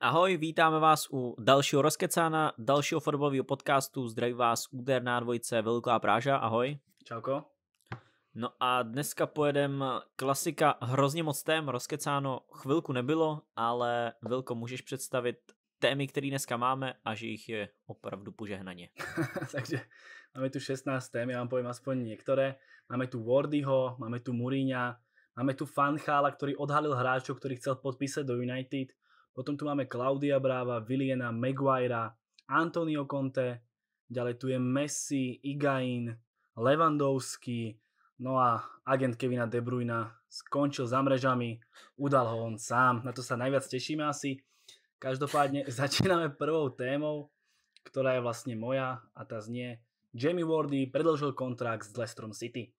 Ahoj, vítáme vás u dalšího rozkecána, dalšího fotbalového podcastu. Zdraví vás úderná dvojice Velká Práža, ahoj. Čauko. No a dneska pojedem klasika hrozně moc tém, rozkecáno chvilku nebylo, ale Vilko, můžeš představit témy, které dneska máme a že jich je opravdu požehnaně. Takže máme tu 16 tém, já vám povím aspoň některé. Máme tu Wardyho, máme tu Muríňa, máme tu Fanchála, který odhalil hráčů, který chcel podpísat do United – Potom tu máme Claudia Brava, Viliena, Maguire, Antonio Conte, ďalej tu je Messi, Igain, Lewandowski, no a agent Kevina De Bruyne skončil za mrežami, udal ho on sám, na to sa najviac tešíme asi. Každopádne začíname prvou témou, ktorá je vlastne moja a tá znie Jamie Wardy predlžil kontrakt s Leicesterom City.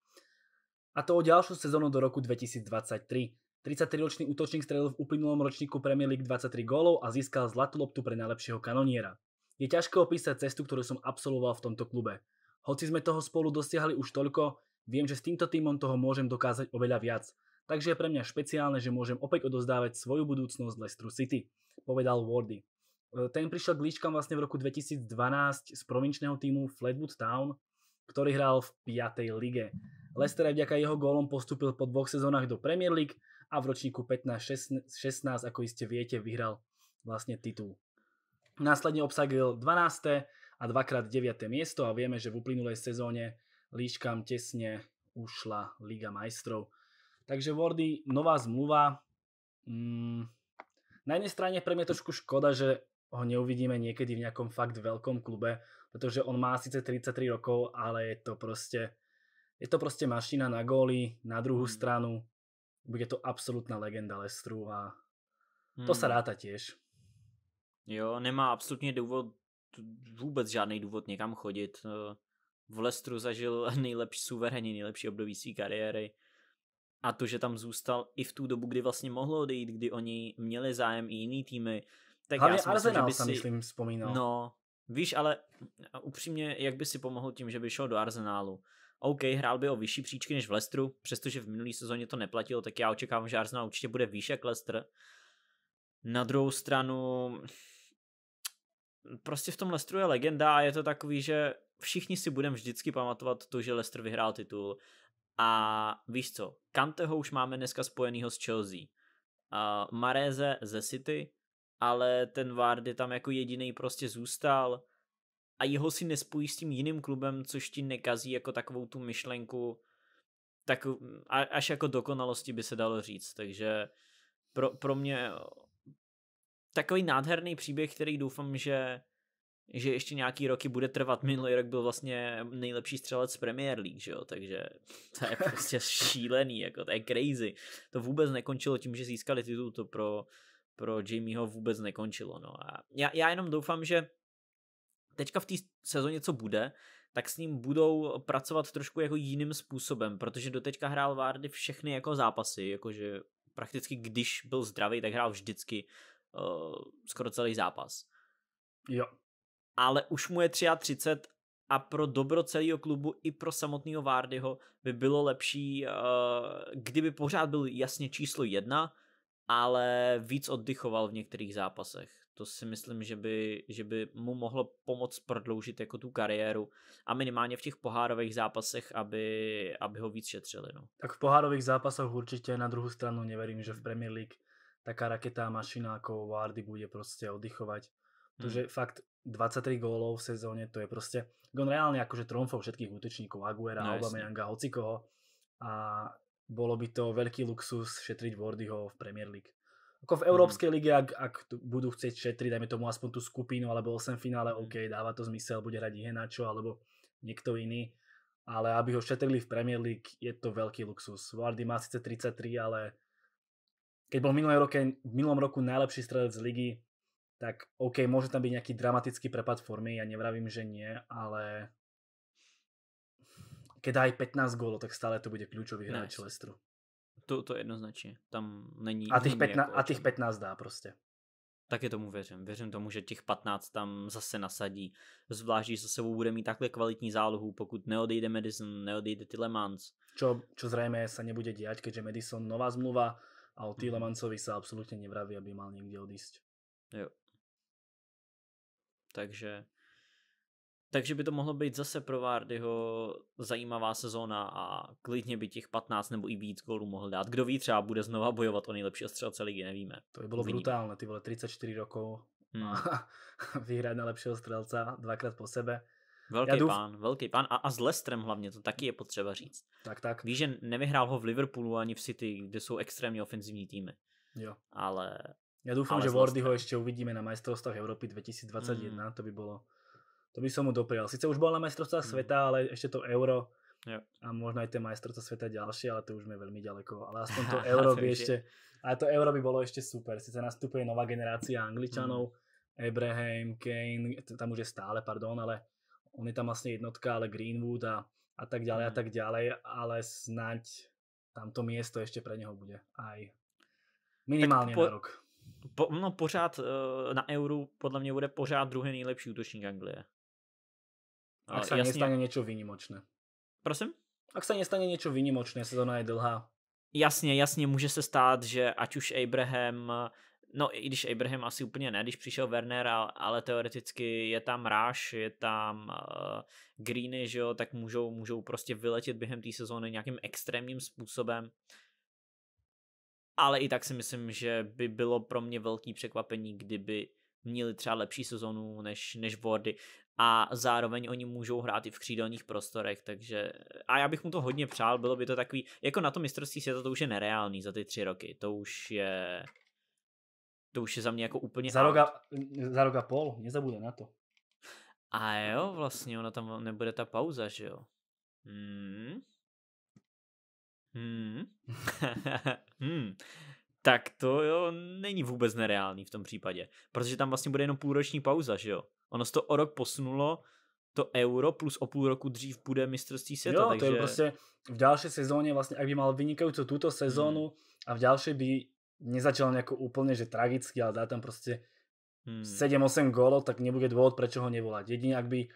A to o ďalšiu sezónu do roku 2023. 33-ročný útočník strelil v uplynulom ročníku Premier League 23 gólov a získal zlatú loptu pre najlepšieho kanoniera. Je ťažké opísať cestu, ktorú som absolvoval v tomto klube. Hoci sme toho spolu dosiahli už toľko, viem, že s týmto týmom toho môžem dokázať oveľa viac. Takže je pre mňa špeciálne, že môžem opäť odozdávať svoju budúcnosť Leicester City, povedal Wardy. E, ten prišiel k líčkam vlastne v roku 2012 z provinčného týmu Fleetwood Town, ktorý hral v 5. lige. Leicester aj vďaka jeho gólom postúpil po dvoch sezónach do Premier League, a v ročníku 15-16, ako iste viete, vyhral vlastne titul. Následne obsadil 12. a dvakrát 9. miesto a vieme, že v uplynulej sezóne líškam tesne ušla Liga majstrov. Takže Wordy, nová zmluva. Mm, na jednej strane pre mňa trošku škoda, že ho neuvidíme niekedy v nejakom fakt veľkom klube, protože on má síce 33 rokov, ale je to prostě je to prostě mašina na góly, na druhou hmm. stranu bude to absolútna legenda Lestru a to hmm. se ráta těž. Jo, nemá absolutně důvod, vůbec žádný důvod někam chodit. Eh, v Lestru zažil nejlepší suverénně, nejlepší období své kariéry. A to, že tam zůstal i v tu dobu, kdy vlastně mohlo odejít, kdy oni měli zájem i jiný týmy. Tak Hlavně já si Arsenal myslím, že by si... myslím, vzpomínal. No, víš, ale upřímně, jak by si pomohl tím, že by šel do Arsenálu? OK, hrál by o vyšší příčky než v Lestru, přestože v minulý sezóně to neplatilo, tak já očekávám, že Arsenal určitě bude výše jak Lestr. Na druhou stranu, prostě v tom Lestru je legenda a je to takový, že všichni si budeme vždycky pamatovat to, že Lestr vyhrál titul. A víš co, Kanteho už máme dneska spojenýho s Chelsea. Uh, Maréze ze City, ale ten Vardy tam jako jediný prostě zůstal a jeho si nespojí s tím jiným klubem, což ti nekazí jako takovou tu myšlenku tak mm, až jako dokonalosti by se dalo říct, takže pro, pro mě takový nádherný příběh, který doufám, že že ještě nějaký roky bude trvat. Minulý rok byl vlastně nejlepší střelec z Premier League, že jo? takže to je prostě šílený, jako to je crazy. To vůbec nekončilo tím, že získali titul, to pro, pro Jamieho vůbec nekončilo. No a já, já jenom doufám, že teďka v té sezóně, co bude, tak s ním budou pracovat trošku jako jiným způsobem, protože doteďka hrál Vardy všechny jako zápasy, jakože prakticky když byl zdravý, tak hrál vždycky uh, skoro celý zápas. Jo. Ale už mu je 33 a pro dobro celého klubu i pro samotného Vardyho by bylo lepší, eh, kdyby pořád byl jasně číslo jedna, ale víc oddychoval v některých zápasech to si myslím, že by, že by mu mohlo pomoct prodloužit jako tu kariéru a minimálně v těch pohárových zápasech, aby, aby ho víc šetřili. No. Tak v pohárových zápasech určitě, na druhou stranu neverím, že v Premier League taká raketa a mašina jako Vardy bude prostě oddychovat. Hmm. Protože hmm. fakt 23 gólov v sezóně, to je prostě, on reálně jakože tromfou všetkých útečníků, Aguera, no, Aubameyanga, hocikoho a bolo by to velký luxus šetřit Wardyho v Premier League. Ako v mhm. Európskej lige, ak, ak budú chcieť šetriť, dajme tomu aspoň tú skupinu, alebo 8 finále, mhm. OK, dáva to zmysel, bude hrať Ihenačo, alebo niekto iný. Ale aby ho šetrili v Premier League, je to veľký luxus. Vardy má sice 33, ale keď bol minulý roke, v minulom roku najlepší strelec z ligy, tak OK, môže tam byť nejaký dramatický prepad formy, ja nevravím, že nie, ale keď aj 15 gólov, tak stále to bude kľúčový hráč Lestru to, to jednoznačně. Tam není. A těch, není 15, jako a těch 15 dá prostě. tak je tomu věřím. Věřím tomu, že těch 15 tam zase nasadí. Zvlášť, že se sebou bude mít takhle kvalitní zálohu, pokud neodejde Madison, neodejde Tillemans. Čo, čo zřejmě se nebude dělat, keďže Madison nová zmluva a o Tilemancovi mhm. se absolutně nevraví, aby mal někde odísť. Jo. Takže takže by to mohlo být zase pro Vardyho zajímavá sezóna a klidně by těch 15 nebo i víc gólů mohl dát. Kdo ví, třeba bude znova bojovat o nejlepšího střelce ligy, nevíme. To by bylo Uvidíme. brutálne, ty vole, 34 rokov hmm. a vyhrať najlepšieho strelca dvakrát po sebe. Velký Já důf... pán, velký pán a, a s Lestrem hlavně, to taky je potřeba říct. Tak, tak. Víš, že nevyhrál ho v Liverpoolu ani v City, kde jsou extrémně ofenzivní týmy. Jo. Ale... Já doufám, že ho ještě uvidíme na majstrovstvách Evropy 2021, mm. to by bylo to by som mu doprial. Sice už bol na majstrovstvách mm. sveta, ale ešte to euro yeah. a možno aj tie majstrovstvá sveta ďalšie, ale to už sme veľmi ďaleko. Ale aspoň to euro by ešte, a to euro by bolo ešte super. Sice nastupuje nová generácia Angličanov, mm. Abraham, Kane, tam už je stále, pardon, ale on je tam vlastne jednotka, ale Greenwood a, a tak ďalej mm. a tak ďalej, ale snaď tamto miesto ešte pre neho bude aj minimálně po, na rok. Po, no pořád eh, na euru podle mě bude pořád druhý nejlepší útočník Anglie. Ak sa jasný... nestane niečo výnimočné. Prosím? Ak sa nestane niečo výnimočné, sezóna je dlhá. Jasně, jasně, může se stát, že ať už Abraham, no i když Abraham asi úplně ne, když přišel Werner, ale teoreticky je tam Ráš, je tam uh, Greeny, že jo, tak můžou, můžou prostě vyletět během té sezóny nějakým extrémním způsobem. Ale i tak si myslím, že by bylo pro mě velký překvapení, kdyby měli třeba lepší sezonu než, než Wardy a zároveň oni můžou hrát i v křídelních prostorech, takže a já bych mu to hodně přál, bylo by to takový, jako na to mistrovství světa to už je nereálný za ty tři roky, to už je to už je za mě jako úplně za roka, za roka pol, nezabude na to. A jo, vlastně ona tam nebude ta pauza, že jo? Hmm. Hmm. hmm. Tak to jo, není vůbec nereálný v tom případě, protože tam vlastně bude jenom půlroční pauza, že jo? Ono se to o rok posunulo, to euro plus o půl roku dřív bude mistrovství světa. Jo, takže... to je prostě v další sezóně vlastně, ak by mal vynikající tuto hmm. sezónu hmm. a v další by nezačal nejako úplně, že tragicky, ale dá tam prostě hmm. 7-8 gólov, tak nebude důvod, proč ho nevolat. Jedině, ak by,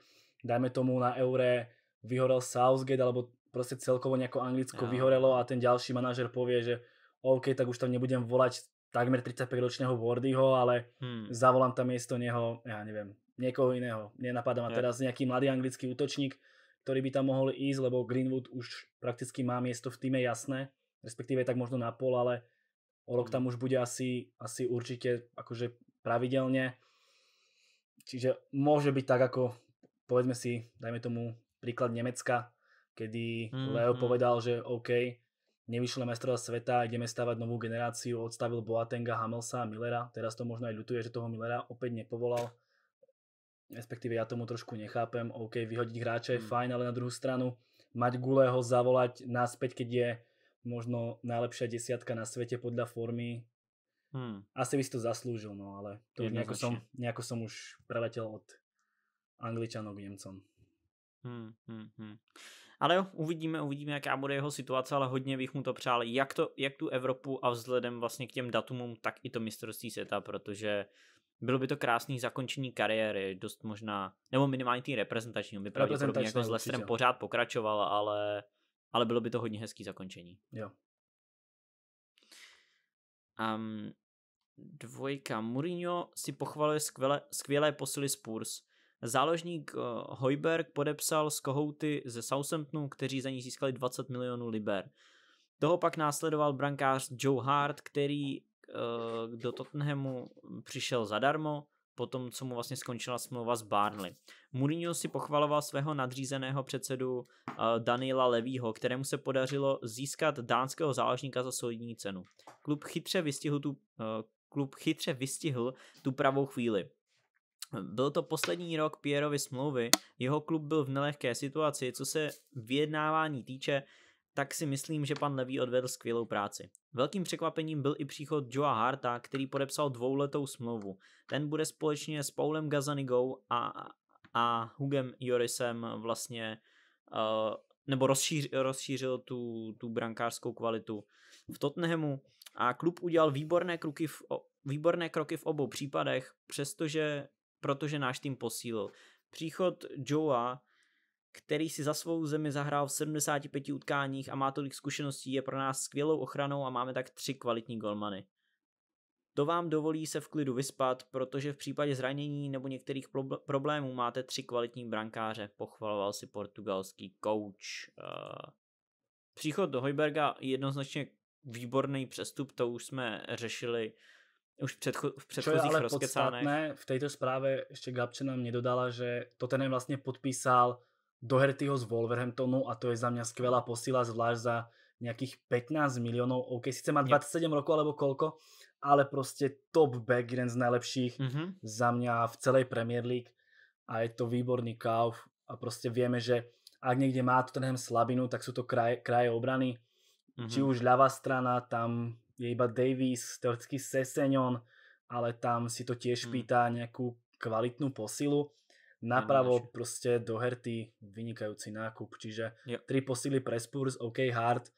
dajme tomu na eure, vyhorel Southgate, alebo prostě celkovo nějakou Anglicko vyhorelo a ten další manažer povie, že OK, tak už tam nebudem volať takmer 35-ročného Wardyho, ale hmm. zavolám tam miesto neho, ja neviem, niekoho iného. Nenapadá ma yeah. teraz nejaký mladý anglický útočník, ktorý by tam mohol ísť, lebo Greenwood už prakticky má miesto v týme jasné, respektíve tak možno na pol, ale o rok hmm. tam už bude asi, asi určite akože pravidelne. Čiže môže byť tak, ako povedzme si, dajme tomu príklad Nemecka, kedy mm, Leo mm. povedal, že OK, nevyšle majstrov sveta, ideme stavať novú generáciu, odstavil Boatenga, Hamelsa a Millera, teraz to možno aj ľutuje, že toho Millera opäť nepovolal, respektíve ja tomu trošku nechápem, OK, vyhodiť hráča je hmm. fajn, ale na druhú stranu mať Guleho zavolať naspäť, keď je možno najlepšia desiatka na svete podľa formy, hmm. asi by si to zaslúžil, no ale to nejako som, nejako som už preletel od Angličanov k Nemcom. Hmm, hmm, hmm. Ale jo, uvidíme, uvidíme, jaká bude jeho situace, ale hodně bych mu to přál, jak, to, jak tu Evropu a vzhledem vlastně k těm datumům, tak i to mistrovství světa, protože bylo by to krásný zakončení kariéry, dost možná, nebo minimálně tý reprezentační, by pravděpodobně jako s Lestrem pořád pokračoval, ale, ale bylo by to hodně hezký zakončení. Jo. Um, dvojka. Mourinho si pochvaluje skvěle, skvělé posily Spurs. Záložník eh, Hojberg podepsal z kohouty ze Southamptonu, kteří za ní získali 20 milionů liber. Toho pak následoval brankář Joe Hart, který eh, do Tottenhamu přišel zadarmo, po tom, co mu vlastně skončila smlouva s Barnley. Mourinho si pochvaloval svého nadřízeného předsedu eh, Daniela Levího, kterému se podařilo získat dánského záložníka za solidní cenu. Klub chytře vystihl tu, klub chytře vystihl tu pravou chvíli. Byl to poslední rok Pierovi smlouvy, jeho klub byl v nelehké situaci, co se vyjednávání týče, tak si myslím, že pan Levý odvedl skvělou práci. Velkým překvapením byl i příchod Joa Harta, který podepsal dvouletou smlouvu. Ten bude společně s Paulem Gazanigou a, a Hugem Jorisem vlastně uh, nebo rozšíř, rozšířil tu, tu brankářskou kvalitu v Tottenhamu a klub udělal výborné kroky v, výborné kroky v obou případech, přestože protože náš tým posílil. Příchod Joea, který si za svou zemi zahrál v 75 utkáních a má tolik zkušeností, je pro nás skvělou ochranou a máme tak tři kvalitní golmany. To vám dovolí se v klidu vyspat, protože v případě zranění nebo některých problémů máte tři kvalitní brankáře, pochvaloval si portugalský coach. Eh. Příchod do Hojberga jednoznačně výborný přestup, to už jsme řešili už v, předcho- v předchozích ale rozkecánech. Podstatné, v této zprávě ještě Gabčina mě dodala, že to ten vlastně podpísal Hertyho z Wolverhamptonu a to je za mě skvělá posíla, zvlášť za nějakých 15 milionů. OK, sice má 27 rokov alebo kolko, ale prostě top back, jeden z nejlepších mm-hmm. za mě v celé Premier League a je to výborný kauf a prostě víme, že ak někde má Tottenham slabinu, tak jsou to kraje, kraje obrany, mm-hmm. či mhm. už ľavá strana, tam je iba Davis, teoreticky Seseňon, ale tam si to tiež hmm. pýta nejakú kvalitnú posilu. Napravo Nemáš. proste Doherty, vynikajúci nákup, čiže jo. tri posily pre Spurs, OK hard,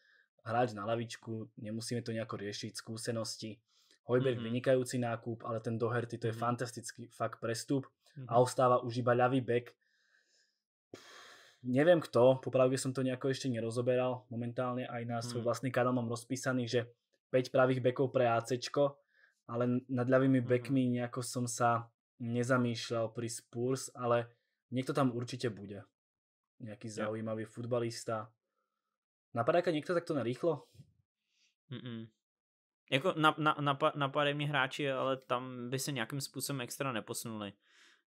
hráč na lavičku, nemusíme to nejako riešiť, skúsenosti. Hojberg mm-hmm. vynikajúci nákup, ale ten Doherty to je mm-hmm. fantastický fakt prestup mm-hmm. a mhm. ostáva už iba ľavý back. Neviem kto, popravde som to nejako ešte nerozoberal, momentálne aj na svoj mm-hmm. vlastný kanál mám rozpísaný, že 5 pravých bekov pre ACčko, ale nad ľavými mhm. bekmi nejako som sa nezamýšľal pri Spurs, ale niekto tam určite bude. Nejaký zaujímavý futbalista. Napadá ka niekto takto narýchlo? Mm-mm. Jako na, na, na napadají mi hráči, ale tam by se nějakým způsobem extra neposunuli.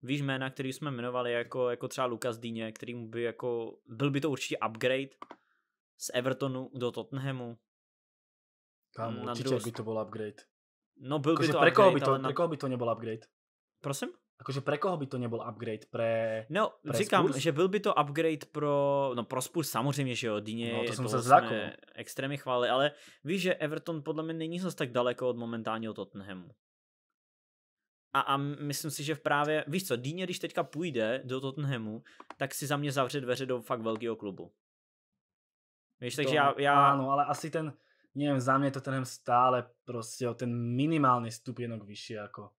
Víš jména, který jsme jmenovali, jako, jako třeba Lukas Dýně, který by jako, byl by to určitě upgrade z Evertonu do Tottenhamu, tam na určitě druhou... by to byl upgrade. No byl akože by to pre upgrade, by to, na... pre koho by to nebyl upgrade? Prosím? Akože pre koho by to nebyl upgrade? Pre No, pre říkám, Spurs? že byl by to upgrade pro, no pro Spurs samozřejmě, že jo, Dyně no, to jsem se zákon. No. extrémně chváli, ale víš, že Everton podle mě není zase tak daleko od momentálního Tottenhamu. A, a myslím si, že v právě, víš co, Dyně, když teďka půjde do Tottenhamu, tak si za mě zavře dveře do fakt velkého klubu. Víš, takže to, já, já... Ano, ale asi ten, neviem, za mňa to ten stále prostě o ten minimálny stupienok vyšší ako,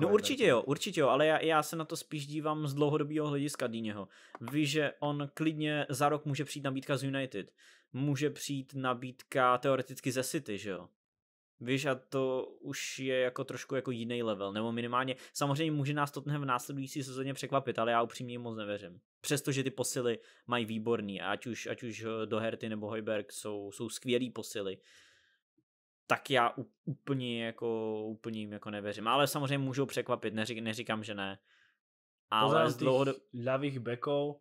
no určitě jo, určitě jo, ale já, já se na to spíš dívám z dlouhodobého hlediska Dýněho. Víš, že on klidně za rok může přijít nabídka z United, může přijít nabídka teoreticky ze City, že jo? Víš, a to už je jako trošku jako jiný level, nebo minimálně, samozřejmě může nás to v následující sezóně překvapit, ale já upřímně moc nevěřím přestože ty posily mají výborný, ať už, ať už eh, Doherty nebo Hojberg jsou, jsou skvělý posily, tak já úplně jako, úplně jim jako nevěřím. Ale samozřejmě můžou překvapit, Neřík, neříkám, že ne. Ale z dlouhodob... ľavých bekov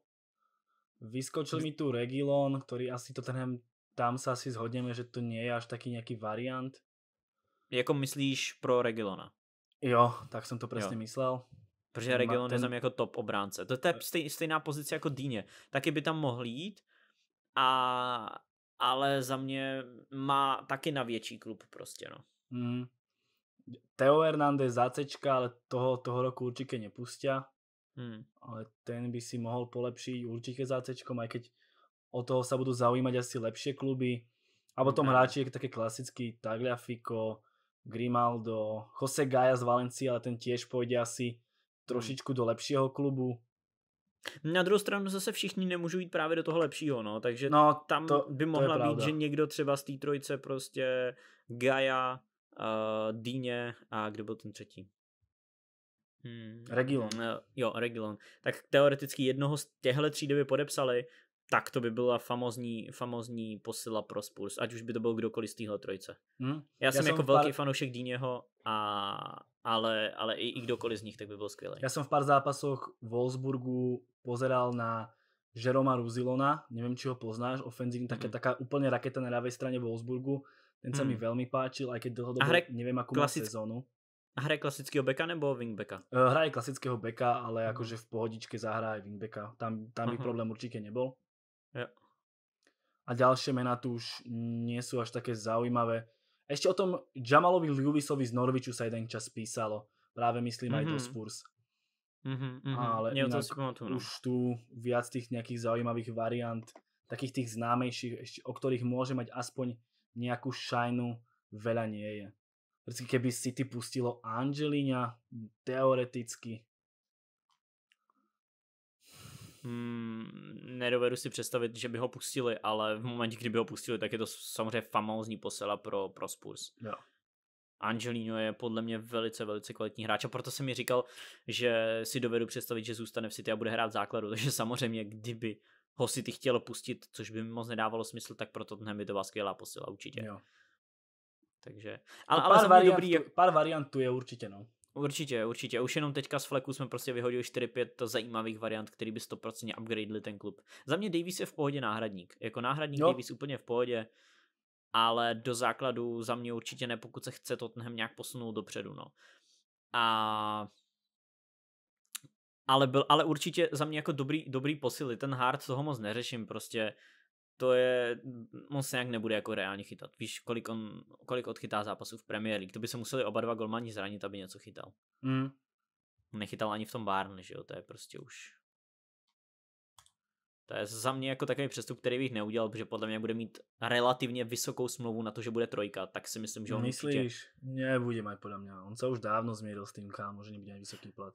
vyskočil mi tu Regilon, který asi to tenhle, tam se asi zhodneme, že to není až taky nějaký variant. Jako myslíš pro Regilona? Jo, tak jsem to přesně myslel. Protože Region ten... je tam jako top obránce. To, to je eh. stej, stejná pozice jako Dýně. Taky by tam mohl jít, a, ale za mě má taky na větší klub prostě, no. Mm. Teo Hernández zácečka, ale toho, toho roku určitě nepustí Hmm. Ale ten by si mohl polepšit určitě zácečkom, aj keď o toho se budou zaujímať asi lepší kluby. A potom no. hráči také klasický Tagliafico, Grimaldo, Jose Gaia z Valencie, ale ten tiež pôjde asi trošičku do lepšího klubu. Na druhou stranu zase všichni nemůžou jít právě do toho lepšího, no, takže no, tam to, by mohla to být, že někdo třeba z té trojice prostě Gaia, uh, Dýně a kdo byl ten třetí? Hmm. Regilon. Eh, jo, Regilon. Tak teoreticky jednoho z těchto tří, kdyby podepsali, tak to by byla famozní, famozní posila pro Spurs, ať už by to byl kdokoliv z téhle trojice. Hmm. Já, Já jsem, jsem jako pár... velký fanoušek Dýněho a ale, ale i, i kdokoliv z nich tak by byl skvělý. Já jsem v pár zápasoch v Wolfsburgu pozeral na Jeroma Ruzilona, nevím, či ho poznáš, ofenzivní, mm. taká, taká raketa na levé straně Wolfsburgu, ten se mm. mi velmi páčil, i když dlhodobo hre, nevím akú klasick... má sezónu. A hraje klasického beka nebo wingbacka? Eh, hraje klasického beka, ale mm. v pohodičke zahraje aj wingbacka, tam, tam by mm-hmm. problém určitě nebyl. A další jména tu už nie sú až také zaujímavé. Ešte o tom Jamalovi Lewisovi z Norviču sa jeden čas písalo. Práve myslím mm-hmm. aj do mhm. Spurs. Mm-hmm, mm-hmm. Ale Nie, inak, to pamatujem, no. už tu viac tých nejakých zaujímavých variant, takých tých známejších, ešte, o ktorých môže mať aspoň nejakú šajnu, veľa nie je. Keby City pustilo Angelina, teoreticky Hmm, nedovedu si představit, že by ho pustili, ale v momentě, kdyby ho pustili, tak je to samozřejmě famózní posela pro, pro Spurs. Jo. Angelino je podle mě velice, velice kvalitní hráč a proto jsem mi říkal, že si dovedu představit, že zůstane v City a bude hrát v základu, takže samozřejmě, kdyby ho ty chtělo pustit, což by mi moc nedávalo smysl, tak proto dne by to byla skvělá posila určitě. Jo. Takže, no ale, no, pár, ale variant, dobrý, pár variantů je určitě, no. Určitě, určitě. Už jenom teďka z fleku jsme prostě vyhodili 4-5 zajímavých variant, který by 100% upgradeli ten klub. Za mě Davies je v pohodě náhradník. Jako náhradník no. Davies úplně v pohodě, ale do základu za mě určitě ne, pokud se chce Tottenham nějak posunout dopředu. No. A ale, byl, ale určitě za mě jako dobrý, dobrý posily. Ten hard toho moc neřeším, prostě to je, on se nějak nebude jako reálně chytat. Víš, kolik, on, kolik odchytá zápasů v Premier League, to by se museli oba dva golmani zranit, aby něco chytal. Mm. Nechytal ani v tom Barn, že jo, to je prostě už... To je za mě jako takový přestup, který bych neudělal, protože podle mě bude mít relativně vysokou smlouvu na to, že bude trojka, tak si myslím, že on Myslíš? Určitě... Nebude mít podle mě, on se už dávno změnil s tým kámo, že nebude vysoký plat.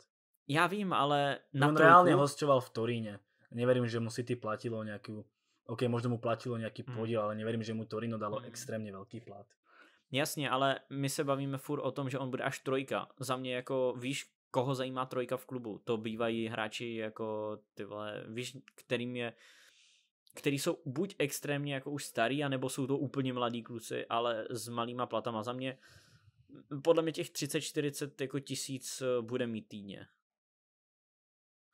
Já vím, ale... Na on trojku... reálně hostoval v Toríně, Neverím, že mu City platilo nějakou OK, možno mu platilo nějaký mm. podíl, ale neverím, že mu Torino dalo mm. extrémně velký plat. Jasně, ale my se bavíme furt o tom, že on bude až trojka. Za mě jako víš, koho zajímá trojka v klubu. To bývají hráči jako ty vole, víš, kterým je který jsou buď extrémně jako už starý, anebo jsou to úplně mladí kluci, ale s malýma platama. Za mě podle mě těch 30-40 jako tisíc eh, bude mít týdně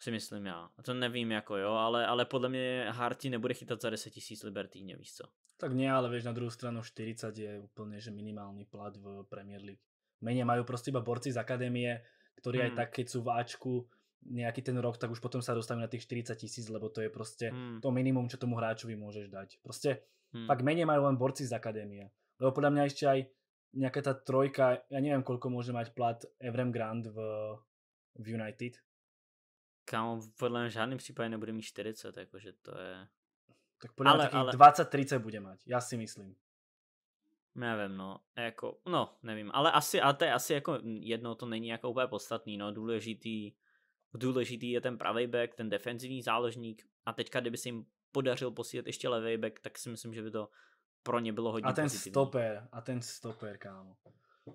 si myslím já. A to nevím jako jo, ale, ale podle mě Harty nebude chytat za 10 tisíc Libertíně, víš co. Tak ne, ale víš na druhou stranu 40 je úplně že minimální plat v Premier League. Méně mají prostě iba borci z akademie, kteří hmm. aj tak, keď v Ačku nějaký ten rok, tak už potom se dostanú na těch 40 tisíc, lebo to je prostě hmm. to minimum, čo tomu hráčovi můžeš dať. Prostě, hmm. pak méně mají len borci z akademie. Lebo podle mě ještě aj nějaká ta trojka, ja nevím koľko může mať plat Evrem Grand v, v United, Kámo, podle mě žádný případě nebude mít 40, jakože to je... Tak podle ale, ale... 20-30 bude mít, já si myslím. Nevím, no, jako, no, nevím, ale asi, a to je asi jako jedno, to není jako úplně podstatný, no, důležitý, důležitý je ten pravý back, ten defenzivní záložník a teďka, kdyby se jim podařil posílat ještě levý back, tak si myslím, že by to pro ně bylo hodně A ten pozitivní. stoper, a ten stoper, kámo.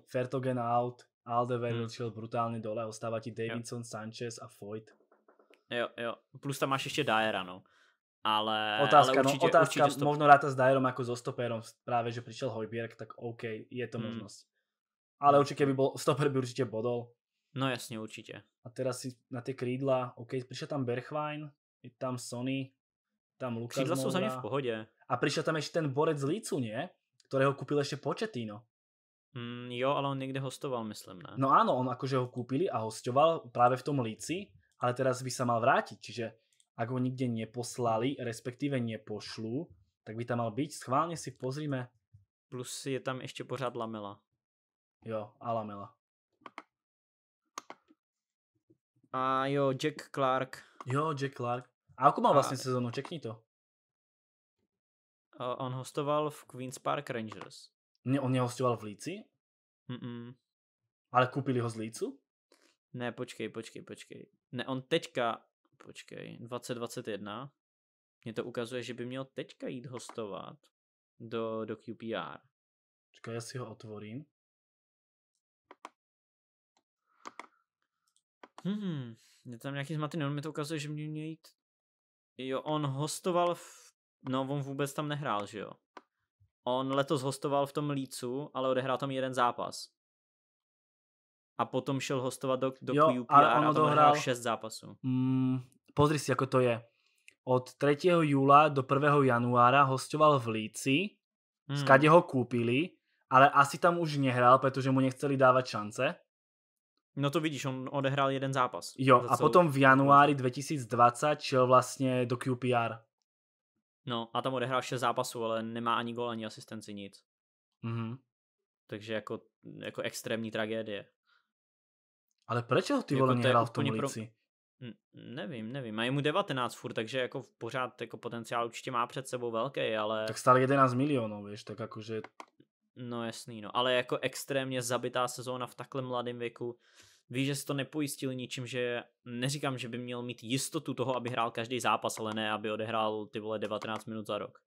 Fertogen out, Aldeweireld hmm. šel brutálně dole, ostává ti Davidson, jo. Sanchez a Foyt. Jo, jo. Plus tam máš ještě Dyera, no. Ale, otázka, ale no, určitě, no, otázka stop... možno ráta s Dyerom ako so stoperom, práve že prišiel Hojbjerg, tak OK, je to hmm. možnosť. Ale no. určite by bol, stoper by určite bodol. No jasne, určite. A teraz si na tie krídla, OK, prišiel tam Berchwein, je tam Sony, tam Lukas Křídla sú za mňa v pohode. A prišiel tam ešte ten borec z Lícu, nie? Ktorého kúpil ešte Početino. Mm, jo, ale on niekde hostoval, myslím, ne? No áno, on akože ho kúpili a hostoval práve v tom Líci ale teraz by sa mal vrátiť. Čiže ak ho nikde neposlali, respektíve nepošlu, tak by tam mal byť. Schválně si pozrime. Plus je tam ještě pořád Lamela. Jo, a Lamela. A jo, Jack Clark. Jo, Jack Clark. A ako mal vlastne sezónu? Čekni to. on hostoval v Queen's Park Rangers. on nehostoval v Líci? Mhm. Ale koupili ho z Lícu? Ne, počkej, počkej, počkej. Ne, on teďka, počkej, 2021. Mně to ukazuje, že by měl teďka jít hostovat do, do QPR. Počkej, já si ho otvorím. Hmm, je tam nějaký zmatený, on mi to ukazuje, že mě měl jít. Jo, on hostoval v... No, on vůbec tam nehrál, že jo? On letos hostoval v tom lícu, ale odehrál tam jeden zápas a potom šel hostovat do, do jo, QPR ale ono a dohrál hrál 6 zápasů. Mm, pozri si, jak to je. Od 3. júla do 1. januára hostoval v Líci, hmm. skade ho kúpili, ale asi tam už nehral, protože mu nechceli dávat šance. No to vidíš, on odehrál jeden zápas. Jo, a celú... potom v januári 2020 šel vlastně do QPR. No a tam odehrál 6 zápasů, ale nemá ani gól, ani asistenci, nic. -hmm. Takže jako, jako extrémní tragédie. Ale proč ho ty jako vole to nehrál v tom Pro... Nevím, nevím. Mají mu 19 furt, takže jako pořád jako potenciál určitě má před sebou velký, ale... Tak stál 11 milionů, víš, tak jakože... No jasný, no. Ale jako extrémně zabitá sezóna v takhle mladém věku. Víš, že se to nepojistil ničím, že neříkám, že by měl mít jistotu toho, aby hrál každý zápas, ale ne, aby odehrál ty vole 19 minut za rok.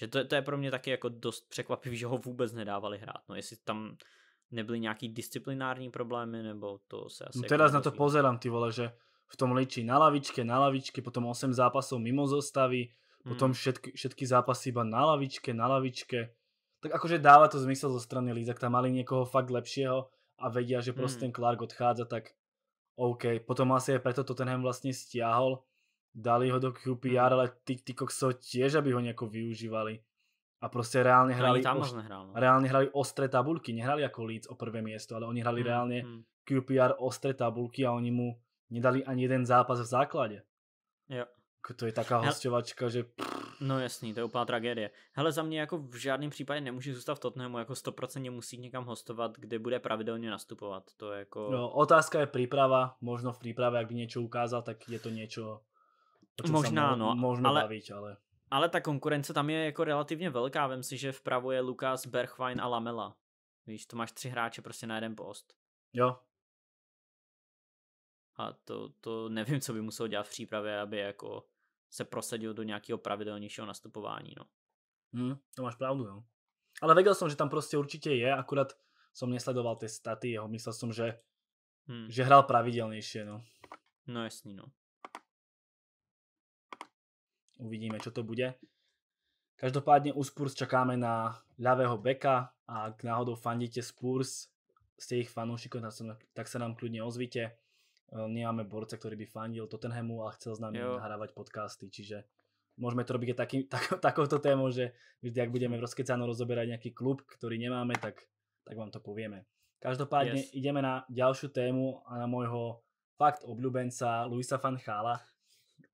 Že to, to je pro mě taky jako dost překvapivý, že ho vůbec nedávali hrát. No jestli tam nebyly nějaký disciplinární problémy, nebo to se asi... No jako teraz na to pozerám, ty vole, že v tom ličí na lavičke, na lavičke, potom 8 zápasov mimo zostavy, hmm. potom mm. všetky, všetky zápasy iba na lavičke, na lavičke. Tak akože dáva to zmysel zo strany Lízak, tam mali někoho fakt lepšího a vedia, že prostě hmm. ten Clark odchádza, tak OK. Potom asi je preto hem vlastně stiahol, dali ho do QPR, mm-hmm. ale ty, ty kokso tiež, aby ho nějak využívali. A prostě reálně hrali, tam oš... nehrál, no. reálně hrali ostré tabulky, nehrali jako Leeds o prvé miesto, ale oni hrali mm, reálně mm. QPR ostré tabulky a oni mu nedali ani jeden zápas v základě. Jo. Jako to je taká hostovačka, že... No jasný, to je úplná tragédie. Hele, za mě jako v žádném případě nemůže zůstat v Tottenhamu, jako 100% musí někam hostovat, kde bude pravidelně nastupovat. To je jako... No, otázka je příprava, možno v přípravě, jak by něco ukázal, tak je to něco, možná, no, možno ale, baviť, ale... Ale ta konkurence tam je jako relativně velká. Vem si, že vpravo je Lukas, Berchwein a Lamela. Víš, to máš tři hráče prostě na jeden post. Jo. A to, to nevím, co by musel dělat v přípravě, aby jako se prosadil do nějakého pravidelnějšího nastupování, no. Hmm, to máš pravdu, jo. No. Ale věděl jsem, že tam prostě určitě je, akurát jsem nesledoval ty staty jeho, myslel jsem, že, hmm. že hrál pravidelnější, no. No jasný, no uvidíme, čo to bude. Každopádně u Spurs čakáme na ľavého beka a ak náhodou fandíte Spurs, ste ich fanúšikov, tak sa nám kľudne ozvite. Eh, nemáme borca, ktorý by fandil Tottenhamu a chcel s nami nahrávať podcasty, čiže môžeme to robiť taký, tému, takouto že vždy, ak budeme v rozkecáno rozoberať nejaký klub, ktorý nemáme, tak, vám to povieme. Každopádne ideme na ďalšiu tému a na môjho fakt obľúbenca Luisa Fanchála,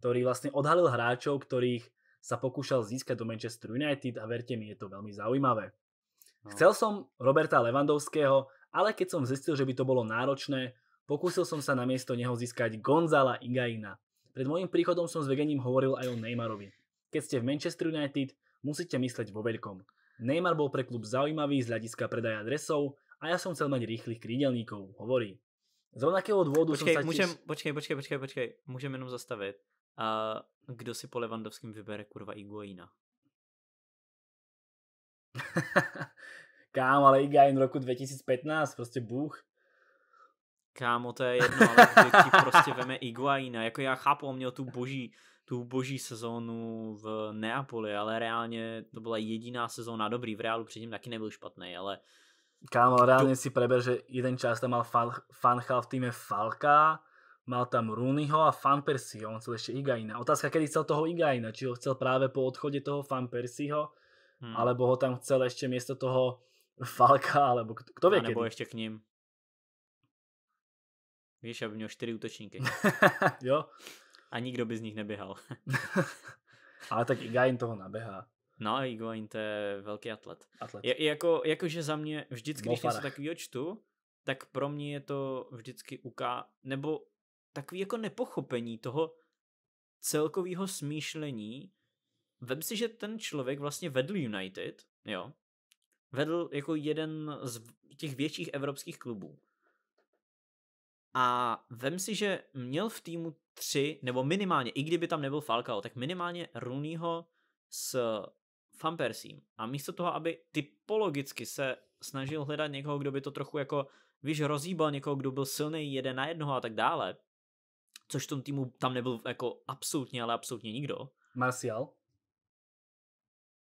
ktorý vlastne odhalil hráčov, ktorých sa pokúšal získať do Manchester United a verte mi, je to veľmi zaujímavé. No. Chcel som Roberta Levandovského, ale keď som zistil, že by to bolo náročné, pokúsil som sa na miesto neho získať Gonzala Igaina. Pred môjim príchodom som s Vegením hovoril aj o Neymarovi. Keď ste v Manchester United, musíte mysleť vo veľkom. Neymar bol pre klub zaujímavý z hľadiska predaja adresov a ja som chcel mať rýchlych krídelníkov, hovorí. Z rovnakého dôvodu počkej, som sa tiež... počkej, počkej, počkej, počkej, môžem jenom zastaviť. A kdo si po Levandovském vybere kurva Iguaina? Kámo, ale Iguain roku 2015, prostě bůh. Kámo, to je jedno, ale ti prostě veme Iguaina. Jako já chápu, on měl tu boží, tu boží sezónu v Neapoli, ale reálně to byla jediná sezóna. Dobrý, v Reálu předtím taky nebyl špatný, ale... Kámo, reálně to... si preber, že jeden čas tam mal Fanchal v týme Falka, Mal tam Rooneyho a Fan Persie, on chcel ešte Igaina. Otázka, kedy chcel toho Igaina, či ho chcel práve po odchode toho Fan Persieho, hmm. alebo ho tam chcel ešte miesto toho Falka, alebo kto, kto vie a nebo kedy. ešte k ním. Víš, aby měl čtyři útočníky. jo. A nikdo by z nich neběhal. Ale tak Igain toho naběhá. No, Igain to je velký atlet. atlet. Je, jako, jakože za mě, vždycky, když něco takového čtu, tak pro mě je to vždycky uká... Nebo takový jako nepochopení toho celkového smýšlení. Vem si, že ten člověk vlastně vedl United, jo, vedl jako jeden z těch větších evropských klubů. A vem si, že měl v týmu tři, nebo minimálně, i kdyby tam nebyl Falcao, tak minimálně Rooneyho s Fampersím. A místo toho, aby typologicky se snažil hledat někoho, kdo by to trochu jako, víš, rozíbal, někoho, kdo byl silný jeden na jednoho a tak dále, což v tom týmu tam nebyl jako absolutně, ale absolutně nikdo. Martial.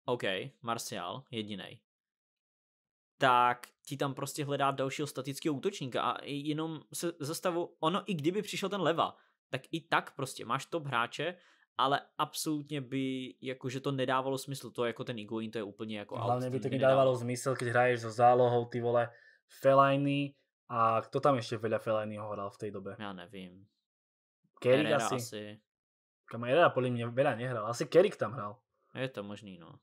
OK, Martial jediný. Tak ti tam prostě hledá dalšího statického útočníka a jenom se zastavu, ono i kdyby přišel ten leva, tak i tak prostě máš top hráče, ale absolutně by, jakože to nedávalo smysl, to jako ten Iguin, to je úplně jako... Hlavně by to nedávalo smysl, když hraješ za zálohou, ty vole, Fellaini a kto tam ještě veľa Felajnyho hral v té době? Já nevím. Kerik asi. asi. Kam Herrera podle mě veľa nehral. Asi Kerik tam hral. Je to možný, no.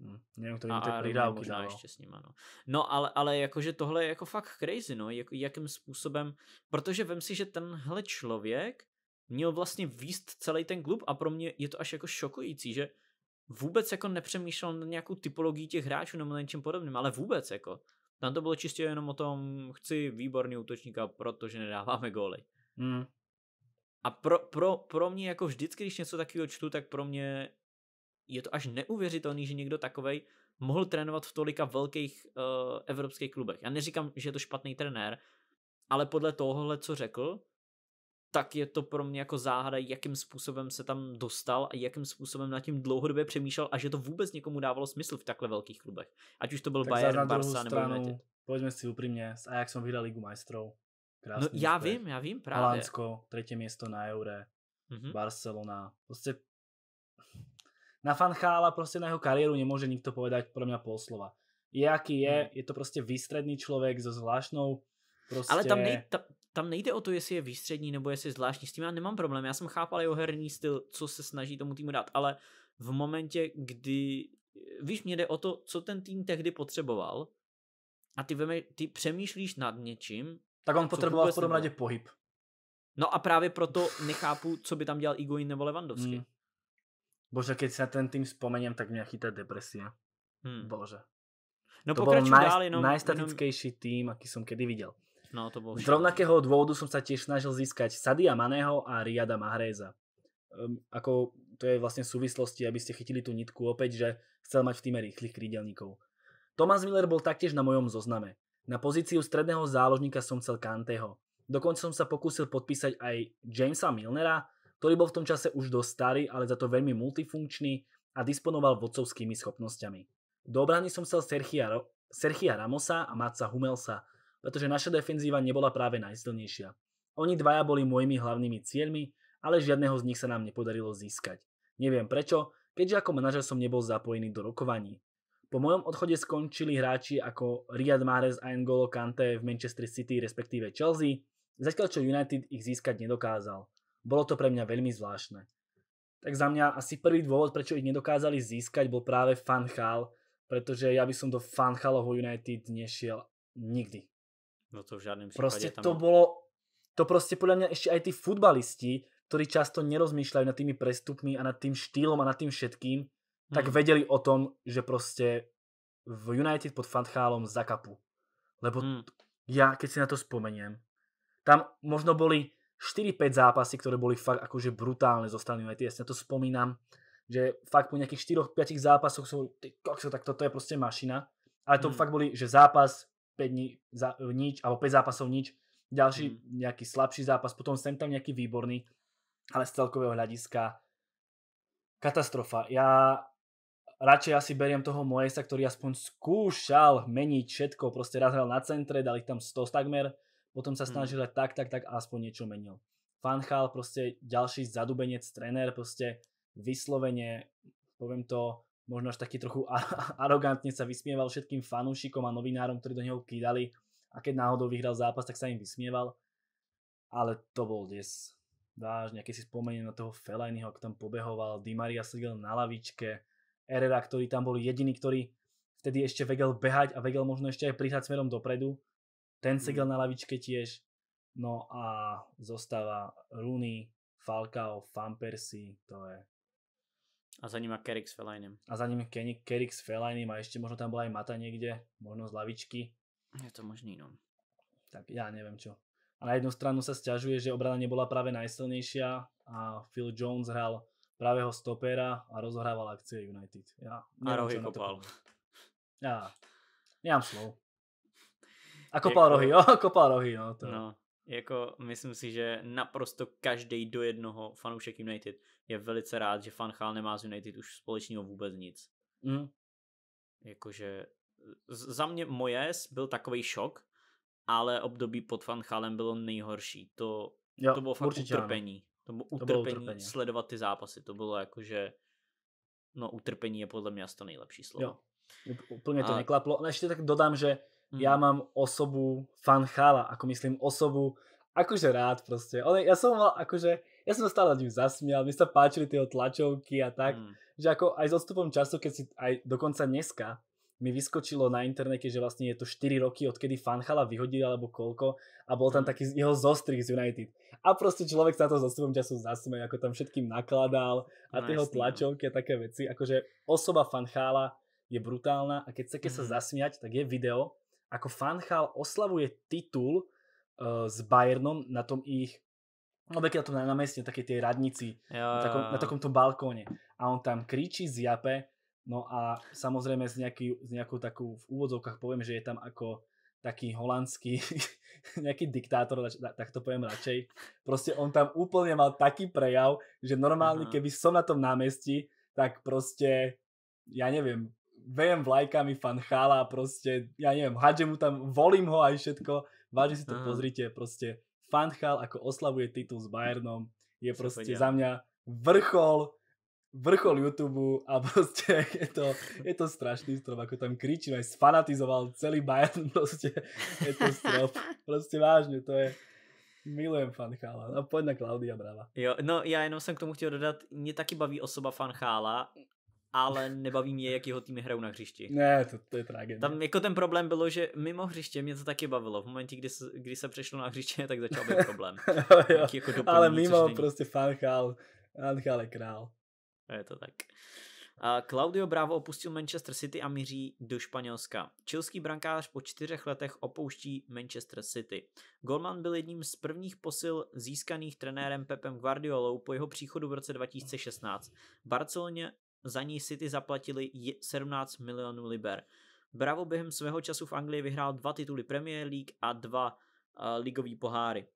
Hmm. Nevím, a, a pridal možná no. ještě s ním, no. no ale, ale jakože tohle je jako fakt crazy, no, jak, jakým způsobem, protože vem si, že tenhle člověk měl vlastně výst celý ten klub a pro mě je to až jako šokující, že vůbec jako nepřemýšlel na nějakou typologii těch hráčů nebo na něčem podobným, ale vůbec jako. Tam to bylo čistě jenom o tom, chci výborný útočníka, protože nedáváme góly. Hmm. A pro, pro, pro mě jako vždycky, když něco takového čtu, tak pro mě je to až neuvěřitelný, že někdo takovej mohl trénovat v tolika velkých uh, evropských klubech. Já neříkám, že je to špatný trenér, ale podle tohohle, co řekl, tak je to pro mě jako záhada, jakým způsobem se tam dostal a jakým způsobem nad tím dlouhodobě přemýšlel a že to vůbec někomu dávalo smysl v takhle velkých klubech. Ať už to byl tak Bayern, Barca nebo United. Pojďme si upřímně, s Ajaxem vyhrál Ligu majstrov. No, Krásný no, já vím, já vím právě. Holandsko, třetí město na Eure, mm-hmm. Barcelona. Prostě na Fanchála prostě na jeho kariéru nemůže nikto povedať pro mě slova. Je jaký je, mm. je to prostě výstředný člověk so zvláštnou prostě... Ale tam, nej, ta, tam nejde o to, jestli je výstřední nebo jestli je zvláštní. S tím já nemám problém. Já jsem chápal jeho herní styl, co se snaží tomu týmu dát, ale v momentě, kdy víš, mě jde o to, co ten tým tehdy potřeboval a ty, veme, ty přemýšlíš nad něčím, tak on potřeboval v vlastně prvom pohyb. No a právě proto nechápu, co by tam dělal Igoin nebo Levandovský. Hmm. Bože, když se na ten tým vzpomením, tak mě chytá depresie. Hmm. Bože. No to byl naj, jenom, tým, aký jsem kedy viděl. No, to bol Z rovnakého dvoudu som se těž snažil získať Sadia Maného a Riada Mahreza. Um, ako to je vlastně v súvislosti, aby ste chytili tu nitku opět, že chcel mať v týme rýchlych krídelníkov. Thomas Miller byl taktiež na mojom zozname. Na pozíciu stredného záložníka som chcel Kanteho. Dokonca som sa pokúsil podpísať aj Jamesa Milnera, ktorý bol v tom čase už dosť starý, ale za to veľmi multifunkčný a disponoval vodcovskými schopnosťami. Do obrany som chcel Serchia Ramosa a Matca Humelsa, pretože naša defenzíva nebola práve najsilnejšia. Oni dvaja boli mojimi hlavnými cieľmi, ale žiadneho z nich sa nám nepodarilo získať. Neviem prečo, keďže ako manažer som nebol zapojený do rokovaní. Po mojom odchode skončili hráči ako Riyad Mahrez a N'Golo Kante v Manchester City respektíve Chelsea, zatiaľ čo United ich získať nedokázal. Bolo to pre mňa veľmi zvláštne. Tak za mňa asi prvý dôvod, prečo ich nedokázali získať, bol práve Gaal, pretože ja by som do Gaalovho United nešiel nikdy. No to v žiadnym prípade Prostě tam... to bylo, to prostě podle mě ešte aj ty futbalisti, ktorí často nerozmýšľajú nad tými prestupmi a nad tým štýlom a nad tým všetkým, tak mm. vedeli o tom, že prostě v United pod Fanchálom zakapu. Lebo mm. ja, keď si na to spomeniem, tam možno boli 4-5 zápasy, ktoré boli fakt akože brutálne zo strany United. Ja si na to spomínam, že fakt po nejakých 4-5 zápasoch sú, ty kokso, tak toto je proste mašina. Ale to mm. fakt boli, že zápas, 5 dní, za, nič, alebo 5 zápasov nič, ďalší mm. nejaký slabší zápas, potom sem tam nejaký výborný, ale z celkového hľadiska katastrofa. Ja radšej asi beriem toho Moesa, ktorý aspoň skúšal meniť všetko, proste raz hral na centre, ich tam 100 takmer, potom sa hmm. snažil hmm. tak, tak, tak a aspoň niečo menil. Fanchal proste ďalší zadubenec, trenér, proste vyslovene, poviem to, možno až taký trochu arogantne sa vysmieval všetkým fanúšikom a novinárom, ktorí do neho kýdali a keď náhodou vyhral zápas, tak sa im vysmieval. Ale to bol des. Vážne, keď si spomeniem na toho Felajnyho, ak tam pobehoval, Di Maria sedel na lavičke, Herrera, ktorý tam bol jediný, ktorý vtedy ešte vedel behať a vedel možno ešte aj prísať smerom dopredu. Ten mhm. segel na lavičke tiež. No a zostáva Rooney, Falcao, Fampersi, to je... A za ním a Kerik s Felajnem. A za ním Kerik s Felajnem a ešte možno tam bola aj Mata niekde, možno z lavičky. Je to možný, no. Tak ja neviem čo. A na jednu stranu sa stiažuje, že obrana nebola práve najsilnejšia a Phil Jones hral pravého stopera a rozhrával akcie United. Já a rohy kopal. Já nemám slov. A kopal jako, rohy, jo, kopal rohy, no. To. no jako myslím si, že naprosto každý do jednoho fanoušek United je velice rád, že Chal nemá z United už společného vůbec nic. Mm. Jakože za mě Mojes byl takový šok, ale období pod Chalem bylo nejhorší. To, jo, to bylo fakt utrpení. Ano to bylo utrpení, to bylo utrpení sledovat ty zápasy. To bylo jako, že no utrpení je podle mě asi to nejlepší slovo. Jo, úplně to a... neklaplo. A ještě tak dodám, že mm. já mhm. mám osobu fanchala, jako myslím osobu, akože rád prostě. Ale já jsem mal akože, já jsem stále nad ním zasmial, mi sa páčili tyho tlačovky a tak, mm. že ako aj s odstupom času, keď si aj dokonca dneska, mi vyskočilo na internete, že vlastne je to 4 roky, odkedy Fanchala vyhodili alebo koľko a bol tam mhm. taký jeho zostrih z United. A proste človek sa to so svojom času zasme, ako tam všetkým nakladal a no, tieho tlačovky a také veci. Akože osoba Fanchala je brutálna a keď sa keď mm. sa mhm. zasmiať, tak je video, ako Fanchal oslavuje titul uh, s Bayernom na tom ich No na tom na, na meste, také tie radnici, jo, jo. Na, takom, na takomto balkóne. A on tam kričí, jape, No a samozrejme s, nejaký, s nejakou takou, v úvodzovkách poviem, že je tam ako taký holandský nejaký diktátor, tak to poviem radšej. Proste on tam úplne mal taký prejav, že normálne, Aha. keby som na tom námestí, tak proste, ja neviem, vejem vlajkami fanchála, proste, ja neviem, hadže mu tam, volím ho aj všetko. Vážne si to Aha. pozrite, proste fanchal, ako oslavuje titul s Bayernom, je proste za mňa vrchol vrchol YouTube a prostě je to, je to strašný strop, ako tam kričí, aj sfanatizoval celý Bayern, prostě je to strop. Prostě vážně, to je, Milujem fanchála. A no, pojď na Klaudia Brava. Jo, no já jenom jsem k tomu chtěl dodat, mě taky baví osoba fanchála, ale nebaví mě, jak jeho týmy hrajou na hřišti. Ne, to, to je tragédie. Tam jako ten problém bylo, že mimo hřiště mě to taky bavilo. V momentě, kdy se, kdy se přešlo na hřiště, tak začal být problém. jo, jo. jako ale mimo prostě fanchál, fanchál je král. Je to tak. Claudio Bravo opustil Manchester City a míří do Španělska. Čilský brankář po čtyřech letech opouští Manchester City. Golman byl jedním z prvních posil získaných trenérem Pepem Guardiolou po jeho příchodu v roce 2016. Barceloně za ní City zaplatili 17 milionů liber. Bravo během svého času v Anglii vyhrál dva tituly Premier League a dva uh, ligový poháry.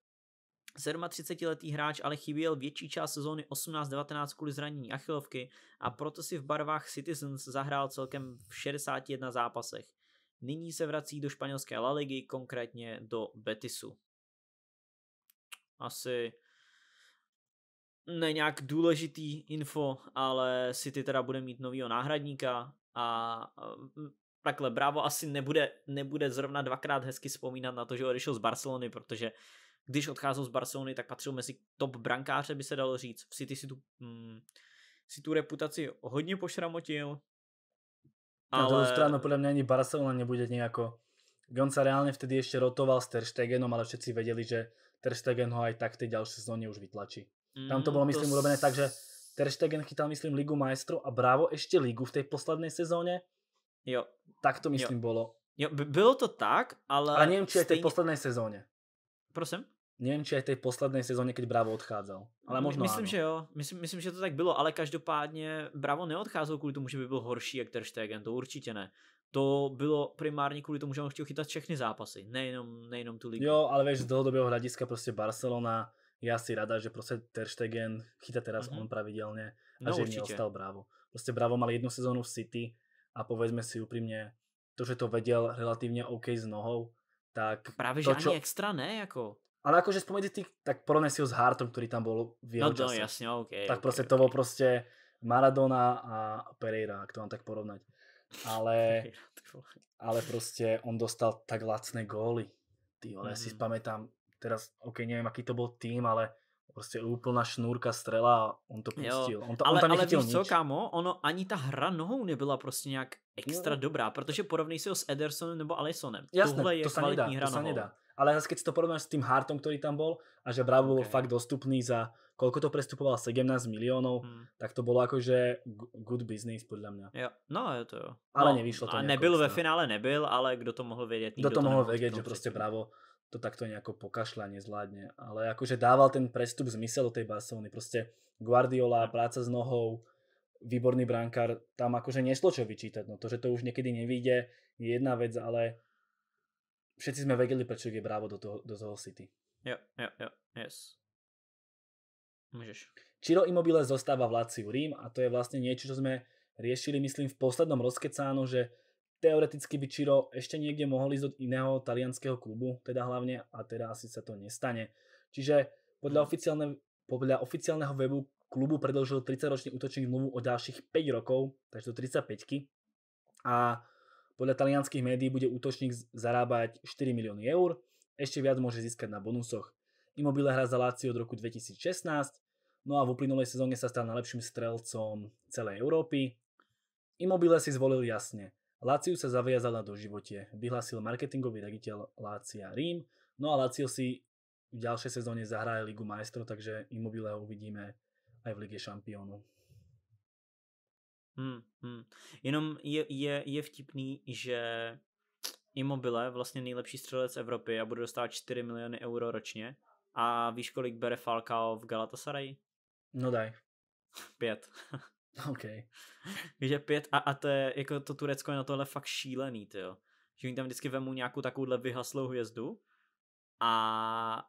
37-letý hráč ale chyběl větší část sezóny 18-19 kvůli zranění achilovky a proto si v barvách Citizens zahrál celkem v 61 zápasech. Nyní se vrací do španělské La Ligy, konkrétně do Betisu. Asi ne nějak důležitý info, ale City teda bude mít novýho náhradníka a takhle Bravo asi nebude, nebude zrovna dvakrát hezky vzpomínat na to, že odešel z Barcelony, protože když odcházel z Barcelony, tak patřil mezi top brankáře, by se dalo říct. V City si tu, mm, si tu reputaci hodně pošramotil. Ale... Na druhou stranu, podle mě ani Barcelona nebude nějako. On se reálně vtedy ještě rotoval s Stegenom, ale všetci vedeli, že Terštegen ho aj tak ty další sezóne už vytlačí. Mm, Tam to mm, bylo myslím, to... urobené tak, že Stegen chytal, myslím, Ligu majstrov a Bravo ještě Ligu v té poslední sezóně. Jo. Tak to, myslím, jo. Jo, bylo to tak, ale... A nevím, či je v té poslední sezóně. Prosím? Nevím, či aj tej poslednej sezóne, keď Bravo odcházel. Ale možná Myslím, že jo. Myslím, myslím, že to tak bylo, ale každopádně Bravo neodcházel kvůli tomu, že by byl horší jak Ter Stegen, to určitě ne. To bylo primárně kvůli tomu, že on chtěl chytat všechny zápasy, nejenom, nejenom tu ligu. Jo, ale víš, z dlhodobého hlediska prostě Barcelona, já si rada, že prostě Ter Stegen chytá teraz mm -hmm. on pravidelně a no, že určitě. neostal Bravo. Prostě Bravo mal jednu sezónu v City a povedzme si upřímně, to, že to vedel relativně OK s nohou, tak... Právě to, že ani extra ne, jako. Ale akože spomedzi tých, tak porovnej si ho s Hartom, ktorý tam bol v jeho no, čase. No jasne, okay, Tak okay, proste okay. to bol proste Maradona a Pereira, ak to mám tak porovnať. Ale, ale proste on dostal tak lacné góly. Ty vole, mm-hmm. ja si mhm. pamätám, teraz, ok, neviem, aký to bol tým, ale prostě úplná šnúrka strela a on to pustil. Jo, on, to, ale, on tam ale nič. co, kámo, ono ani ta hra nohou nebyla prostě nejak extra jo. dobrá, protože porovnej si ho s Edersonem nebo Alisonem. Jasné, Tohle je to sa nedá, hra to nohou. Nedá ale zase keď si to porovnáš s tým Hartom, ktorý tam bol a že Bravo okay. bol fakt dostupný za koľko to prestupoval 17 miliónov, hmm. tak to bolo akože good business podľa mňa. Jo. No je to jo. Ale no, nevyšlo to. A nebyl ve finále nebyl, ale kdo to mohol vědět? Kdo to mohol vědět, že no, prostě Bravo to takto nejako pokašľa, nezvládne. Ale akože dával ten prestup zmysel do tej Barcelony. Proste Guardiola, hmm. práca s nohou, výborný brankár, tam akože nešlo čo vyčítať. No to, že to už niekedy nevíde, je jedna vec, ale všetci sme vedeli, prečo je Bravo do toho, do toho City. Jo, jo, jo, yes. Můžeš. Ciro Immobile zostáva v Laciu Rím a to je vlastne niečo, čo sme riešili, myslím, v poslednom rozkecáno, že teoreticky by Ciro ešte niekde mohol ísť do iného talianského klubu, teda hlavne, a teda asi sa to nestane. Čiže podľa, mhm. oficiálne, podľa oficiálneho webu klubu predlžil 30-ročný útočník zmluvu o ďalších 5 rokov, takže do 35 -ky. A Podľa talianských médií bude útočník zarábať 4 milióny eur, ešte viac môže získať na bonusoch. Immobile hrá za Lazio od roku 2016, no a v uplynulej sezóne sa stal najlepším strelcom celej Európy. Immobile si zvolil jasne. Láciu sa zaviazala do živote, vyhlásil marketingový raditeľ Lácia Rím, no a Lácio si v ďalšej sezóne zahraje Ligu majstrov, takže Immobile ho uvidíme aj v Lige šampiónov. Hmm, hmm. Jenom je, je, je vtipný, že Immobile, vlastně nejlepší střelec Evropy a bude dostávat 4 miliony euro ročně. A víš, kolik bere Falcao v Galatasaray? No daj. Pět. OK. že pět a, a to je, jako to Turecko je na tohle fakt šílený, ty jo. Že oni tam vždycky vemu nějakou takovouhle vyhaslou hvězdu a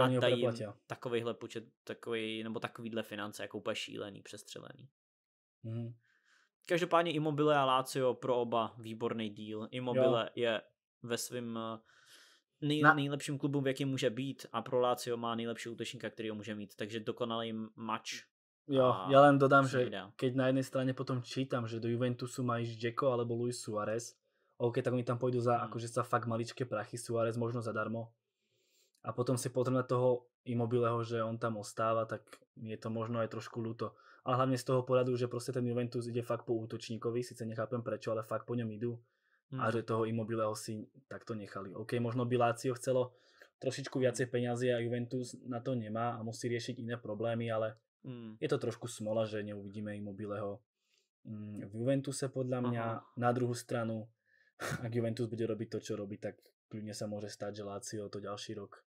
a dají jim takovejhle počet, takový, nebo takovýhle finance, jako úplně šílený, přestřelený. Mm. Každopádně Immobile a Lazio pro oba výborný díl. Immobile jo. je ve svém eh, nej, Na... nejlepším klubu, v jakém může být a pro Lazio má nejlepší útočníka, který ho může mít, takže dokonalý mač. Jo, a... ja dodám, že ideál. keď na jedné straně potom čítám, že do Juventusu má ísť Džeko alebo Luis Suarez, OK, tak oni tam půjdu za, hmm. akože fakt maličké prachy, Suarez možno zadarmo. A potom si potrebné toho Immobileho, že on tam ostává, tak je to možno aj trošku luto ale hlavně z toho poradu, že prostě ten Juventus ide fakt po útočníkovi, sice nechápem prečo, ale fakt po ňom idú hmm. a že toho Immobileho si takto nechali. OK, možno by Lazio chcelo trošičku viacej peniazy a Juventus na to nemá a musí riešiť iné problémy, ale hmm. je to trošku smola, že neuvidíme Immobileho mm, v Juventuse podľa mňa. Aha. Na druhou stranu, ak Juventus bude robiť to, čo robí, tak kľudne sa môže stať, že Lazio to ďalší rok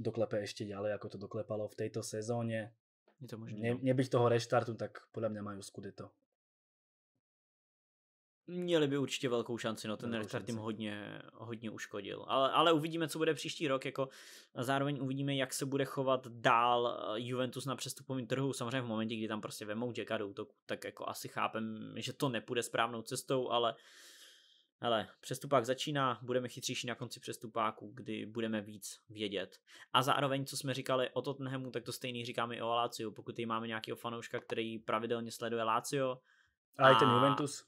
doklepe ešte ďalej, ako to doklepalo v tejto sezóne. Je to možné. Ne, no. nebyť toho restartu, tak podle mě mají to. Měli by určitě velkou šanci, no ten velkou restart jim hodně, hodně uškodil. Ale, ale uvidíme, co bude příští rok, jako zároveň uvidíme, jak se bude chovat dál eh, Juventus na přestupovém trhu. Samozřejmě v momentě, kdy tam prostě vemou Jacka do útoku, tak jako asi chápem, že to nepůjde správnou cestou, ale uh, Hele, přestupák začíná, budeme chytřejší na konci přestupáku, kdy budeme víc vědět. A zároveň, co jsme říkali o Tottenhamu, tak to stejný říkáme i o Lazio. Pokud tady máme nějakého fanouška, který pravidelně sleduje Lazio. A, a i ten Juventus.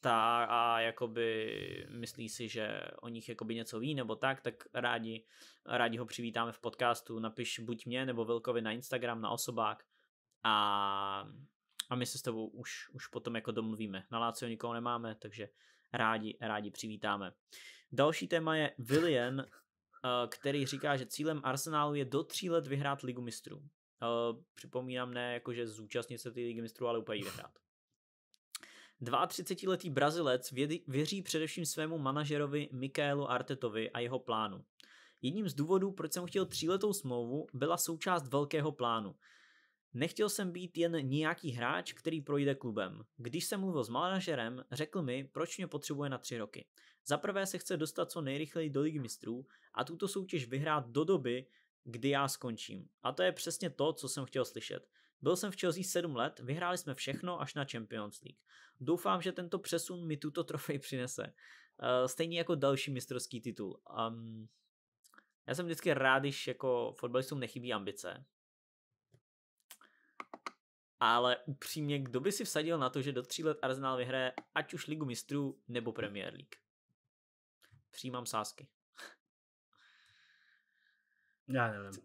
Ta, a jakoby myslí si, že o nich jakoby něco ví nebo tak, tak rádi, rádi ho přivítáme v podcastu. Napiš buď mě nebo Vilkovi na Instagram, na osobák. A, a my se s tebou už, už potom jako domluvíme. Na Lazio nikoho nemáme, takže rádi, rádi přivítáme. Další téma je Willian, eh, který říká, že cílem Arsenálu je do tří let vyhrát Ligu mistrů. Eh, připomínám, ne jakože zúčastnit se ty Ligy mistrů, ale úplně vyhrát. 32-letý Brazilec věří především svému manažerovi Mikaelu Artetovi a jeho plánu. Jedním z důvodů, proč jsem chtěl tříletou smlouvu, byla součást velkého plánu. Nechtěl jsem být jen nějaký hráč, který projde klubem. Když jsem mluvil s manažerem, řekl mi, proč mě potřebuje na tři roky. Za prvé se chce dostat co nejrychleji do Ligy mistrů a tuto soutěž vyhrát do doby, kdy já skončím. A to je přesně to, co jsem chtěl slyšet. Byl jsem v Chelsea 7 let, vyhráli jsme všechno až na Champions League. Doufám, že tento přesun mi tuto trofej přinese. Eh, stejně jako další mistrovský titul. Um, já jsem vždycky rád, když jako fotbalistům nechybí ambice ale upřímně, kdo by si vsadil na to, že do tří let Arsenal vyhraje ať už Ligu mistrů nebo Premier League? Přijímám sázky. Já nevím. Co,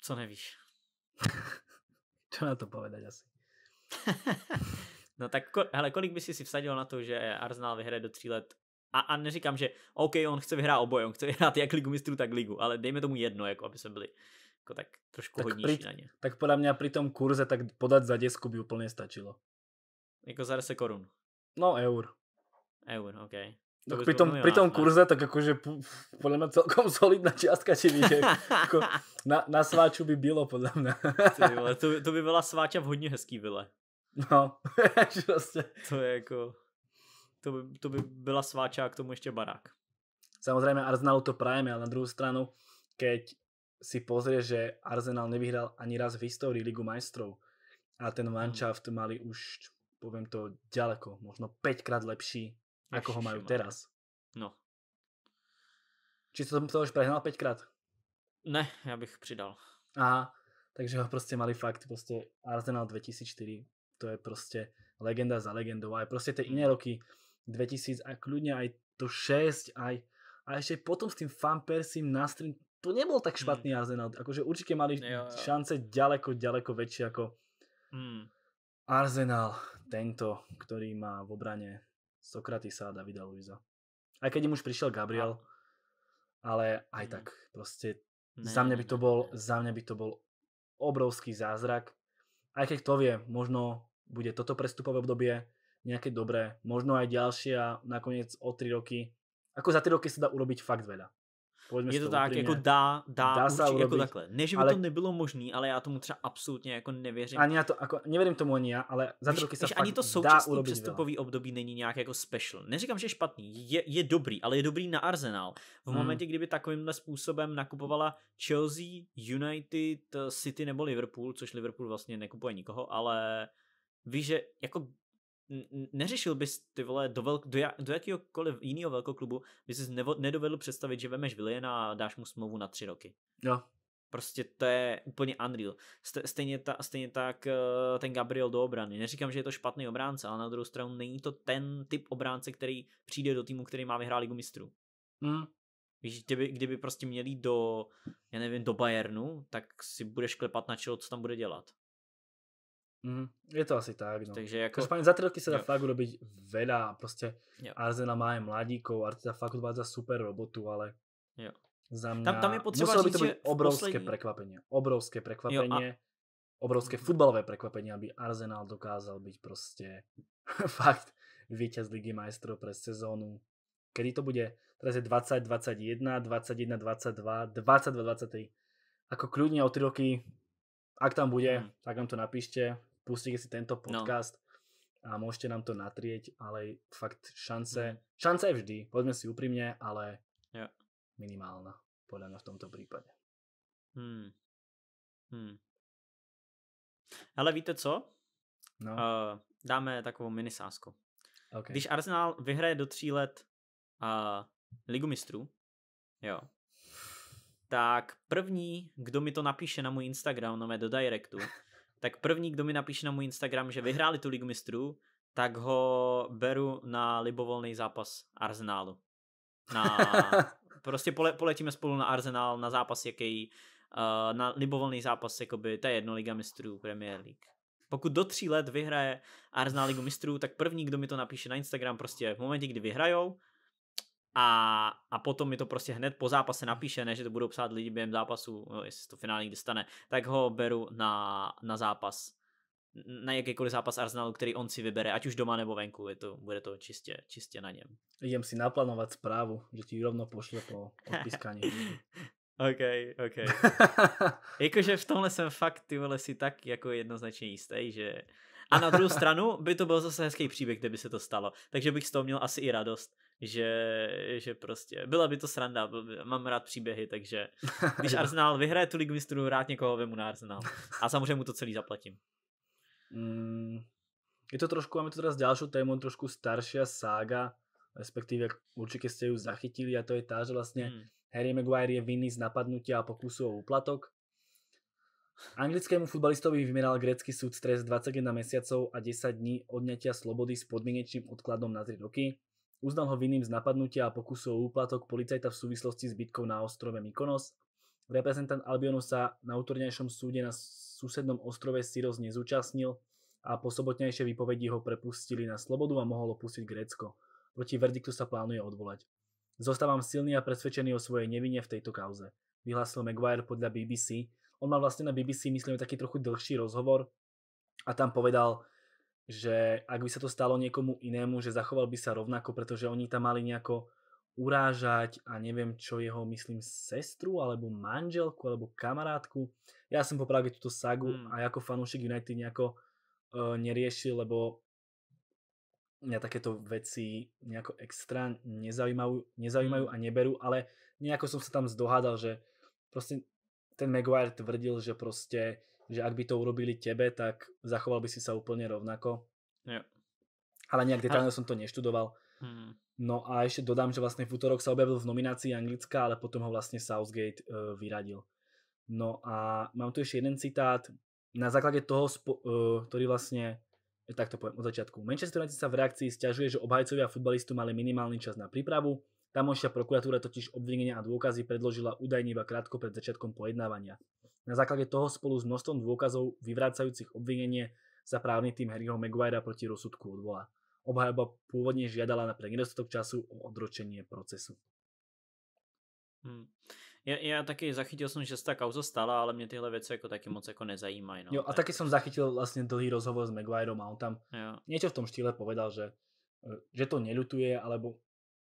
co nevíš? Co na to povedat asi? no tak, ko, hele, kolik by si si vsadil na to, že Arsenal vyhraje do tří let? A, a neříkám, že OK, on chce vyhrát oboje, on chce vyhrát jak ligu mistrů, tak ligu, ale dejme tomu jedno, jako aby se byli jako tak trošku tak hodíš pri, na ně. Tak podle mě při tom kurze tak podat za desku by úplně stačilo. Jako za 10 korun. No eur. Eur, OK. To tak pri tom, pri tom kurze, tak jakože podle mě celkom solidná částka, či víte, jako na, na sváču by bylo, podle mě. to, to by byla sváča v hodně hezký vile. No, prostě. To je jako, to by, to by byla sváča a k tomu ještě barák. Samozřejmě Arsenalu to prajeme, ale na druhou stranu, keď si pozrie, že Arsenal nevyhral ani raz v histórii Ligu majstrov a ten manšaft hmm. mali už, poviem to, ďaleko, možno 5 krát lepší, ako ho majú teraz. No. Či to, to už prehnal 5 krát? Ne, já bych přidal. Aha, takže ho prostě mali fakt, prostě Arsenal 2004, to je prostě legenda za legendou. aj prostě ty hmm. iné roky 2000 a kľudne aj to 6, aj a ešte potom s tým Fan Persim na stream, to nebol tak hmm. špatný mm. Arsenal. Akože určite mali jo, jo. šance ďaleko, ďaleko väčšie ako mm. Arsenal, tento, ktorý má v obrane Sokratisa a Davida Luisa. Aj keď im už prišiel Gabriel, ale aj mm. tak proste ne, za mňa by to bol, ne. za mňa by to bol obrovský zázrak. Aj keď kto vie, možno bude toto prestupové obdobie nejaké dobré, možno aj ďalšie a nakoniec o 3 roky. Ako za 3 roky sa dá urobiť fakt veľa. Pojďme je to tak, jako dá, dá, dá určitě, jako takhle. Ne, že by ale... to nebylo možné, ale já tomu třeba absolutně jako nevěřím. Ani já to, jako, nevěřím tomu ani já, ale za roky se ani to současné přestupový období není nějak jako special. Neříkám, že je špatný, je, je dobrý, ale je dobrý na Arsenal. V hmm. momentě, kdyby takovýmhle způsobem nakupovala Chelsea, United, City nebo Liverpool, což Liverpool vlastně nekupuje nikoho, ale víš, že jako neřešil bys ty vole do, velk, do, jak, do jakéhokoliv jiného klubu, bys si nedovedl představit, že vemeš Viliena a dáš mu smlouvu na tři roky. No. Prostě to je úplně unreal. Stejně, ta, stejně tak eh, ten Gabriel do obrany. Neříkám, že je to špatný obránce, ale na druhou stranu není to ten typ obránce, který přijde do týmu, který má vyhrát ligu mistrů. Mm. Víš, kdyby, kdyby prostě měli do, já nevím, do Bayernu, tak si budeš klepat na čelo, co tam bude dělat. Mm, je to asi tak, no. Takže jako... Každopádně za tri roky dá fakt urobiť veda. prostě Arzena má je mladíkou, Arteta fakt odvádza super robotu, ale jo. za mě Tam, tam je potřeba Muselo by to být obrovské poslední... prekvapenie, obrovské překvapení, a... obrovské mm. futbalové překvapení, aby Arsenal dokázal být prostě fakt vítěz Ligy majstrov pre sezónu. Kedy to bude? Teraz je 20, 21, 21, 22, 22, 23. Ako kľudne o 3 roky, ak tam bude, mm. tak nám to napíšte pustíte si tento no. podcast no. a môžete nám to natrieť, ale fakt šance, mm. šance je vždy, povedme si úprimne, ale yeah. minimálna podľa mňa v tomto prípade. Hmm. Hmm. Ale víte co? No. Uh, dáme takovou minisásku. Okay. Když Arsenal vyhraje do tří let uh, Ligu mistrů, jo, tak první, kdo mi to napíše na můj Instagram, no do directu, tak první, kdo mi napíše na můj Instagram, že vyhráli tu ligu mistrů, tak ho beru na libovolný zápas Arsenálu. Na... prostě pole, poletíme spolu na Arsenal, na zápas jaký, uh, eh, na libovolný zápas, jakoby, to je jedno Liga mistrů, Premier League. Pokud do tří let vyhraje Arsenal Ligu mistrů, tak první, kdo mi to napíše na Instagram, prostě v momentě, kdy vyhrajou, a, a potom mi to prostě hned po zápase hmm. napíše, ne, že to budou psát lidi během zápasu, no, jestli to finálně kdy stane, tak ho beru na, na zápas, na jakýkoliv zápas Arsenalu, který on si vybere, ať už doma nebo venku, je to, bude to čistě, čistě na něm. Jdem si naplánovat zprávu, že ti rovno pošle po odpiskání. OK, OK. Jakože v tomhle jsem fakt, ty vole, si tak jako jednoznačně jistý, že... A na druhou stranu by to byl zase hezký příběh, kdyby se to stalo. Takže bych z toho měl asi i radost, že, že prostě byla by to sranda, mám rád příběhy, takže když Arsenal vyhraje tu ligu mistrů, rád někoho vemu na Arsenal a samozřejmě mu to celý zaplatím. Mm, je to trošku, máme to teraz ďalšiu tému, trošku staršia sága, respektive určitě jste ji zachytili a to je ta, že vlastně mm. Harry Maguire je vinný z napadnutí a pokusu o úplatok. Anglickému futbalistovi vymeral grecký súd stres 21 mesiacov a 10 dní odňatia slobody s podmienečným odkladom na 3 roky. Uznal ho vinným z napadnutia a pokusu o úplatok policajta v súvislosti s bytkou na ostrove Mykonos. Reprezentant Albionu sa na útornejšom súde na susednom ostrove Syros nezúčastnil a po sobotnejšej výpovedi ho prepustili na slobodu a mohol opustiť Grécko. Proti verdiktu sa plánuje odvolať. Zostávam silný a presvedčený o svojej nevine v tejto kauze, vyhlásil Maguire podľa BBC. On mal vlastne na BBC, myslím, taký trochu dlhší rozhovor a tam povedal, že ak by sa to stalo niekomu inému, že zachoval by sa rovnako, pretože oni tam mali nejako urážať a neviem čo jeho, myslím, sestru alebo manželku alebo kamarátku. Ja som popravde túto sagu mm. a ako fanúšik United nejako uh, neriešil, lebo mňa takéto veci nejako extra nezaujímajú, nezaujímajú hmm. a neberú, ale nejako som sa tam zdohádal, že proste ten Maguire tvrdil, že proste že ak by to urobili tebe, tak zachoval by si sa úplne rovnako. Jo. Ale nejak detálne som to neštudoval. Hmm. No a ešte dodám, že vlastne útorok sa objavil v nominácii Anglická, ale potom ho vlastne Southgate uh, vyradil. No a mám tu ešte jeden citát. Na základe toho, spo, uh, ktorý vlastne e, tak to poviem od začiatku. Manchester United sa v reakcii stiažuje, že obhajcovia futbalistu mali minimálny čas na prípravu, Tamošia prokuratúra totiž obvinenia a dôkazy predložila údajne iba krátko pred začiatkom pojednávania. Na základe toho spolu s množstvom dôkazov vyvrácajúcich obvinenie sa právny tým Harryho Maguirea proti rozsudku odvolá. Obhajoba pôvodne žiadala pre nedostatok času o odročenie procesu. Hmm. Já, já taky zachytil jsem, že se ta kauza stala, ale mě tyhle věci jako taky moc jako nezajímají. No. Jo, a taky jsem zachytil vlastně dlhý rozhovor s Maguireom a on tam jo. něco v tom štýle povedal, že, eh, že to nelutuje, alebo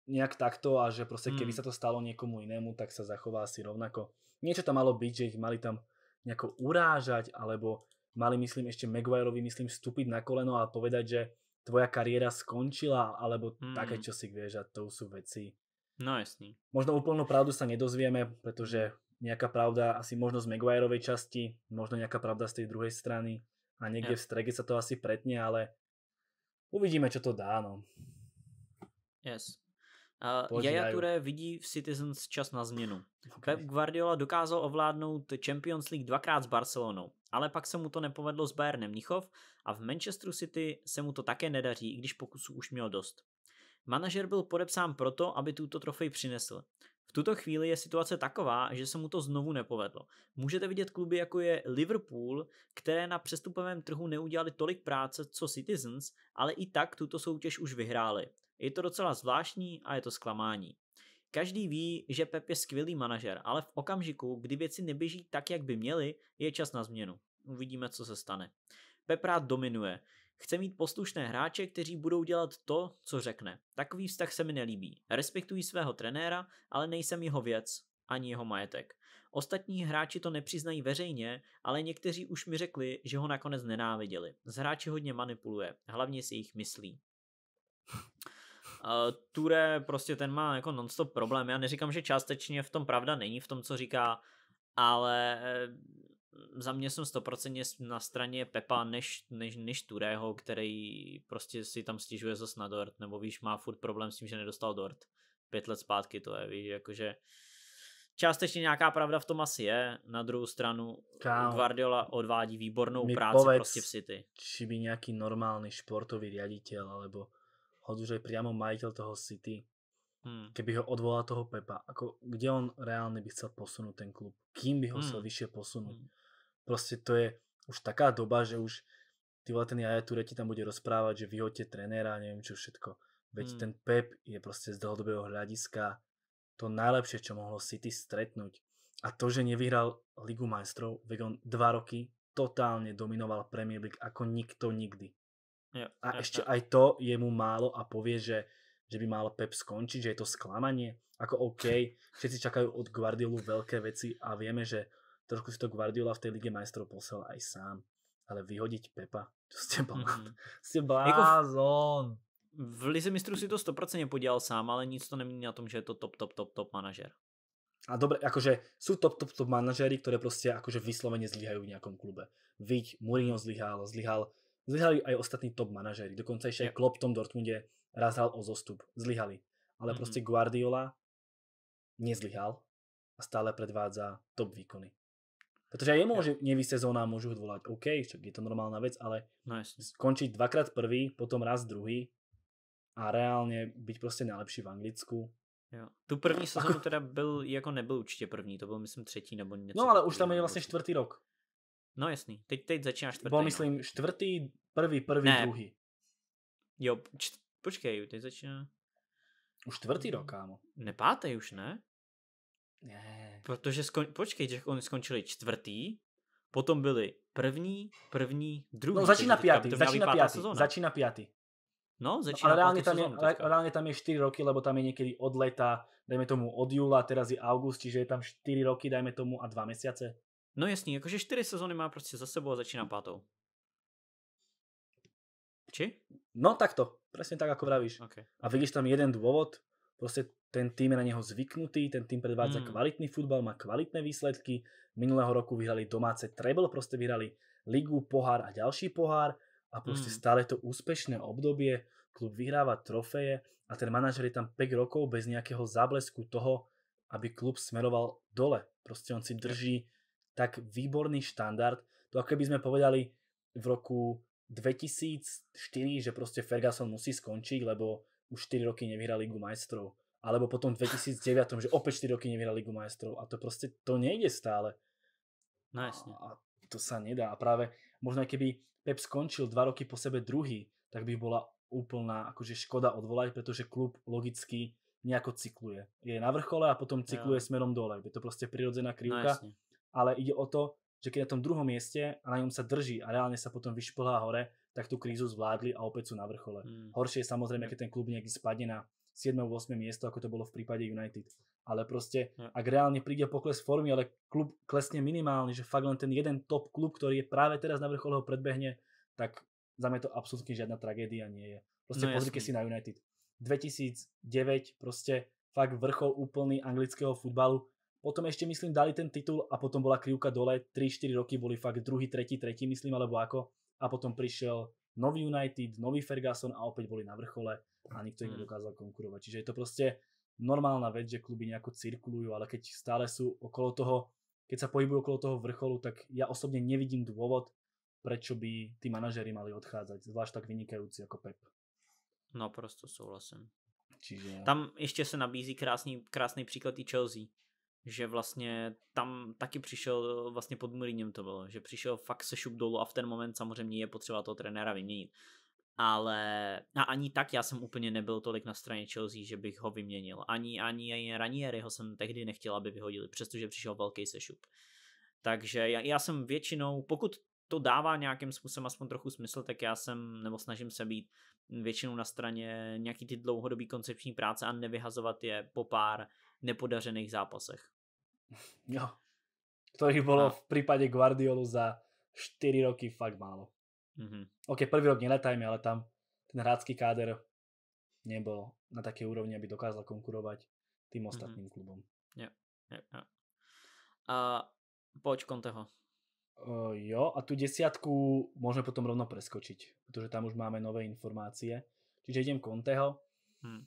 nejak takto a že proste keby hmm. sa to stalo niekomu inému, tak sa zachová asi rovnako. Niečo tam malo byť, že ich mali tam nejako urážať, alebo mali, myslím, ešte Maguireovi, myslím, vstúpiť na koleno a povedať, že tvoja kariéra skončila, alebo mm. také hmm. si vieš, a to sú veci. No jasný. Možno úplnú pravdu sa nedozvieme, pretože nejaká pravda asi možno z Maguireovej časti, možno nejaká pravda z tej druhej strany a niekde ja. v strege sa to asi pretne, ale uvidíme, čo to dá, no. Yes. Uh, Jaja Touré vidí v Citizens čas na změnu. Okay. Jako Pep Guardiola dokázal ovládnout Champions League dvakrát s Barcelonou, ale pak se mu to nepovedlo s Bayernem Mnichov a v Manchesteru City se mu to také nedaří, i když pokusů už měl dost. Manažer byl podepsán proto, aby tuto trofej přinesl. V tuto chvíli je situace taková, že se mu to znovu nepovedlo. Můžete vidět kluby jako je Liverpool, které na přestupovém trhu neudělali tolik práce co Citizens, ale i tak tuto soutěž už vyhráli. Je to docela zvláštní a je to zklamání. Každý ví, že Pep je skvělý manažer, ale v okamžiku, kdy věci neběží tak, jak by měly, je čas na změnu. Uvidíme, co se stane. Pep rád dominuje. Chce mít poslušné hráče, kteří budou dělat to, co řekne. Takový vztah se mi nelíbí. Respektuji svého trenéra, ale nejsem jeho věc, ani jeho majetek. Ostatní hráči to nepřiznají veřejně, ale někteří už mi řekli, že ho nakonec nenáviděli. Z hráči hodně manipuluje, hlavně si jich myslí. Eh, Ture prostě ten má jako nonstop problém. Já neříkám, že částečně v tom pravda není, v tom, co říká, ale eh, za mě jsem stoprocentně na straně Pepa než, než, než Tureho, který prostě si tam stěžuje zas na dort, nebo víš, má furt problém s tím, že nedostal dort. Pět let zpátky to je, víš, jakože částečně nějaká pravda v tom asi je, na druhou stranu Kao, Guardiola odvádí výbornou Mi práci povedz, prostě v City. Či by nějaký normální športový ředitel, alebo Hoď už je priamo majiteľ toho City. Hmm. Keby ho odvolal toho Pepa, ako, kde on reálne by chcel posunúť ten klub? Kým by ho hmm. chcel vyššie posunúť? Hmm. Proste to je už taká doba, že už ty vole ten Jaja Tureti ti tam bude rozprávať, že vyhoďte trenéra, neviem čo všetko. Veď hmm. ten Pep je proste z dlhodobého hľadiska to najlepšie, čo mohlo City stretnúť. A to, že nevyhral Ligu majstrov, veď on dva roky totálne dominoval Premier League ako nikto nikdy a jo, ešte jo. aj to je mu málo a povie, že, že by mal Pep skončiť, že je to sklamanie. Ako OK, všetci čakajú od Guardiolu veľké veci a vieme, že trošku si to Guardiola v té lige majstrov poslal aj sám. Ale vyhodit Pepa, to ste blázon. Mm. Ste jako blázon. V Lize mistrů si to 100% podial sám, ale nic to nemění na tom, že je to top, top, top, top manažer. A dobre, akože sú top, top, top manažery, ktoré proste akože vyslovene zlyhajú v nejakom klube. Viď, Mourinho zlyhal, zlyhal Zlyhali aj ostatní top manažery. Dokonce ještě yeah. Klopp v tom Dortmundě raz hral o zostup. Zlyhali. Ale mm-hmm. prostě Guardiola nezlyhal a stále predvádza top výkony. Protože aj jemu yeah. že neví sezóna, můžu ho OK, však je to normálna vec, ale no, skončiť dvakrát prvý, potom raz druhý a reálně být prostě nejlepší v Anglicku, Jo. Tu první sezónu teda byl, jako nebyl určitě první, to byl myslím třetí nebo něco. No ale už tam je vlastně čtvrtý rok. No jasný, teď, teď začíná čtvrtý. Byl no. myslím čtvrtý, prvý, prvý, ne. druhý. Jo, čt... počkej, teď začíná... Už čtvrtý rok, kámo. Ne, pátý už, ne? Ne. Protože skon... počkej, že oni skončili čtvrtý, potom byli první, první, druhý. No začíná pátý, začíná no, pátý, začíná začína pátý. No, začíná no, ale reálne tam, je, ale reálne tam je 4 roky, lebo tam je niekedy od leta, dajme tomu od júla, teraz je august, čiže je tam 4 roky, dajme tomu a 2 mesiace. No jasný, jakože čtyři sezony má prostě za sebou a začíná pátou. Či? No takto, presne tak, ako vravíš. A vidíš tam jeden dôvod, proste ten tým je na neho zvyknutý, ten tým predvádza hmm. kvalitný futbal, má kvalitné výsledky. Minulého roku vyhrali domáce treble, proste vyhrali ligu, pohár a ďalší pohár a proste hmm. stále to úspešné obdobie, klub vyhráva trofeje a ten manažer je tam 5 rokov bez nejakého záblesku toho, aby klub smeroval dole. Proste on si drží tak výborný štandard. To ako keby sme povedali v roku 2004, že proste Ferguson musí skončiť, lebo už 4 roky nevyhral Ligu majstrov. Alebo potom v 2009, že opäť 4 roky nevyhral Ligu majstrov. A to proste to nejde stále. No jasne. A to sa nedá. A práve možno keby Pep skončil 2 roky po sebe druhý, tak by bola úplná akože škoda odvolať, pretože klub logicky nejako cykluje. Je na vrchole a potom cykluje jo. smerom dole. Je to prostě přirozená no, krivka. No, ale ide o to, že keď na tom druhom mieste a na ňom sa drží a reálne sa potom vyšplhá hore, tak tú krízu zvládli a opäť sú na vrchole. Mm. Horšie je samozrejme, keď ten klub niekde spadne na 7. 8. miesto, ako to bolo v prípade United. Ale proste, yeah. ak reálne príde pokles formy, ale klub klesne minimálne, že fakt len ten jeden top klub, ktorý je práve teraz na vrchole ho predbehne, tak za mňa to absolútne žiadna tragédia nie je. Proste no, pozrite si na United. 2009 proste fakt vrchol úplný anglického futbalu, Potom ešte myslím dali ten titul a potom bola krivka dole, 3-4 roky boli fakt druhý, tretí, tretí myslím, alebo ako. A potom prišiel nový United, nový Ferguson a opäť boli na vrchole a nikto im hmm. nedokázal konkurovať. Čiže je to proste normálna vec, že kluby nejako cirkulujú, ale keď stále sú okolo toho, keď sa pohybujú okolo toho vrcholu, tak ja osobne nevidím dôvod, prečo by tí manažery mali odchádzať, zvlášť tak vynikajúci ako Pep. No no, souhlasím. Čiže... Tam ještě se nabízí krásný, krásný příklad i Chelsea, že vlastně tam taky přišel, vlastně pod Mourinhem to bylo, že přišel fakt se šup dolů a v ten moment samozřejmě je potřeba toho trenéra vyměnit. Ale a ani tak já jsem úplně nebyl tolik na straně Chelsea, že bych ho vyměnil. Ani, ani, ani ho jsem tehdy nechtěl, aby vyhodili, přestože přišel velký sešup. Takže já, já jsem většinou, pokud to dává nějakým způsobem aspoň trochu smysl, tak já jsem, nebo snažím se být většinou na straně nějaký ty dlouhodobý koncepční práce a nevyhazovat je po pár nepodařených zápasech. Jo. Ktorých bolo v prípade Guardiolu za 4 roky fakt málo. Mm-hmm. OK, prvý rok neletajme, ale tam ten hrácky káder nebol na také úrovni, aby dokázal konkurovať tým mhm. ostatným mm-hmm. klubom. Yeah, yeah, yeah. A počkom toho. Uh, jo, a tu desiatku môžeme potom rovno preskočiť, pretože tam už máme nové informácie. Čiže idem Conteho. Hmm.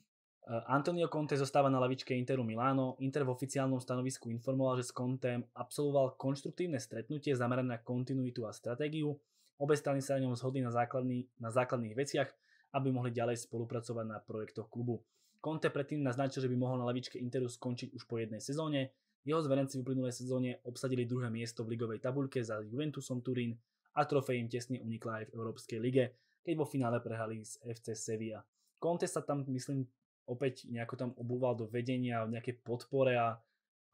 Eh, Antonio Conte zostáva na lavičke Interu Milano. Inter v oficiálnom stanovisku informoval, že s Contem absolvoval konštruktívne stretnutie zamerané na kontinuitu a stratégiu. Obe strany sa na ňom zhodli na, základný, na základných veciach, aby mohli ďalej spolupracovať na projektoch klubu. Conte predtým naznačil, že by mohol na lavičke Interu skončiť už po jednej sezóne. Jeho zverenci v uplynulej sezóne obsadili druhé miesto v ligovej tabuľke za Juventusom Turín a trofej im tesne unikla aj v Európskej lige, keď vo finále prehali z FC Sevilla. Conte sa tam, myslím, opäť nejako tam obúval do vedenia, v nejakej podpore a,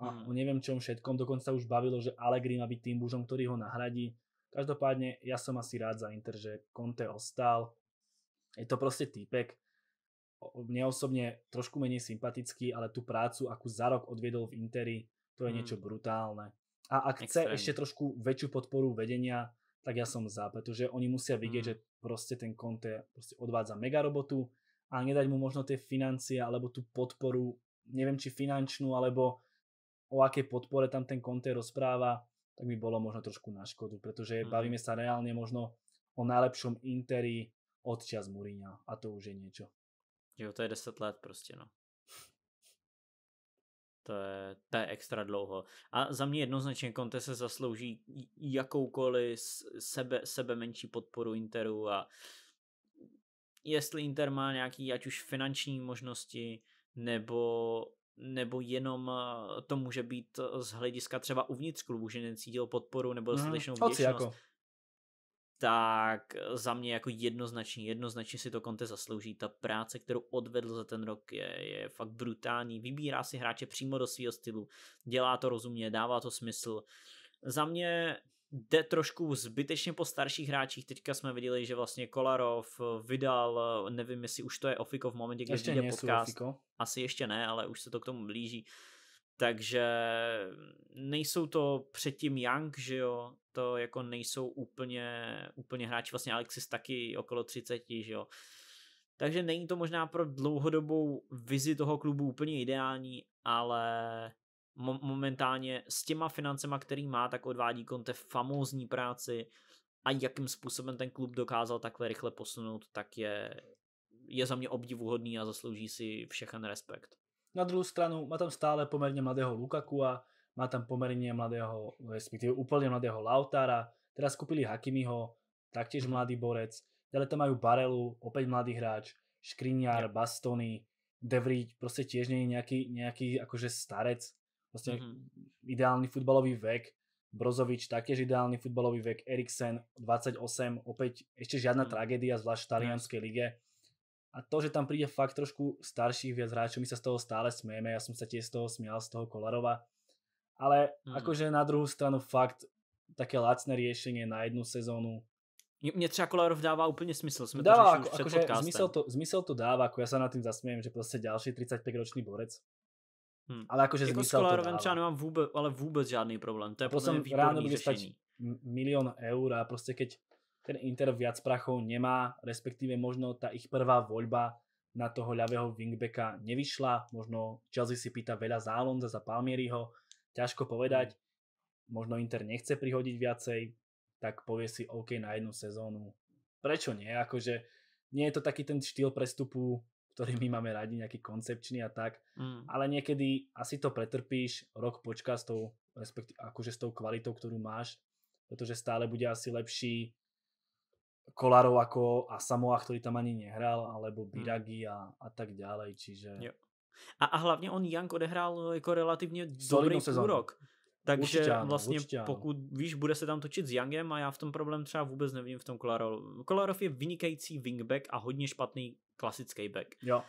a mm. o neviem čom všetkom. Dokonca už bavilo, že Allegri má byť tým mužom, ktorý ho nahradí. Každopádne ja som asi rád za Inter, že Conte ostal. Je to proste týpek, mne osobne trošku menej sympatický, ale tú prácu, akú za rok odviedol v Interi, to je mm. niečo brutálne. A ak Extrém. chce ešte trošku väčšiu podporu vedenia, tak ja som za, pretože oni musia vidieť, mm. že proste ten Conte proste odvádza mega robotu, a nedať mu možno tie financie alebo tú podporu, neviem či finančnú, alebo o akej podpore tam ten Conte rozpráva, tak by bolo možno trošku na škodu, pretože mm. bavíme sa reálne možno o najlepšom Interi od čas Murina a to už je niečo. Jo, to je 10 let prostě, no. To je, to je extra dlouho. A za mě jednoznačně Conte se zaslouží jakoukoliv sebe, sebe menší podporu Interu a uh, jestli Inter má nějaký ať už finanční možnosti nebo nebo jenom eh, to může být eh, z hlediska třeba uvnitř klubu, že necítil podporu nebo mhm. dostatečnou jako. vděčnost. Jako. Tak eh, za mě jako jednoznačně, jednoznačně si to Conte zaslouží. Ta práce, kterou odvedl za ten rok, je, je fakt brutální. Vybírá si hráče přímo do svého stylu, dělá to rozumně, dává to smysl. Za mě jde trošku zbytečně po starších hráčích. Teďka jsme viděli, že vlastně Kolarov vydal, nevím, jestli už to je Ofiko v momentě, kdy ještě podcast. Ofiko. Asi ještě ne, ale už se to k tomu blíží. Takže nejsou to předtím Young, že jo, to jako nejsou úplně, úplně hráči, vlastně Alexis taky okolo 30, že jo. Takže není to možná pro dlouhodobou vizi toho klubu úplně ideální, ale momentálně s těma financema, který má, tak odvádí Conte famózní práci a jakým způsobem ten klub dokázal takhle rychle posunout, tak je, je za mě obdivuhodný a zaslouží si všechen respekt. Na druhou stranu má tam stále poměrně mladého Lukaku a má tam poměrně mladého, respektive úplně mladého Lautara, teda skupili Hakimiho, taktiež mhm. mladý borec, ale tam mají Barelu, opět mladý hráč, Škriňar, Bastony, Devriť, prostě tiež nie je nejaký, akože starec, Vlastne prostě mm-hmm. ideálny futbalový vek, Brozovič takéž ideálny futbalový vek, Eriksen 28, opäť ešte žiadna mm. tragédia, zvlášť v talianskej lige. A to, že tam príde fakt trošku starších viac hráčov, my sa z toho stále smieme, ja som sa tiež z toho smial, z toho Kolarova. Ale mm. Mm-hmm. akože na druhú stranu fakt také lacné riešenie na jednu sezónu. Mne třeba Kolarov dává úplně smysl. sme dáva, to ako, akože zmysel to, zmysel to dává, ako ja sa na tým zasmiem, že proste ďalší 35-ročný borec, Hmm. Ale jakože jako s Kolárovem třeba nemám vůbec, ale vůbec žádný problém. To je prostě výborný řešení. Milion eur a prostě keď ten Inter viac prachov nemá, respektíve možno ta ich prvá voľba na toho ľavého wingbacka nevyšla, možno Chelsea si pýta veľa zálon za Palmieriho, ťažko povedať, hm. možno Inter nechce prihodiť viacej, tak povie si OK na jednu sezónu. Prečo nie? Akože nie je to taký ten štýl prestupu ktorý my máme rádi, nejaký koncepčný a tak. Mm. Ale niekedy asi to pretrpíš, rok počka s tou, akože s tou kvalitou, ktorú máš, pretože stále bude asi lepší Kolarov ako a Samoa, ktorý tam ani nehral, alebo mm. Biragi a, a tak ďalej, čiže... Jo. A, a hlavně on Jank, odehral jako relativně dobrý úrok. Takže určitě vlastně určitě pokud víš, bude se tam točit s Youngem a já v tom problém třeba vůbec nevím v tom Kolarov. Kolarov je vynikající wingback a hodně špatný klasický back. Jo.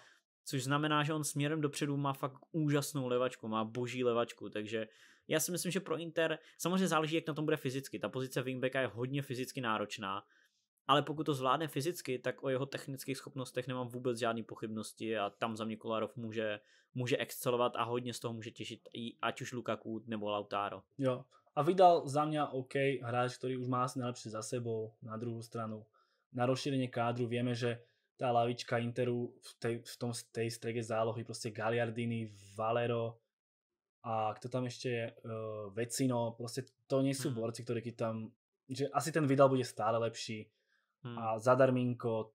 Což znamená, že on směrem dopředu má fakt úžasnou levačku, má boží levačku, takže já si myslím, že pro Inter samozřejmě záleží, jak na tom bude fyzicky. Ta pozice wingbacka je hodně fyzicky náročná ale pokud to zvládne fyzicky, tak o jeho technických schopnostech nemám vůbec žádné pochybnosti a tam za mě Kolarov může, může excelovat a hodně z toho může těšit i ať už Lukaku nebo Lautaro. Jo, a vydal za mě OK hráč, který už má asi nejlepší za sebou na druhou stranu. Na rozšíření kádru víme, že ta lavička Interu v tej, v tom, tej strege zálohy prostě Galiardini, Valero a kto tam ešte je, uh, Vecino, proste to nie sú mhm. borci, ktorí tam, že asi ten Vidal bude stále lepší, hmm. a zadarminko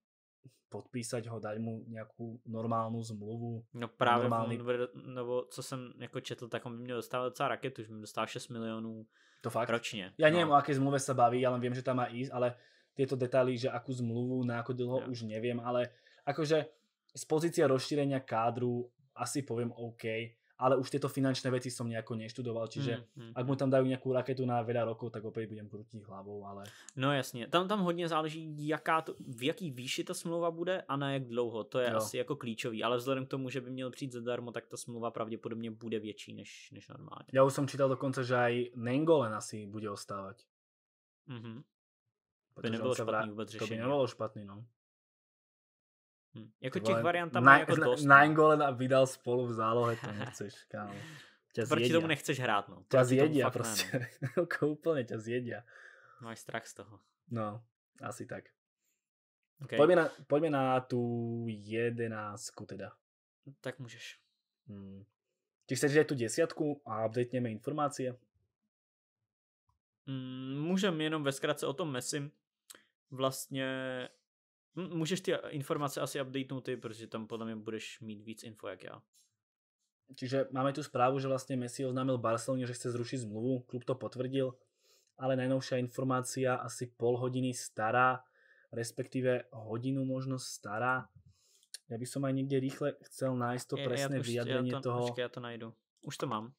podpísať ho, dať mu nějakou normálnu zmluvu. No právě, normálny... nebo co jsem jako četl, tak on by měl dostávat docela raketu, že mi dostal 6 milionů to fakt? ročně. Já no. nevím, o jaké zmluve se baví, ale len vím, že tam má jít, ale tieto detaily, že akú zmluvu, na ako dlho, ja. už neviem, ale akože z pozície rozšírenia kádru asi poviem OK, ale už tieto finančné veci som nejako neštudoval, čiže mm, mm, ak mu hmm. tam dajú nejakú raketu na veľa rokov, tak opět budem krutí hlavou, ale... No jasně, tam, tam hodně záleží, jaká to, v jaký výši ta smlouva bude a na jak dlouho, to je jo. asi jako klíčový, ale vzhledem k tomu, že by měl přijít zadarmo, tak ta smlouva pravděpodobně bude větší než, než normálně. Já už jsem čítal dokonce, že aj Nengolen asi bude ostávat. Mhm. to by nebylo špatný vrát... vůbec řešení. To by nebylo špatný, no. Hm. Jako těch variant tam jako na, jako dost. Na, Golen a vydal spolu v zálohe, to nechceš, kámo. Tě Proti zjedia. tomu nechceš hrát, no. Tě zjedí prostě. No. jako úplně tě zjedí. Máš strach z toho. No, asi tak. Okay. Pojďme, na, pojďme na tu jedenáctku teda. Tak můžeš. Hmm. Ty chceš dát tu desiatku a updateneme informace? Mm, můžem jenom ve zkratce o tom Messi. Vlastně Můžeš ty informace asi updatenout ty, protože tam podle mě budeš mít víc info jak já. Čiže máme tu správu, že vlastně Messi oznámil Barceloně, že chce zrušit zmluvu, klub to potvrdil, ale najnovšia informace asi pol hodiny stará, respektive hodinu možno stará. Já bych som aj někde rychle chcel nájsť to presné já, to, toho. Počkej, já to najdu. Už to mám.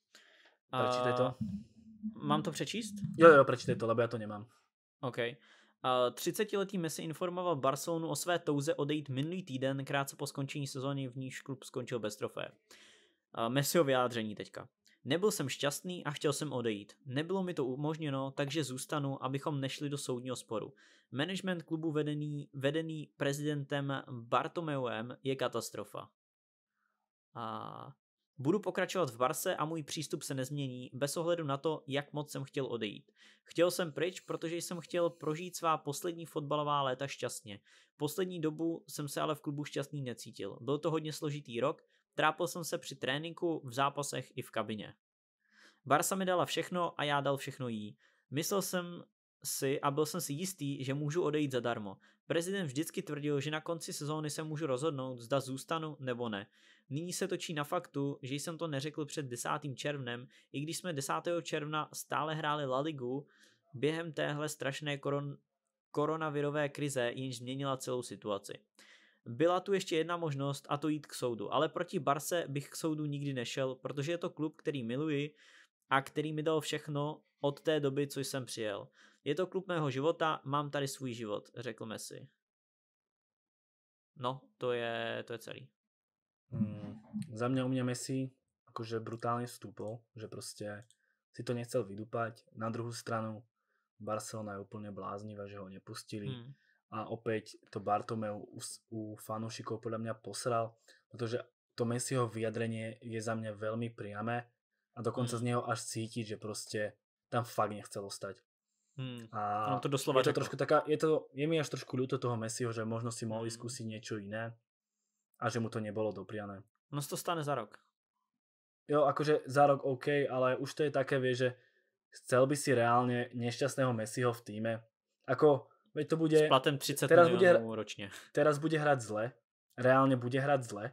Prečítaj to. Uh, mám to přečíst? Jo, jo, prečítaj to, lebo já to nemám. OK. 30-letý Messi informoval Barcelonu o své touze odejít minulý týden, krátce po skončení sezóny, v níž klub skončil bez trofé. o vyjádření teďka. Nebyl jsem šťastný a chtěl jsem odejít. Nebylo mi to umožněno, takže zůstanu, abychom nešli do soudního sporu. Management klubu vedený, vedený prezidentem Bartomeuem je katastrofa. A Budu pokračovat v Barse a můj přístup se nezmění, bez ohledu na to, jak moc jsem chtěl odejít. Chtěl jsem pryč, protože jsem chtěl prožít svá poslední fotbalová léta šťastně. Poslední dobu jsem se ale v klubu šťastný necítil. Byl to hodně složitý rok, trápil jsem se při tréninku, v zápasech i v kabině. Barsa mi dala všechno a já dal všechno jí. Myslel jsem si a byl jsem si jistý, že můžu odejít zadarmo. Prezident vždycky tvrdil, že na konci sezóny se můžu rozhodnout, zda zůstanu nebo ne. Nyní se točí na faktu, že jsem to neřekl před 10. červnem, i když jsme 10. června stále hráli La Ligu, během téhle strašné koron- koronavirové krize jenž změnila celou situaci. Byla tu ještě jedna možnost a to jít k soudu, ale proti Barse bych k soudu nikdy nešel, protože je to klub, který miluji a který mi dal všechno od té doby, co jsem přijel. Je to klub mého života, mám tady svůj život, řekl Messi. No, to je, to je celý. Hmm, za mě u mě Messi jakože brutálně vstúpol, že prostě si to nechcel vydupať. Na druhou stranu Barcelona je úplně bláznivá, že ho nepustili. Hmm. A opět to Bartomeu u, u fanoušiků podle mě posral, protože to Messiho vyjadrenie je za mě velmi priame a dokonce hmm. z něho až cítit, že prostě tam fakt nechcel ostať. Hmm. A no to doslova je to trošku taká, je, to, je mi až trošku ľúto toho Messiho, že možno si mohli hmm. skúsiť niečo iné a že mu to nebolo dopriané. No to stane za rok. Jo, akože za rok OK, ale už to je také, vie, že chcel by si reálne nešťastného Messiho v týme. Ako, veď to bude... S platem 30 teraz bude, ročne. Teraz bude hrať zle. Reálne bude hrať zle.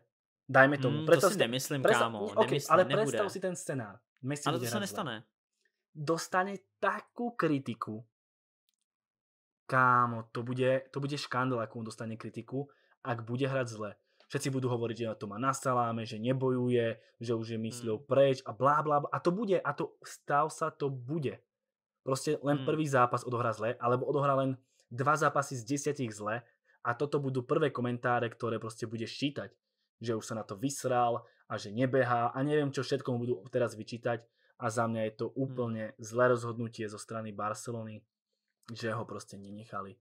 Dajme tomu. Mm, to si nemyslím, predstav, kámo. Okay, nemyslím, ale nebude. predstav si ten scenár. Messi ale to se nestane. Zle dostane takú kritiku. Kámo, to bude, to bude škandál, ak on dostane kritiku, ak bude hrať zle. Všetci budú hovoriť, že to má na saláme, že nebojuje, že už je mysľou hmm. preč a blá, blá, blá. A to bude, a to stav sa to bude. Proste len hmm. prvý zápas odohrá zle, alebo odohrá len dva zápasy z desiatich zle a toto budú prvé komentáre, ktoré proste bude ščítať. Že už sa na to vysral a že nebehá a neviem, čo všetko mu budú teraz vyčítať a za mňa je to hmm. úplne zlé rozhodnutie zo strany Barcelony, že ho proste nenechali.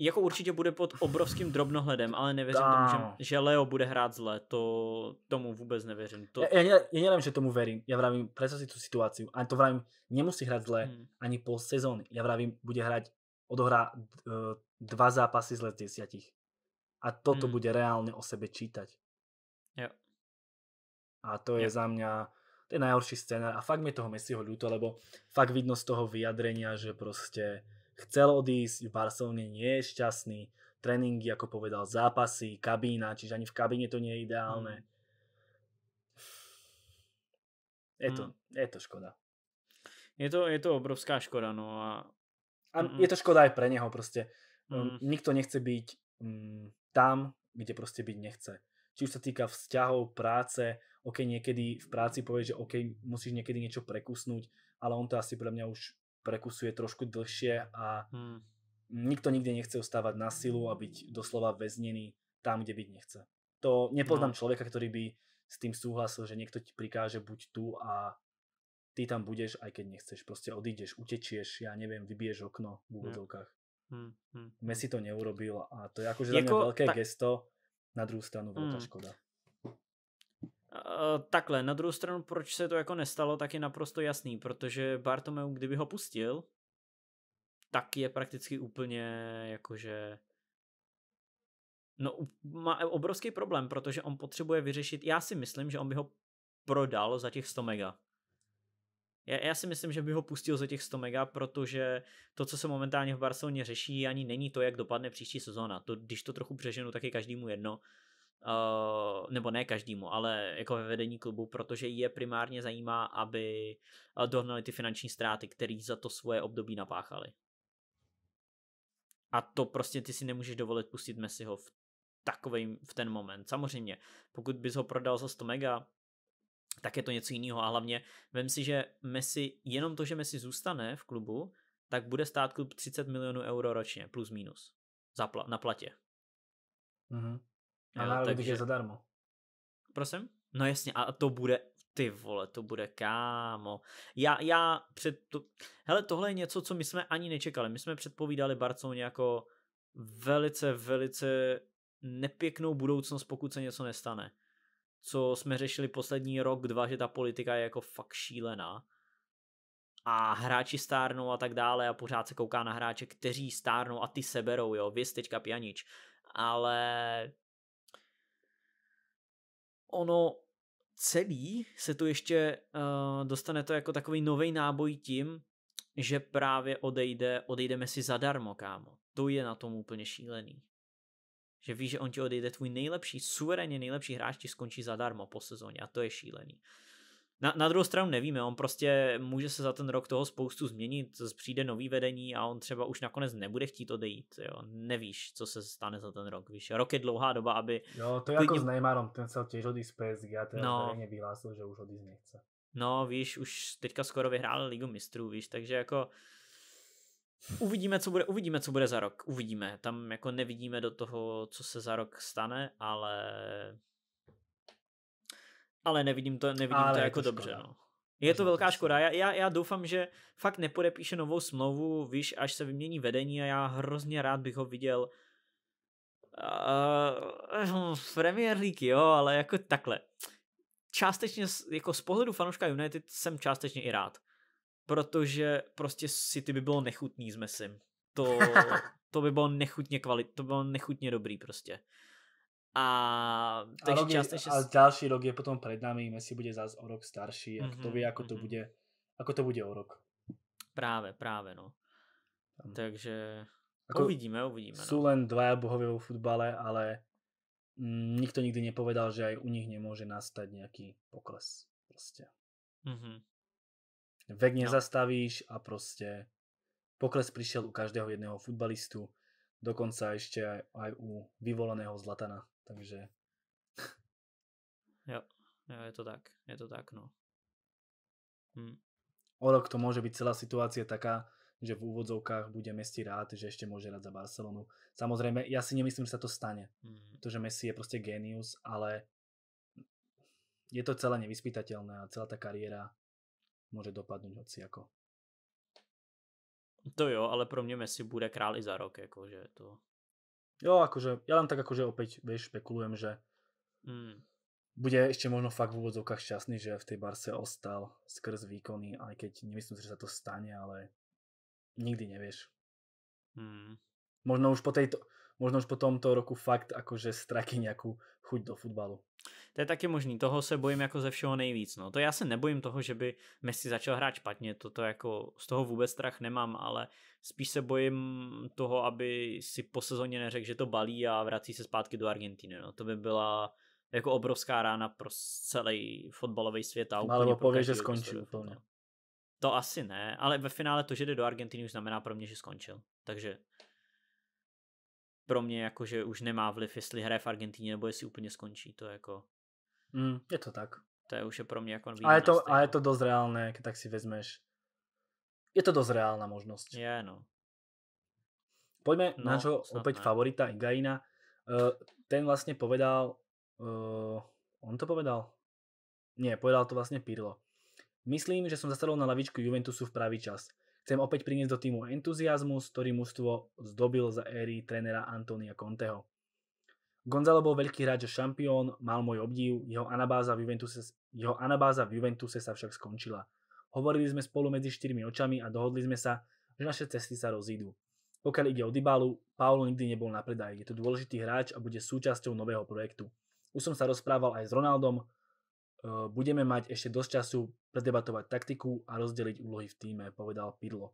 Jako určitě bude pod obrovským drobnohledem, ale nevěřím Dá. tomu, že, že Leo bude hrát zle, to tomu vůbec nevěřím. To... Já, já, já nevím, že tomu verím, Já vravím, přesně si tu situaci, a to vravím, nemusí hrát zle hmm. ani pol sezóny, Já vravím, bude hrát. odohrá eh, dva zápasy zle z desiatich. A toto hmm. bude reálně o sebe čítať. Jo. A to je jo. za mňa to je najhorší scénar a fakt mi toho Messiho ľúto, lebo fakt vidno z toho vyjadrenia, že proste chcel odísť, v Barcelone nie je šťastný, tréningy, ako povedal, zápasy, kabína, čiže ani v kabíne to nie je ideálne. Mm. Je, to, mm. je to škoda. Je to, je to obrovská škoda, no a... a mm, je to škoda aj pre neho proste. Um, mm. Nikto nechce byť mm, tam, kde proste byť nechce. Či už sa týka vzťahov, práce, OK, niekedy v práci povie, že OK, musíš niekedy niečo prekusnúť, ale on to asi pre mňa už prekusuje trošku dlhšie a hmm. nikto nikde nechce ostávať na silu a byť doslova väznený tam, kde byť nechce. To nepoznám no. človeka, ktorý by s tým súhlasil, že niekto ti prikáže buď tu a ty tam budeš, aj keď nechceš. Proste odídeš, utečieš, ja neviem, vybiješ okno v úvodzovkách. Hmm. Hmm. Messi to neurobil a to je akože jako, za mňa jako veľké tak... gesto, na druhou stranu velká hmm. škoda. Eh, takhle, na druhou stranu, proč se to jako nestalo, tak je naprosto jasný, protože Bartomeu, kdyby ho pustil, tak je prakticky úplně jakože no má obrovský problém, protože on potřebuje vyřešit, já si myslím, že on by ho prodal za těch 100 mega. Já, já si myslím, že by ho pustil za těch 100 mega, protože to, co se momentálně v Barceloně řeší, ani není to, jak dopadne příští sezóna. To, když to trochu přeženu, tak je každému jedno. Eh, nebo ne každému, ale jako ve vedení klubu, protože je primárně zajímá, aby eh, dohnali ty finanční ztráty, které za to svoje období napáchali. A to prostě ty si nemůžeš dovolit pustit Messiho v takovým v ten moment. Samozřejmě, pokud bys ho prodal za 100 mega, tak je to něco jiného a hlavně vem si, že Messi, jenom to, že Messi zůstane v klubu, tak bude stát klub 30 milionů euro ročně, plus minus, za na platě. Mm-hmm. Ale takže... je zadarmo. Prosím? No jasně, a to bude, ty vole, to bude kámo. Já, já před... To... Hele, tohle je něco, co my jsme ani nečekali. My jsme předpovídali Barceloně jako velice, velice nepěknou budoucnost, pokud se něco nestane. Co jsme řešili poslední rok, dva, že ta politika je jako fakt šílená a hráči stárnou a tak dále a pořád se kouká na hráče, kteří stárnou a ty seberou, jo, vy teďka pjanič. Ale ono celý se tu ještě uh, dostane to jako takový nový náboj tím, že právě odejde, odejdeme si zadarmo, kámo. To je na tom úplně šílený. Že víš, že on ti odejde tvůj nejlepší, suverénně nejlepší hráč ti skončí zadarmo po sezóně a to je šílený. Na, na druhou stranu nevíme, on prostě může se za ten rok toho spoustu změnit, přijde nový vedení a on třeba už nakonec nebude chtít odejít, jo. Nevíš, co se stane za ten rok, víš. Rok je dlouhá doba, aby... Jo, to je jako s Neymarom, ten se těž odjít z PSG a ten no. vyhlásil, že už odjít nechce. No, víš, už teďka skoro vyhrál Ligu mistrů, víš, takže jako uvidíme, co bude, uvidíme, co bude za rok, uvidíme. Tam jako nevidíme do toho, co se za rok stane, ale ale nevidím to, nevidím ale to jako to dobře. No. Je to velká škoda. Já, já, já doufám, že fakt nepodepíše novou smlouvu, víš, až se vymění vedení a já hrozně rád bych ho viděl uh, Premier League, jo, ale jako takhle. Částečně, jako z pohledu fanouška United jsem částečně i rád. Protože prostě City by bylo nechutný s Messim. To, to by bylo nechutně kvalit, to by bylo nechutně dobrý prostě. A, takže a, rok je, častejšie... a další rok je potom pred nami, Messi bude zase o rok starší a kto mm -hmm, mm -hmm. to mm-hmm, jako mm-hmm. bude, ako to bude o rok. Práve, práve, no. Tam. Takže ako, uvidíme, uvidíme. Jsou no. len dva bohové v futbale, ale mm, nikto nikdy nepovedal, že aj u nich nemůže nastat nějaký pokles. Prostě. Mm -hmm. Vek no. nezastavíš no. a prostě pokles přišel u každého jedného futbalistu, dokonca ešte aj, aj u vyvoleného Zlatana takže... Jo, jo, je to tak, je to tak, no. Hm. O rok to môže byť celá situácia taká, že v úvodzovkách bude Messi rád, že ešte môže rád za Barcelonu. Samozrejme, ja si nemyslím, že sa to stane. protože hm. To, Messi je proste genius, ale je to celé nevyspytateľné a celá tá kariéra může dopadnout hoci jako. To jo, ale pro mě Messi bude král i za rok, jakože to Jo, akože, ja len tak akože opäť, vieš, špekulujem, že mm. bude ešte možno fakt v úvodzovkách šťastný, že v tej Barse ostal skrz výkony, aj keď nemyslím si, že sa to stane, ale nikdy nevieš. Mm. Možno už po tejto, možno už po tomto roku fakt akože straky nejakú chuť do fotbalu. To je taky možný, toho se bojím jako ze všeho nejvíc. No. To já se nebojím toho, že by Messi začal hrát špatně, toto jako z toho vůbec strach nemám, ale Spíš se bojím toho, aby si po sezóně neřekl, že to balí a vrací se zpátky do Argentiny. No. To by byla jako obrovská rána pro celý fotbalový svět. No, ale úplně pověš, že skončil úplně. To asi ne, ale ve finále to, že jde do Argentiny, už znamená pro mě, že skončil. Takže pro mě jako, že už nemá vliv, jestli hraje v Argentině nebo jestli úplně skončí. To je jako... Mm, je to tak. To je už je pro mě jako... A je, to, a je to dost reálné, když tak si vezmeš je to dosť reálna možnosť. Je, no. Poďme no, čo opäť ne. No. favorita Igaina. Uh, ten vlastne povedal, uh, on to povedal? Nie, povedal to vlastne Pirlo. Myslím, že som zasadol na lavičku Juventusu v pravý čas. Chcem opäť priniesť do týmu entuziasmus, ktorý mužstvo zdobil za éry trénera Antonia Conteho. Gonzalo bol veľký hráč a šampión, mal môj obdiv, jeho anabáza v Juventuse, jeho anabáza v Juventuse sa však skončila. Hovorili sme spolu medzi štyrmi očami a dohodli sme sa, že naše cesty sa rozídu. Pokiaľ ide o Dybalu, Paulo nikdy nebol na predaj. Je to dôležitý hráč a bude súčasťou nového projektu. Už som sa rozprával aj s Ronaldom, e, budeme mať ešte dosť času predebatovať taktiku a rozdeliť úlohy v týme, povedal Pirlo.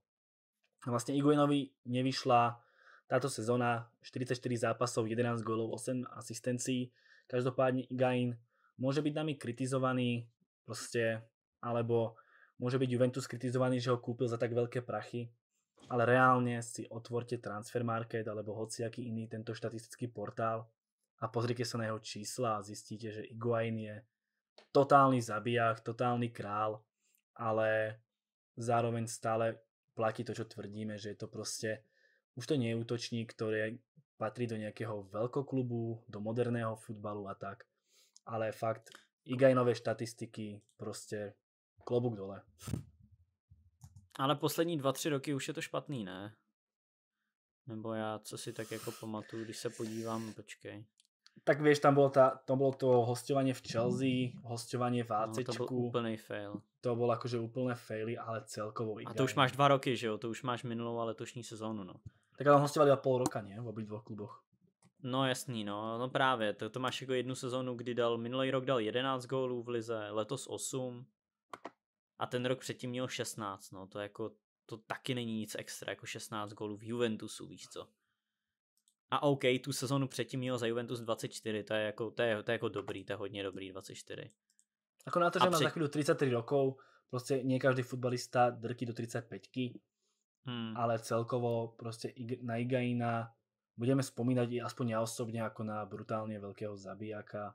Vlastne Iguenovi nevyšla táto sezóna 44 zápasov, 11 gólov, 8 asistencií. Každopádne Igain môže byť nami kritizovaný, proste, alebo Môže byť Juventus kritizovaný, že ho kúpil za tak veľké prachy, ale reálne si otvorte Transfermarket alebo hociaký iný tento štatistický portál a pozrite sa na jeho čísla a zistíte, že Iguain je totálny zabiják, totálny král, ale zároveň stále platí to, čo tvrdíme, že je to proste, už to nie je útočník, ktorý patrí do nejakého veľkoklubu, do moderného futbalu a tak, ale fakt Igajnové štatistiky proste klobuk dole. Ale poslední dva, tři roky už je to špatný, ne? Nebo já, co si tak jako pamatuju, když se podívám, počkej. Tak víš, tam bylo, ta, to bylo to hostování v Chelsea, hostování v AC. No, to byl úplný fail. To bylo jakože úplné faily, ale celkovo. A to už máš dva roky, že jo? To už máš minulou a letošní sezónu, no. Tak tam hostovali a půl roka, ne? V obých dvou kluboch. No jasný, no, no právě, to, to máš jako jednu sezónu, kdy dal, minulý rok dal 11 gólů v lize, letos 8, a ten rok předtím měl 16, no to jako to taky není nic extra, jako 16 gólů v Juventusu, víš co. A OK, tu sezonu předtím měl za Juventus 24, to je jako, to je, to je jako dobrý, to je hodně dobrý 24. Ako na to, že a má před... za chvíli 33 rokov, prostě nie každý futbalista drtí do 35 hmm. ale celkovo prostě na Igaina budeme spomínat i aspoň já osobně jako na brutálně velkého zabijáka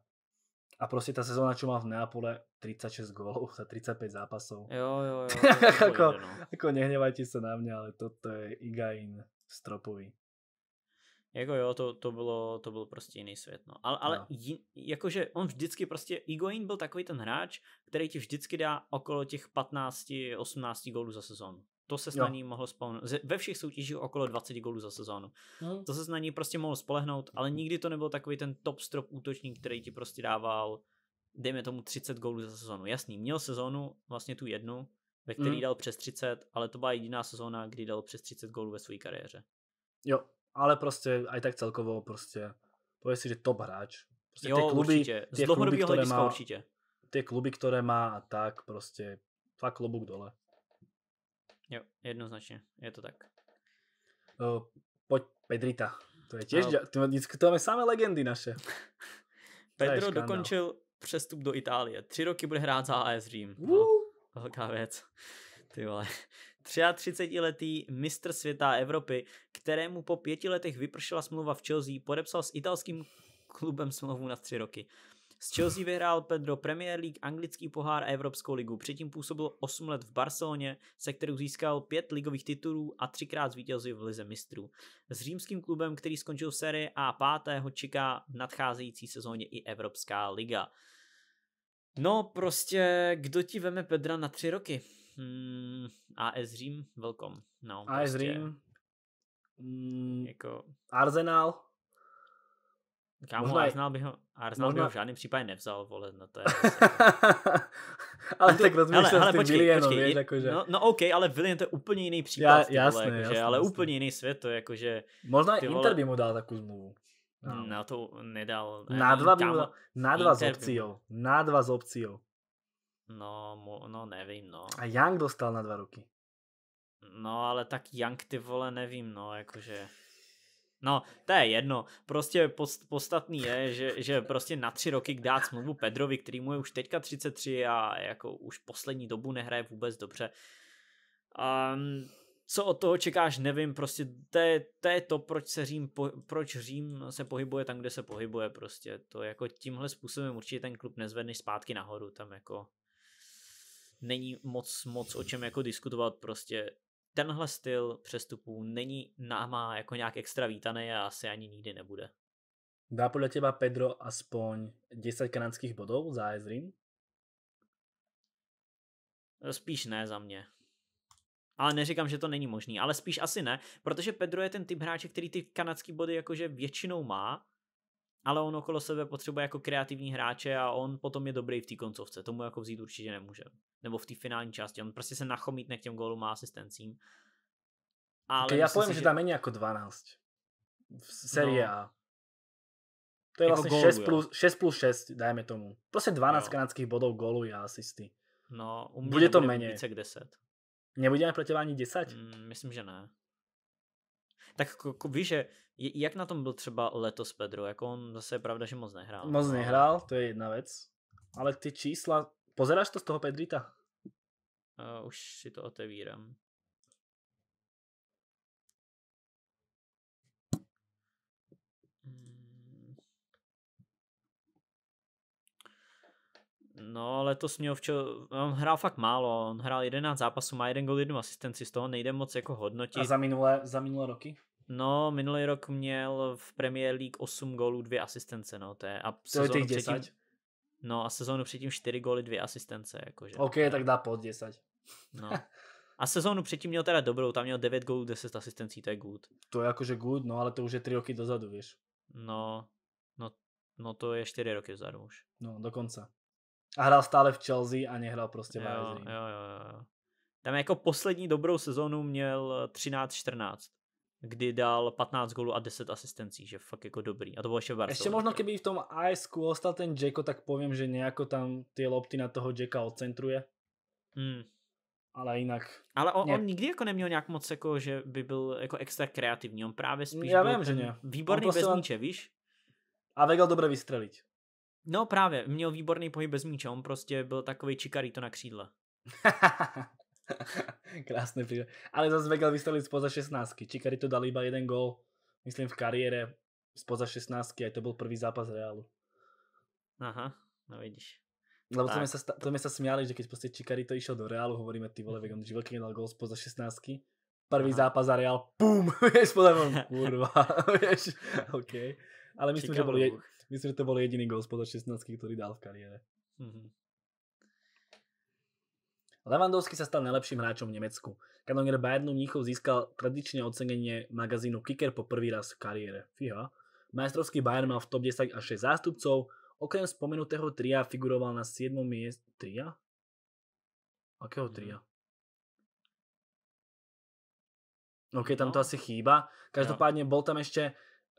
a prostě ta sezóna, čo má v Neapole, 36 gólov za 35 zápasov. Jo, jo, jo. ako, no. ako nehnevajte sa na mňa, ale toto je Igain stropový. Jako jo, to, to, bylo, to byl prostě jiný svět. No. Ale, ale no. Jin, jakože on vždycky prostě, Igoin byl takový ten hráč, který ti vždycky dá okolo těch 15-18 gólů za sezónu. To se na ní mohlo spolehnout. Ve všech soutěžích okolo 20 gólů za sezónu. Hmm. To se na ní prostě mohlo spolehnout, ale mhm. nikdy to nebyl takový ten top strop útočník, který ti prostě dával, dejme tomu 30 gólů za sezónu. Jasný, měl sezónu, vlastně tu jednu, ve který hmm. dal přes 30, ale to byla jediná sezóna, kdy dal přes 30 gólů ve své kariéře. Jo, ale prostě i tak celkovo prostě, pověď si, že top hráč. Prostě jo, kluby, určitě. Z dlouhodobého hlediska má, určitě. Ty kluby, které má a tak prostě fakt lobuk dole. Jo, jednoznačně, je to tak. Uh, pojď Pedrita, to je těž, no. máme samé legendy naše. Pedro dokončil přestup do Itálie. Tři roky bude hrát za AS Řím. No, velká věc. Ty vole. 33-letý mistr světa Evropy, kterému po pěti letech vypršela smlouva v Chelsea, podepsal s italským klubem smlouvu na tři roky. S Chelsea vyhrál Pedro Premier League, anglický pohár a Evropskou ligu. Předtím působil 8 let v Barceloně, se kterou získal 5 ligových titulů a třikrát zvítězil v Lize mistrů. S římským klubem, který skončil v sérii A 5. ho čeká v nadcházející sezóně i Evropská liga. No prostě, kdo ti veme Pedra na tři roky? Hmm, AS Řím, welcome. No, AS prostě, Řím, hmm, jako... Arsenal, Kámo, možná... Arsenal by ho, Arsenal možná... by ho v žádném případě nevzal, vole, no to je... ale tak rozumíš se hele, hele, počkej, Willianom, počkej, víš, jakože... No, no OK, ale William to je úplně jiný případ, Já, jasný, vole, jakože, jasný, ale jasný. úplně jiný svět, to je jakože... Možná vole... Inter by mu dal takovou zmluvu. No. no to nedal. Na dva, by mu dal, na dva s opcí, Na dva s opcí, No, mo, no nevím, no. A Young dostal na dva roky. No, ale tak Young, ty vole, nevím, no, jakože... No, to je jedno. Prostě post, podstatný je, že, že prostě na tři roky dát smlouvu Pedrovi, který mu je už teďka 33 a jako už poslední dobu nehraje vůbec dobře. Um, co od toho čekáš, nevím, prostě to je, to, je to proč, se Řím, po, proč Řím se pohybuje tam, kde se pohybuje prostě. To jako tímhle způsobem určitě ten klub nezvedne zpátky nahoru, tam jako není moc, moc o čem jako diskutovat prostě tenhle styl přestupů není náma jako nějak extra vítaný a asi ani nikdy nebude. Dá podle těba Pedro aspoň 10 kanadských bodů za AS Spíš ne za mě. Ale neříkám, že to není možný, ale spíš asi ne, protože Pedro je ten typ hráče, který ty kanadský body jakože většinou má ale on okolo sebe potřebuje jako kreativní hráče a on potom je dobrý v té koncovce, tomu jako vzít určitě nemůže. Nebo v té finální části, on prostě se nachomítne k těm gólům a asistencím. Ale já povím, si, že... tam není jako 12 v série no. A. To je jako vlastně gólu, 6, plus, 6 plus 6, dajme tomu. Prostě 12 jo. kanadských bodů gólu a asisty. No, u mě Bude to méně. Více k 10. Nebudeme pro teba ani 10? Mm, myslím, že ne. Tak jako, jako víš, že jak na tom byl třeba letos Pedro, jako on zase je pravda, že moc nehrál. Moc nehrál, to je jedna věc. Ale ty čísla, pozeráš to z toho Pedrita? Uh, už si to otevírám. No, letos měl včo... On hrál fakt málo, on hrál 11 zápasů, má jeden gol, jednu asistenci, z toho nejde moc jako hodnotit. A za minulé, za minulé roky? No, minulý rok měl v Premier League 8 gólů, 2 asistence, no, to je... A to je těch 10? Předtím, no a sezónu předtím 4 góly, 2 asistence, jakože. OK, no, tak dá pod 10. No. A sezónu předtím měl teda dobrou, tam měl 9 gólů, 10 asistencí, to je good. To je jakože good, no ale to už je 3 roky dozadu, víš. No, no, no to je 4 roky dozadu už. No, dokonce. A hrál stále v Chelsea a nehrál prostě v jo, jo, jo, jo. Tam jako poslední dobrou sezonu měl 13-14 eh, kdy dal 15 gólů a 10 asistencí, že fakt jako dobrý. A to bylo ještě v Barcelona. Ještě možno, kdyby v tom ASQ ostal ten Jacko, tak povím, že nějako tam ty lopty na toho Jacka odcentruje. Hmm. Ale jinak... Ale on, on nikdy jako neměl nějak moc jako, že by byl jako extra kreativní. On právě spíš Já vím, že ne. výborný bez prostě míče, víš? A vedel dobře vystřelit. No právě, měl výborný pohyb bez míče, on prostě byl takový to na křídle. Krásný příklad. Ale zase Vegel vystrelil spoza 16. Čikarý to dal iba jeden gol, myslím v kariére spoza 16. A to byl první zápas Realu. Aha, no vidíš. Lebo tak. to, sa, to sa smiali, že keď proste Čikari to išiel do Realu, hovoríme, ty vole, vegan, velký nedal gol spoza 16. Prvý Aha. zápas a Reál, pum, vieš, podľa mňa, kurva, vieš, OK. Ale myslím, Čikavu. že bol, Myslím, že to bol jediný gol spod 16, ktorý dal v kariére. Mhm. Lewandowski sa stal najlepším hráčom v Nemecku. Kanonier Bayernu Níchov získal tradične ocenenie magazínu Kicker po prvý raz v kariére. Fíha. Majstrovský Bayern mal v top 10 až 6 zástupcov, okrem spomenutého tria figuroval na 7. miest... Tria? Akého mhm. tria? OK, tam to no. asi chýba. Každopádne bol tam ešte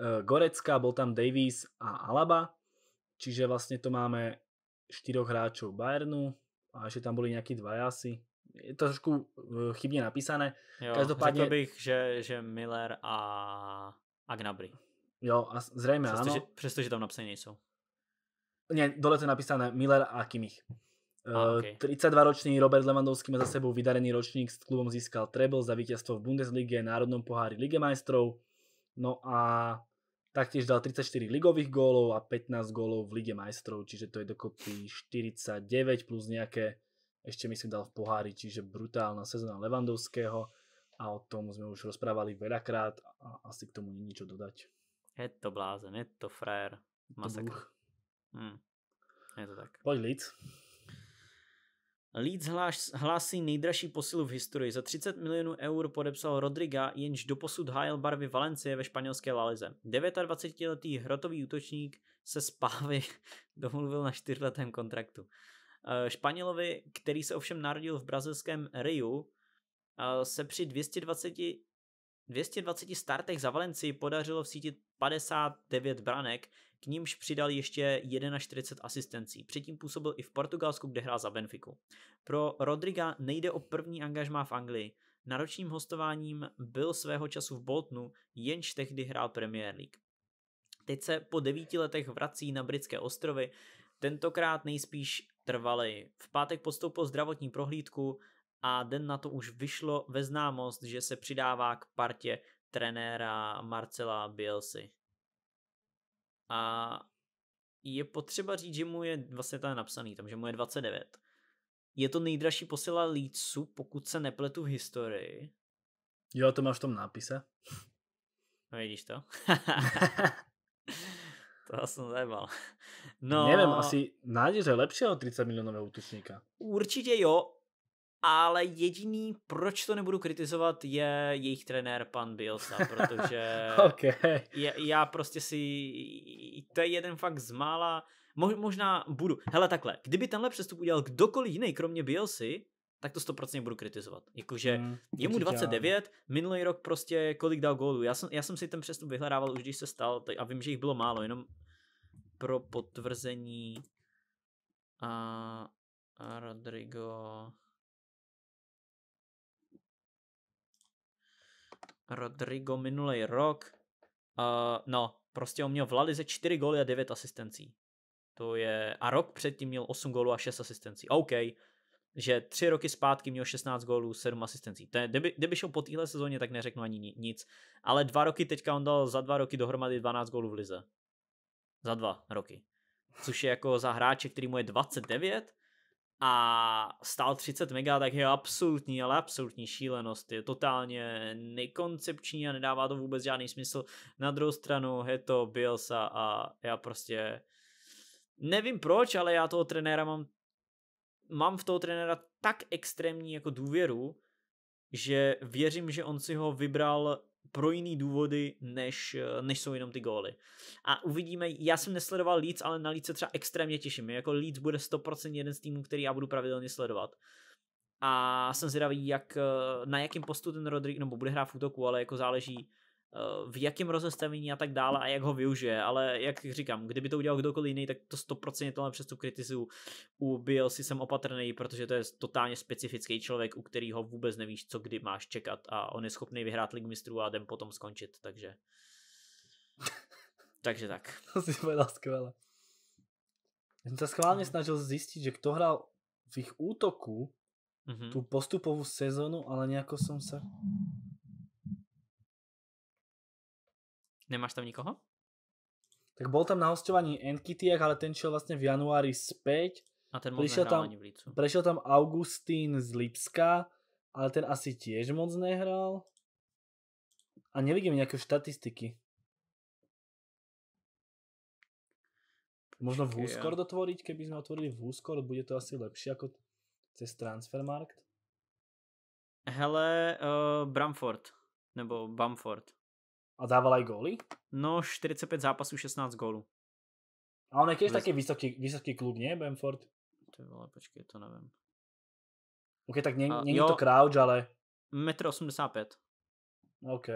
Eh, Gorecka, bol tam Davies a Alaba, čiže vlastne to máme štyroch hráčov Bayernu a že tam boli nejakí dva asi. Je to trošku eh, chybne napísané. Jo, Každopádne... Řekl bych, že, že Miller a, Agnabry. Jo, a zrejme přesto, ano. Že, přesto, že tam napsané nejsou. Ne, dole to je napísané Miller a Kimich. Eh, okay. 32-ročný Robert Lewandowski má za sebou vydarený ročník, s klubom získal treble za víťazstvo v Bundesliga, Národnom pohári Lige majstrov. No a Taktiež dal 34 ligových gólov a 15 gólov v Lige majstrov, čiže to je dokopy 49 plus nejaké, ešte myslím dal v pohári, čiže brutálna sezóna Levandovského a o tom sme už rozprávali veľakrát a asi k tomu není čo dodať. Je to blázen, je to frajer. Masakr. Hm, je to tak. Poď Leeds. Leeds hlásí nejdražší posilu v historii. Za 30 milionů eur podepsal Rodriga, jenž doposud hájil barvy Valencie ve španělské lalize. 29-letý hrotový útočník se z Pávy domluvil na čtyřletém kontraktu. Eh, Španělovi, který se ovšem narodil v brazilském Riu, eh, se při 220 220 startech za Valencii podařilo vsítit 59 branek, k nímž přidal ještě 41 asistencí. Předtím působil i v Portugalsku, kde hrál za Benfiku. Pro Rodriga nejde o první angažmá v Anglii. Na ročním hostováním byl svého času v Boltonu, jenž tehdy hrál Premier League. Teď se po devíti letech vrací na britské ostrovy, tentokrát nejspíš trvalý V pátek postoupil zdravotní prohlídku, a den na to už vyšlo ve známost, že se přidává k partě trenéra Marcela Bielsi. A je potřeba říct, že mu je, vlastně to je napsaný tam, že mu je 29. Je to nejdražší posila lícu, pokud se nepletu v historii. Jo, to máš v tom nápise. No vidíš to? to jsem zajímal. No, Nevím, asi nádeře lepšího 30 milionového útočníka. Určitě jo, ale jediný, proč to nebudu kritizovat, je jejich trenér pan Bielsa, protože okay. je, já prostě si, to je jeden fakt z mála, mo, možná budu, hele takhle, kdyby tenhle přestup udělal kdokoliv jiný, kromě Bielsy, tak to 100% budu kritizovat. Jakože mm, je mu 29, já. minulý rok prostě kolik dal gólů. Já jsem, já jsem si ten přestup vyhledával už když se stal a vím, že jich bylo málo, jenom pro potvrzení a, a Rodrigo Rodrigo minulý rok. Uh, no, prostě on měl v Lalize 4 góly a 9 asistencí. To je... A rok předtím měl 8 gólů a 6 asistencí. OK, že 3 roky zpátky měl 16 gólů, 7 asistencí. To je, kdyby, kdyby šel po téhle sezóně, tak neřeknu ani nic. Ale dva roky teďka on dal za dva roky dohromady 12 gólů v Lize. Za dva roky. Což je jako za hráče, který mu je 29, a stál 30 mega, tak je absolutní, ale absolutní šílenost. Je totálně nekoncepční a nedává to vůbec žádný smysl. Na druhou stranu je to Bielsa a já prostě nevím proč, ale já toho trenéra mám mám v toho trenéra tak extrémní jako důvěru, že věřím, že on si ho vybral pro jiný důvody, než, eh, než jsou jenom ty góly. A uvidíme, já jsem nesledoval Leeds, ale na Leeds se třeba extrémně těším. Jako Leeds bude 100% jeden z týmů, který já budu pravidelně sledovat. A jsem zvědavý, jak, eh, na jakém postu ten Rodrigo, nebo bude hrát v útoku, ale jako záleží, Eh, v jakém rozestavení a tak dále a jak ho využije, ale jak říkám, kdyby to udělal kdokoliv jiný, tak to 100% tohle přestup kritizuju. U BLC jsem opatrný, protože to je totálně specifický člověk, u kterého vůbec nevíš, co kdy máš čekat a on je schopný vyhrát ligu mistrů a den potom skončit, takže... takže tak. To si povedal skvěle. Já jsem se schválně no. snažil zjistit, že kdo hrál v jejich útoku mm-hmm. tu postupovou sezonu, ale nějako jsem se Nemáš tam nikoho? Tak bol tam na hostovaní Enkitiak, ale ten šiel vlastne v januári späť. A ten moc nehral tam, ani v Lícu. Prešiel tam Augustín z Lipska, ale ten asi tiež moc nehral. A nevidím nejaké štatistiky. Možno v Húskor dotvoriť, keby sme otvorili v bude to asi lepšie ako cez Transfermarkt. Hele, eh, Bramford, nebo Bamford. A dával aj góly? No, 45 zápasů, 16 gólů. A on je těž taky vysoký, vysoký klub, ne, Bamford? To je vole, počkej, to nevím. OK, tak nie, a, není jo, to Crouch, ale... 1,85 m. OK,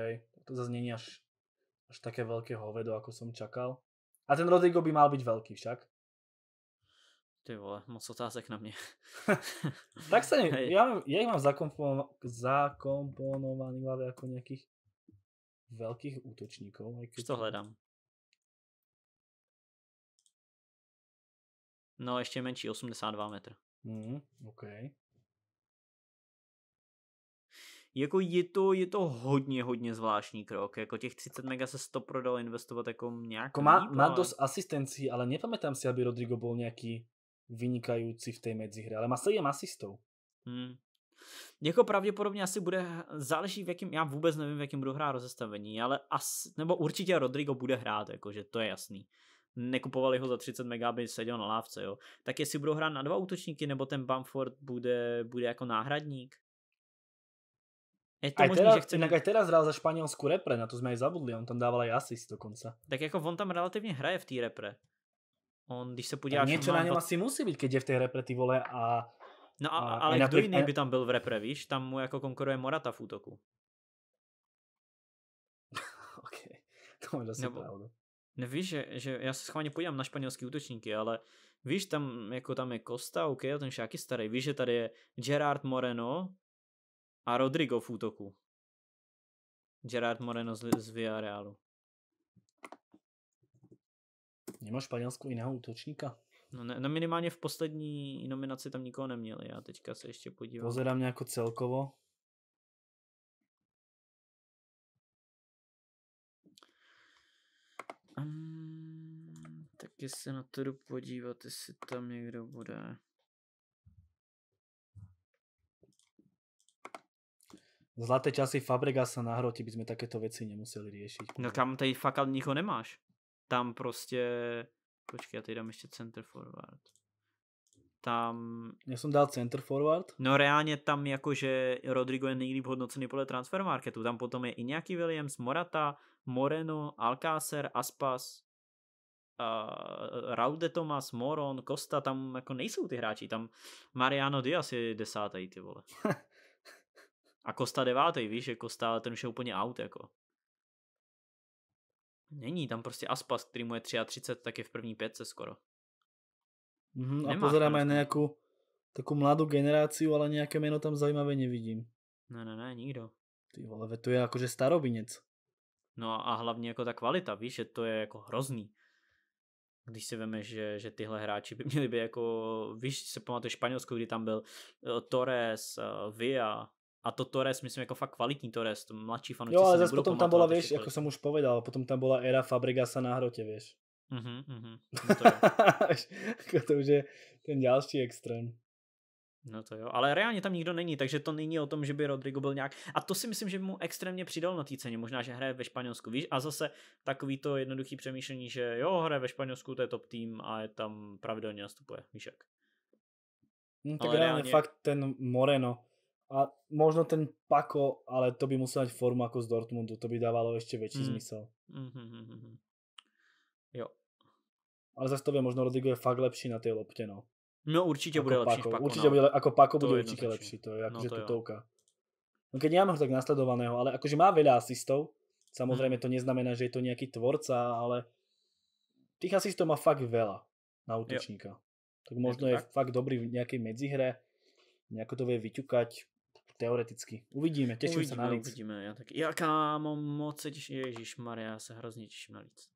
to zase není až, až také velké hovedo, jako jsem čakal. A ten Rodrigo by mal být velký však. Ty vole, moc otázek na mě. tak se, já, já jich mám zakompono, zakomponovaný hlavě jako nějakých velkých útočníků. Už to hledám. No, ještě menší, 82 metr. Mm, OK. Jako je to, je to hodně, hodně zvláštní krok. Jako těch 30 mega se 100 prodal investovat jako nějak. Jako má, má dost asistencí, ale nepamětám si, aby Rodrigo byl nějaký vynikající v té medzihře, ale má 7 asistů. Mm. Jako pravděpodobně asi bude, záleží v jakým, já vůbec nevím, v jakém budu hrát rozestavení, ale asi, nebo určitě Rodrigo bude hrát, jakože to je jasný. Nekupovali ho za 30 mega, aby seděl na lávce, jo. Tak jestli budou hrát na dva útočníky, nebo ten Bamford bude, bude jako náhradník. Je to aj možný, teda, že chce... Jinak aj teraz hrál za španělskou repre, na to jsme i zabudli, on tam dával i asist dokonce. Tak jako on tam relativně hraje v té repre. On, když se podíváš... Něco na něm asi musí být, když je v té repre, ty vole, a No a, a ale kdo jiný by tam byl v repre, víš? Tam mu jako konkuruje Morata v útoku. ok, to je Nebo, pravdu. Nevíš, že, že já se schválně podívám na španělský útočníky, ale víš, tam jako tam je Costa, ok, ten šáky starý, víš, že tady je Gerard Moreno a Rodrigo v útoku. Gerard Moreno z, z Villarealu. Nemáš španělskou jiného útočníka? No, ne, no minimálně v poslední nominaci tam nikoho neměli, já teďka se ještě podívám. Pozerám jako celkovo. Um, taky se na to jdu podívat, jestli tam někdo bude. Zlaté časy Fabregasa na hroti bychom takéto věci nemuseli řešit. No kam tady fakt nikoho nemáš. Tam prostě Počkej, já tady dám ještě center forward. Tam... Já jsem dal center forward. No reálně tam jakože Rodrigo je nejlíp hodnocený podle transfer marketu. Tam potom je i nějaký Williams, Morata, Moreno, Alcácer, Aspas, uh, Raude Tomas, Moron, Costa, tam jako nejsou ty hráči. Tam Mariano Diaz je desátý, ty vole. A Costa devátý, víš, že Costa ten už je úplně out, jako. Není, tam prostě Aspas, který mu je 33, tak je v první pětce skoro. Mm-hmm, a pozeráme na nějakou takovou mladou generaci, ale nějaké jméno tam zajímavé nevidím. Ne, ne, ne, nikdo. Ty vole, to je jakože starobinec. No a hlavně jako ta kvalita, víš, že to je jako hrozný. Když si veme, že, že tyhle hráči by měli by jako, víš, se pamatuje Španělsko, kdy tam byl eh, Torres, eh, Via, a to Torres, myslím, jako fakt kvalitní Torres, to mladší fanoušci Jo, ale zase potom tam byla, víš, jako jsem už povedal, potom tam byla era Fabregasa na hrotě, víš. Mhm, mhm. No to, jako to už je ten další extrém. No to jo, ale reálně tam nikdo není, takže to není o tom, že by Rodrigo byl nějak. A to si myslím, že mu extrémně přidal na té ceně, možná, že hraje ve Španělsku, víš? A zase takový to jednoduchý přemýšlení, že jo, hraje ve Španělsku, to je top tým a je tam pravidelně nastupuje, víš jak. No tak ale reálně... fakt ten Moreno, a možno ten Pako, ale to by musel mať formu ako z Dortmundu, to by dávalo ešte väčší mm. zmysel. Mm, mm, jo. Ale zase to vie, možno Rodrigo je fakt lepší na tej lopte, no. No určitě bude lepší Pako. Pako, Určitě no. bude, ako Pako to bude určitě lepší, to je akože no, tutovka. No keď nemám ho tak nasledovaného, ale akože má veľa asistov, samozrejme to neznamená, že je to nejaký tvorca, ale tých asistov má fakt veľa na útočníka. Jo. Tak možno je, je fakt dobrý v nejakej medzihre, nejako to vie vyťukať, Teoreticky. Uvidíme, těším uvidíme, se na víc. Uvidíme, já taky. Já kámo, moc se těším. Ježíš Maria, já se hrozně těším na víc.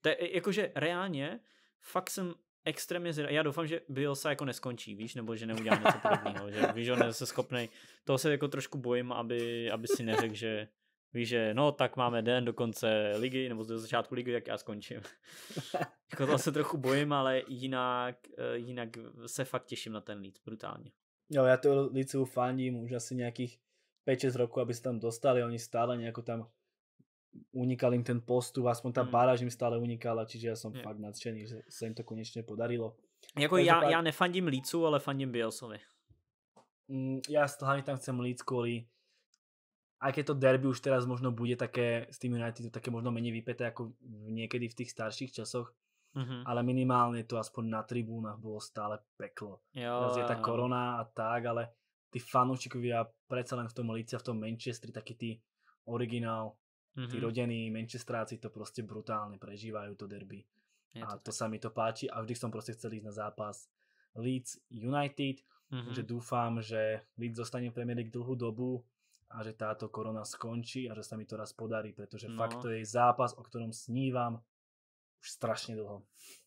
To je, jakože reálně, fakt jsem extrémně zvědavý. Já doufám, že byl se jako neskončí, víš, nebo že neudělá něco podobného, že víš, on je se schopný. Toho se jako trošku bojím, aby, aby si neřekl, že víš, že no tak máme den do konce ligy, nebo do začátku ligy, jak já skončím. jako to se trochu bojím, ale jinak, eh, jinak se fakt těším na ten lít, brutálně. Jo, já to lícu fandím už asi nejakých 5-6 rokov, aby sa tam dostali, oni stále nejako tam unikali im ten postup, aspoň tá hmm. baráž im stále unikala, čiže ja jsem fakt nadšený, že se jim to konečně podarilo. Jako já, já nefandím Lícu, ale fandím Bielsovi. Mm, já hlavně tam chcem Líc kvôli aj keď to derby už teraz možno bude také s tým United také možno menej vypäté ako niekedy v tých starších časoch, mm-hmm. ale minimálne to aspoň na tribúnach bolo stále peklo. Jo, je tá korona a tak, ale tí fanúšikovia predsa len v tom Líce, v tom Manchestri, taký tí originál, mm-hmm. tí rodení Manchestráci to proste brutálne prežívajú to derby. Je a to, to sa mi to páči a vždy som proste chcel ísť na zápas Leeds United, mm-hmm. že dúfam, že Leeds zostane v Premier League dlhú dobu a že táto korona skončí a že sa mi to raz podarí, pretože no. fakt to je zápas, o ktorom snívam už strašně dlouho.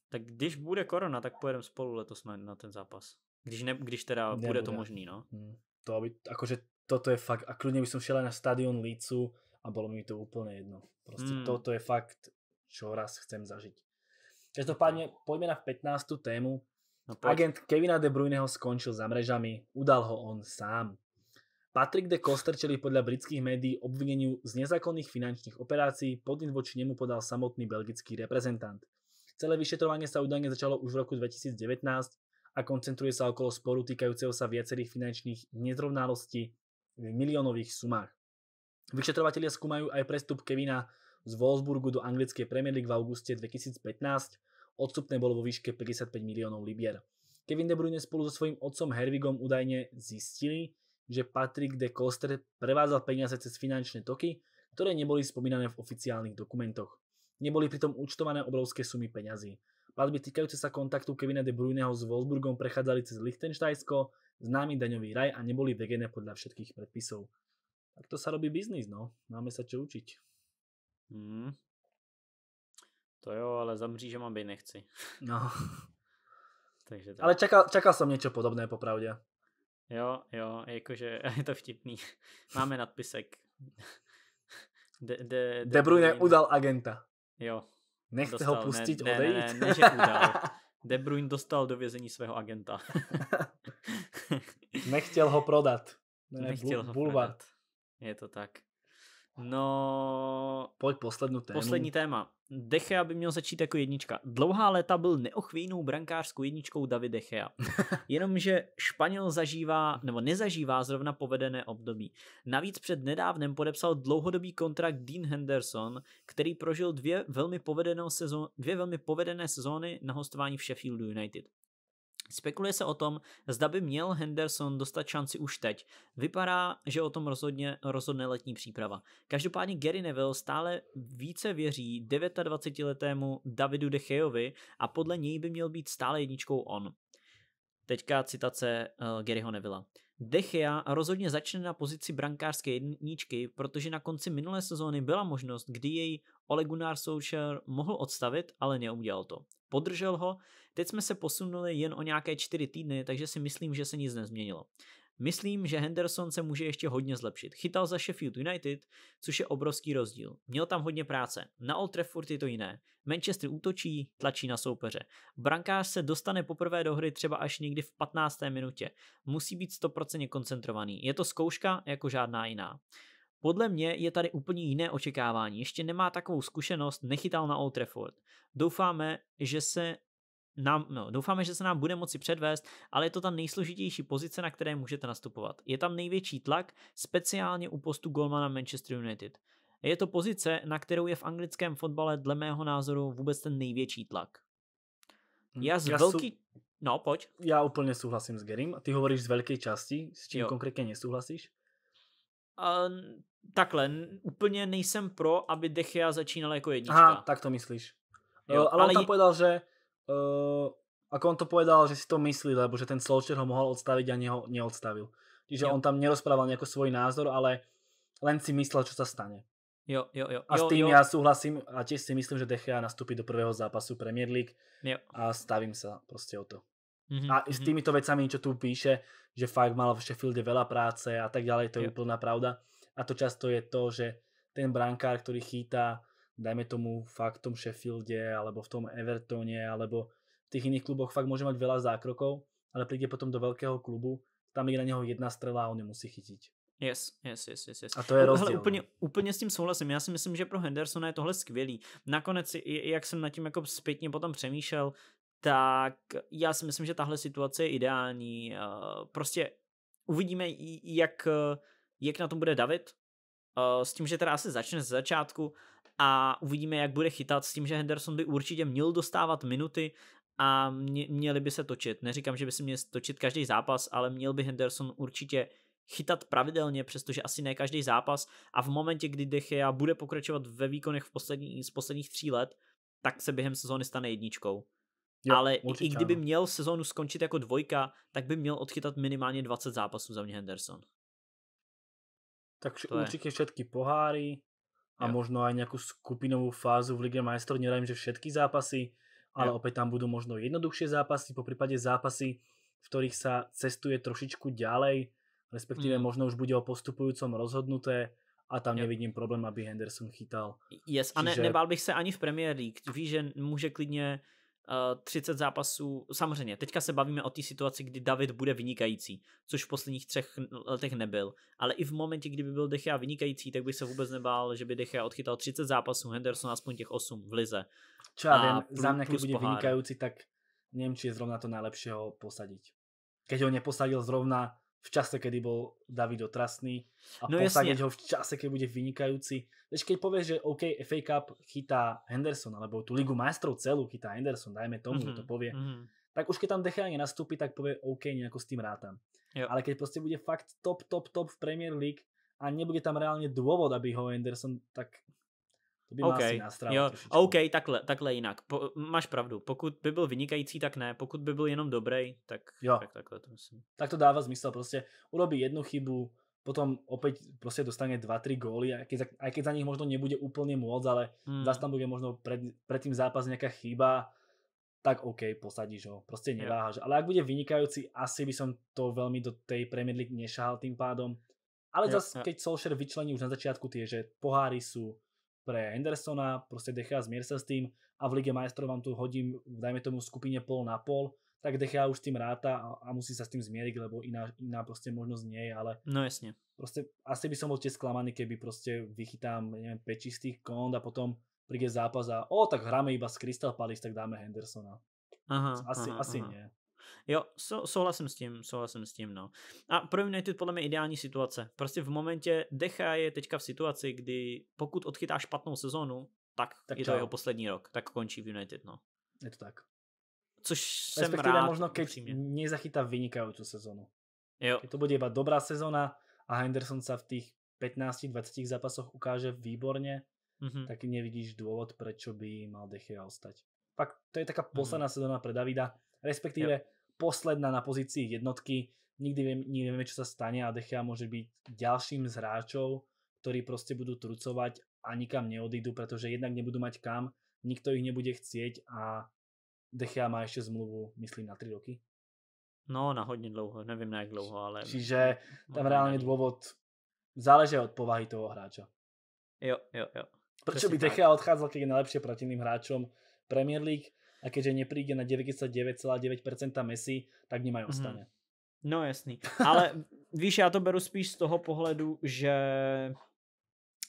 Tak když bude korona, tak pojedeme spolu letos na, na ten zápas. Když, ne, když teda Nebude. bude to možný, no. Hmm. To aby, akože toto je fakt, a klidně bych som šel na stadion Lícu a bylo mi to úplně jedno. Prostě hmm. toto je fakt, čo raz chcem zažiť. Každopádně pojďme na 15. tému. No, Agent Kevina De Bruyneho skončil za mrežami, udal ho on sám. Patrick de Koster čelí podľa britských médií obvineniu z nezákonných finančných operácií, podnet voči nemu podal samotný belgický reprezentant. Celé vyšetrovanie sa údajne začalo už v roku 2019 a koncentruje sa okolo sporu týkajúceho sa viacerých finančných nezrovnalostí v miliónových sumách. Vyšetrovatelia skúmajú aj prestup Kevina z Wolfsburgu do anglické Premier League v auguste 2015. Odstupné bolo vo výške 55 miliónov libier. Kevin De Bruyne spolu so svojím otcom Hervigom údajne zistili, že Patrick de Koster prevádzal peniaze cez finančné toky, ktoré neboli spomínané v oficiálnych dokumentoch. Neboli pritom účtované obrovské sumy peňazí. Platby týkajúce sa kontaktu Kevina de Bruyneho s Wolfsburgom prechádzali cez Lichtensteinsko, známy daňový raj a neboli vegené podľa všetkých predpisov. Tak to sa robí biznis, no. Máme sa čo učiť. Hmm. To jo, ale za mřížem aby nechci. No. Takže tak. Ale čakal, čakal som niečo podobné, popravde. Jo, jo, jakože je to vtipný. Máme nadpisek. De, de, de, de Bruyne udal agenta. Jo. Nechce dostal, ho pustit ne, odejít. Ne, ne, ne, ne, že udal. De Bruyne dostal do vězení svého agenta. Nechtěl ho prodat. Ne, Nechtěl bu, ho prodat. Je to tak. No... Pojď poslední téma. Poslední téma. Dechea by měl začít jako jednička. Dlouhá léta byl neochvějnou brankářskou jedničkou David Dechea. Jenomže Španěl zažívá, nebo nezažívá zrovna povedené období. Navíc před nedávnem podepsal dlouhodobý kontrakt Dean Henderson, který prožil dvě velmi, povedenou sezon, dvě velmi povedené sezóny na hostování v Sheffield United. Spekuluje se o tom, zda by měl Henderson dostat šanci už teď. Vypadá, že o tom rozhodně, rozhodne letní příprava. Každopádně Gary Neville stále více věří 29-letému Davidu Dechejovi a podle něj by měl být stále jedničkou on. Teďka citace uh, Garyho Nevilla. Dechea rozhodně začne na pozici brankářské jedničky, protože na konci minulé sezóny byla možnost, kdy jej Ole Gunnar Solskjaer mohl odstavit, ale neudělal to. Podržel ho, Teď jsme se posunuli jen o nějaké čtyři týdny, takže si myslím, že se nic nezměnilo. Myslím, že Henderson se může ještě hodně zlepšit. Chytal za Sheffield United, což je obrovský rozdíl. Měl tam hodně práce. Na Old Trafford je to jiné. Manchester útočí, tlačí na soupeře. Brankář se dostane poprvé do hry třeba až někdy v 15. minutě. Musí být 100% koncentrovaný. Je to zkouška jako žádná jiná. Podle mě je tady úplně jiné očekávání, ještě nemá takovou zkušenost, nechytal na Old Trafford. Doufáme, že se nám, no, doufáme, že se nám bude moci předvést, ale je to ta nejsložitější pozice, na které můžete nastupovat. Je tam největší tlak, speciálně u postu golmana Manchester United. Je to pozice, na kterou je v anglickém fotbale dle mého názoru vůbec ten největší tlak. Hm, já z já velký... Su... No, pojď. Já úplně souhlasím s Gerim. Ty hovoríš z velké části, s čím jo. konkrétně nesouhlasíš? Uh, takhle, úplně nejsem pro, aby Dechia začínala jako jednička. Aha, tak to myslíš. Jo, ale, eh, ale on tam je... povedal, že Eh, ako on to povedal, že si to myslí, lebo že ten Solskjaer ho mohol odstaviť a neho neodstavil. Čiže jo. on tam nerozprával nejako svoj názor, ale len si myslel, čo sa stane. Jo, jo, jo. A s tým jo, jo. ja súhlasím a tiež si myslím, že Dechea nastúpi do prvého zápasu Premier League jo. a stavím sa proste o to. Mm-hmm. A s mhm. týmito vecami, čo tu píše, že fakt mal v Sheffielde veľa práce a tak ďalej, to je jo. úplná pravda. A to často je to, že ten brankár, ktorý chýta dajme tomu fakt v tom Sheffielde alebo v tom Evertone alebo v tých iných kluboch fakt môže mať veľa zákrokov, ale príde potom do veľkého klubu, tam je na něho jedna strela a on je musí chytit. Yes, yes, yes, yes, yes. A to je rozdíl. Hele, úplně, no. úplně s tím souhlasím. Já si myslím, že pro Hendersona je tohle skvělý. Nakonec, jak jsem nad tím jako zpětně potom přemýšlel, tak já si myslím, že tahle situace je ideální. Eh, prostě uvidíme, jak, jak na tom bude David, eh, s tím, že teda asi začne ze začátku, a uvidíme, jak bude chytat s tím, že Henderson by určitě měl dostávat minuty a měli by se točit. Neříkám, že by se měl točit každý zápas, ale měl by Henderson určitě chytat pravidelně, přestože asi ne každý zápas a v momentě, kdy Dechea bude pokračovat ve výkonech v poslední, z posledních tří let, tak se během sezóny stane jedničkou. Jo, ale určitě, i kdyby ano. měl sezónu skončit jako dvojka, tak by měl odchytat minimálně 20 zápasů za mě Henderson. Takže to určitě je. všetky poháry, a jo. možno aj nejakú skupinovú fázu v Lige majstrov. Nerajím, že všetky zápasy, ale jo. opäť tam budú možno jednoduchšie zápasy, po prípade zápasy, v ktorých sa cestuje trošičku ďalej, respektíve mm. možno už bude o postupujúcom rozhodnuté a tam jo. nevidím problém, aby Henderson chytal. Yes, Čiže... a ne, nebál bych se ani v Premier League. Víš, že může klidně 30 eh, zápasů, samozřejmě, teďka se bavíme o té situaci, kdy David bude vynikající, což v posledních třech letech nebyl, ale i v momentě, kdyby byl Dechea vynikající, tak by se vůbec nebál, že by Dechea odchytal 30 zápasů, Henderson aspoň těch 8 v lize. Čo já vím, za mě, bude pohár. vynikající, tak nevím, či je zrovna to nejlepšího posadit. Keď ho neposadil zrovna v čase, kedy bol David otrasný a no posadiť jasne. ho v čase, keď bude vynikajúci. Veď keď povieš, že OK, FA Cup chytá Henderson, alebo tú Ligu majstrov celú chytá Henderson, dajme tomu, mm-hmm, to povie, mm-hmm. tak už keď tam Dechea nenastúpi, tak povie OK, nejako s tým rátam. Jo. Ale keď proste bude fakt top, top, top v Premier League a nebude tam reálne dôvod, aby ho Henderson, tak to by okay. asi jo, OK, takhle, takhle jinak. Po, máš pravdu, pokud by byl vynikající, tak ne. Pokud by byl jenom dobrý, tak, jo. tak takhle to myslím. Tak to dává smysl. prostě urobí jednu chybu, potom opět prostě dostane 2-3 góly, A když za nich možno nebude úplně moc, ale hmm. zase tam bude možno před pred tím zápas nějaká chyba, tak OK, posadíš ho, prostě neváhaš. Ale jak bude vynikající, asi by som to velmi do tej Premier League nešahal tým pádom. Ale zase, keď Solskjaer vyčlení už na začátku tie, že poháry jsou pre Hendersona proste Dechea zmier sa s tým a v Lige majstrov vám tu hodím, dajme tomu skupine pol na pol, tak Dechea už s tým ráta a, a musí sa s tým zmieriť, lebo iná, iná proste možnosť nie je, ale... No jasne. Proste asi by som bol tiež sklamaný, keby proste vychytám, neviem, 5 čistých kond a potom príde zápas a o, tak hráme iba z Crystal Palace, tak dáme Hendersona. Aha, asi, aha, asi aha. nie. Jo, so, souhlasím s tím, souhlasím s tím, no. A pro United podle mě ideální situace. Prostě v momentě Decha je teďka v situaci, kdy pokud odchytá špatnou sezonu, tak, tak je čo? to jeho poslední rok, tak končí v United, no. Je to tak. Což jsem rád. možno, keď nezachytá vynikající sezonu. Jo. Keď to bude iba dobrá sezona a Henderson se v těch 15-20 zápasoch ukáže výborně, mm-hmm. tak nevidíš důvod, proč by mal Decha ostať. Pak to je taká mhm. posledná mm-hmm. sezóna pre Davida, respektíve yep posledná na pozícii jednotky, nikdy viem, nevieme, čo sa stane a Dechia môže byť ďalším z hráčov, ktorí proste budú trucovať a nikam neodídu, pretože jednak nebudú mať kam, nikto ich nebude chcieť a Dechia má ještě zmluvu, myslím, na tři roky. No, na hodne dlouho, nevím na jak dlouho, ale... Čiže tam reálně dôvod záleží od povahy toho hráča. Jo, jo, jo. Prečo by Dechia odcházel, keď je nejlepší proti tým hráčům Premier League? a keďže nepríde na 99,9% Messi, tak ním mhm. ostane. Mm-hmm. No jasný. Ale víš, já to beru spíš z toho pohledu, že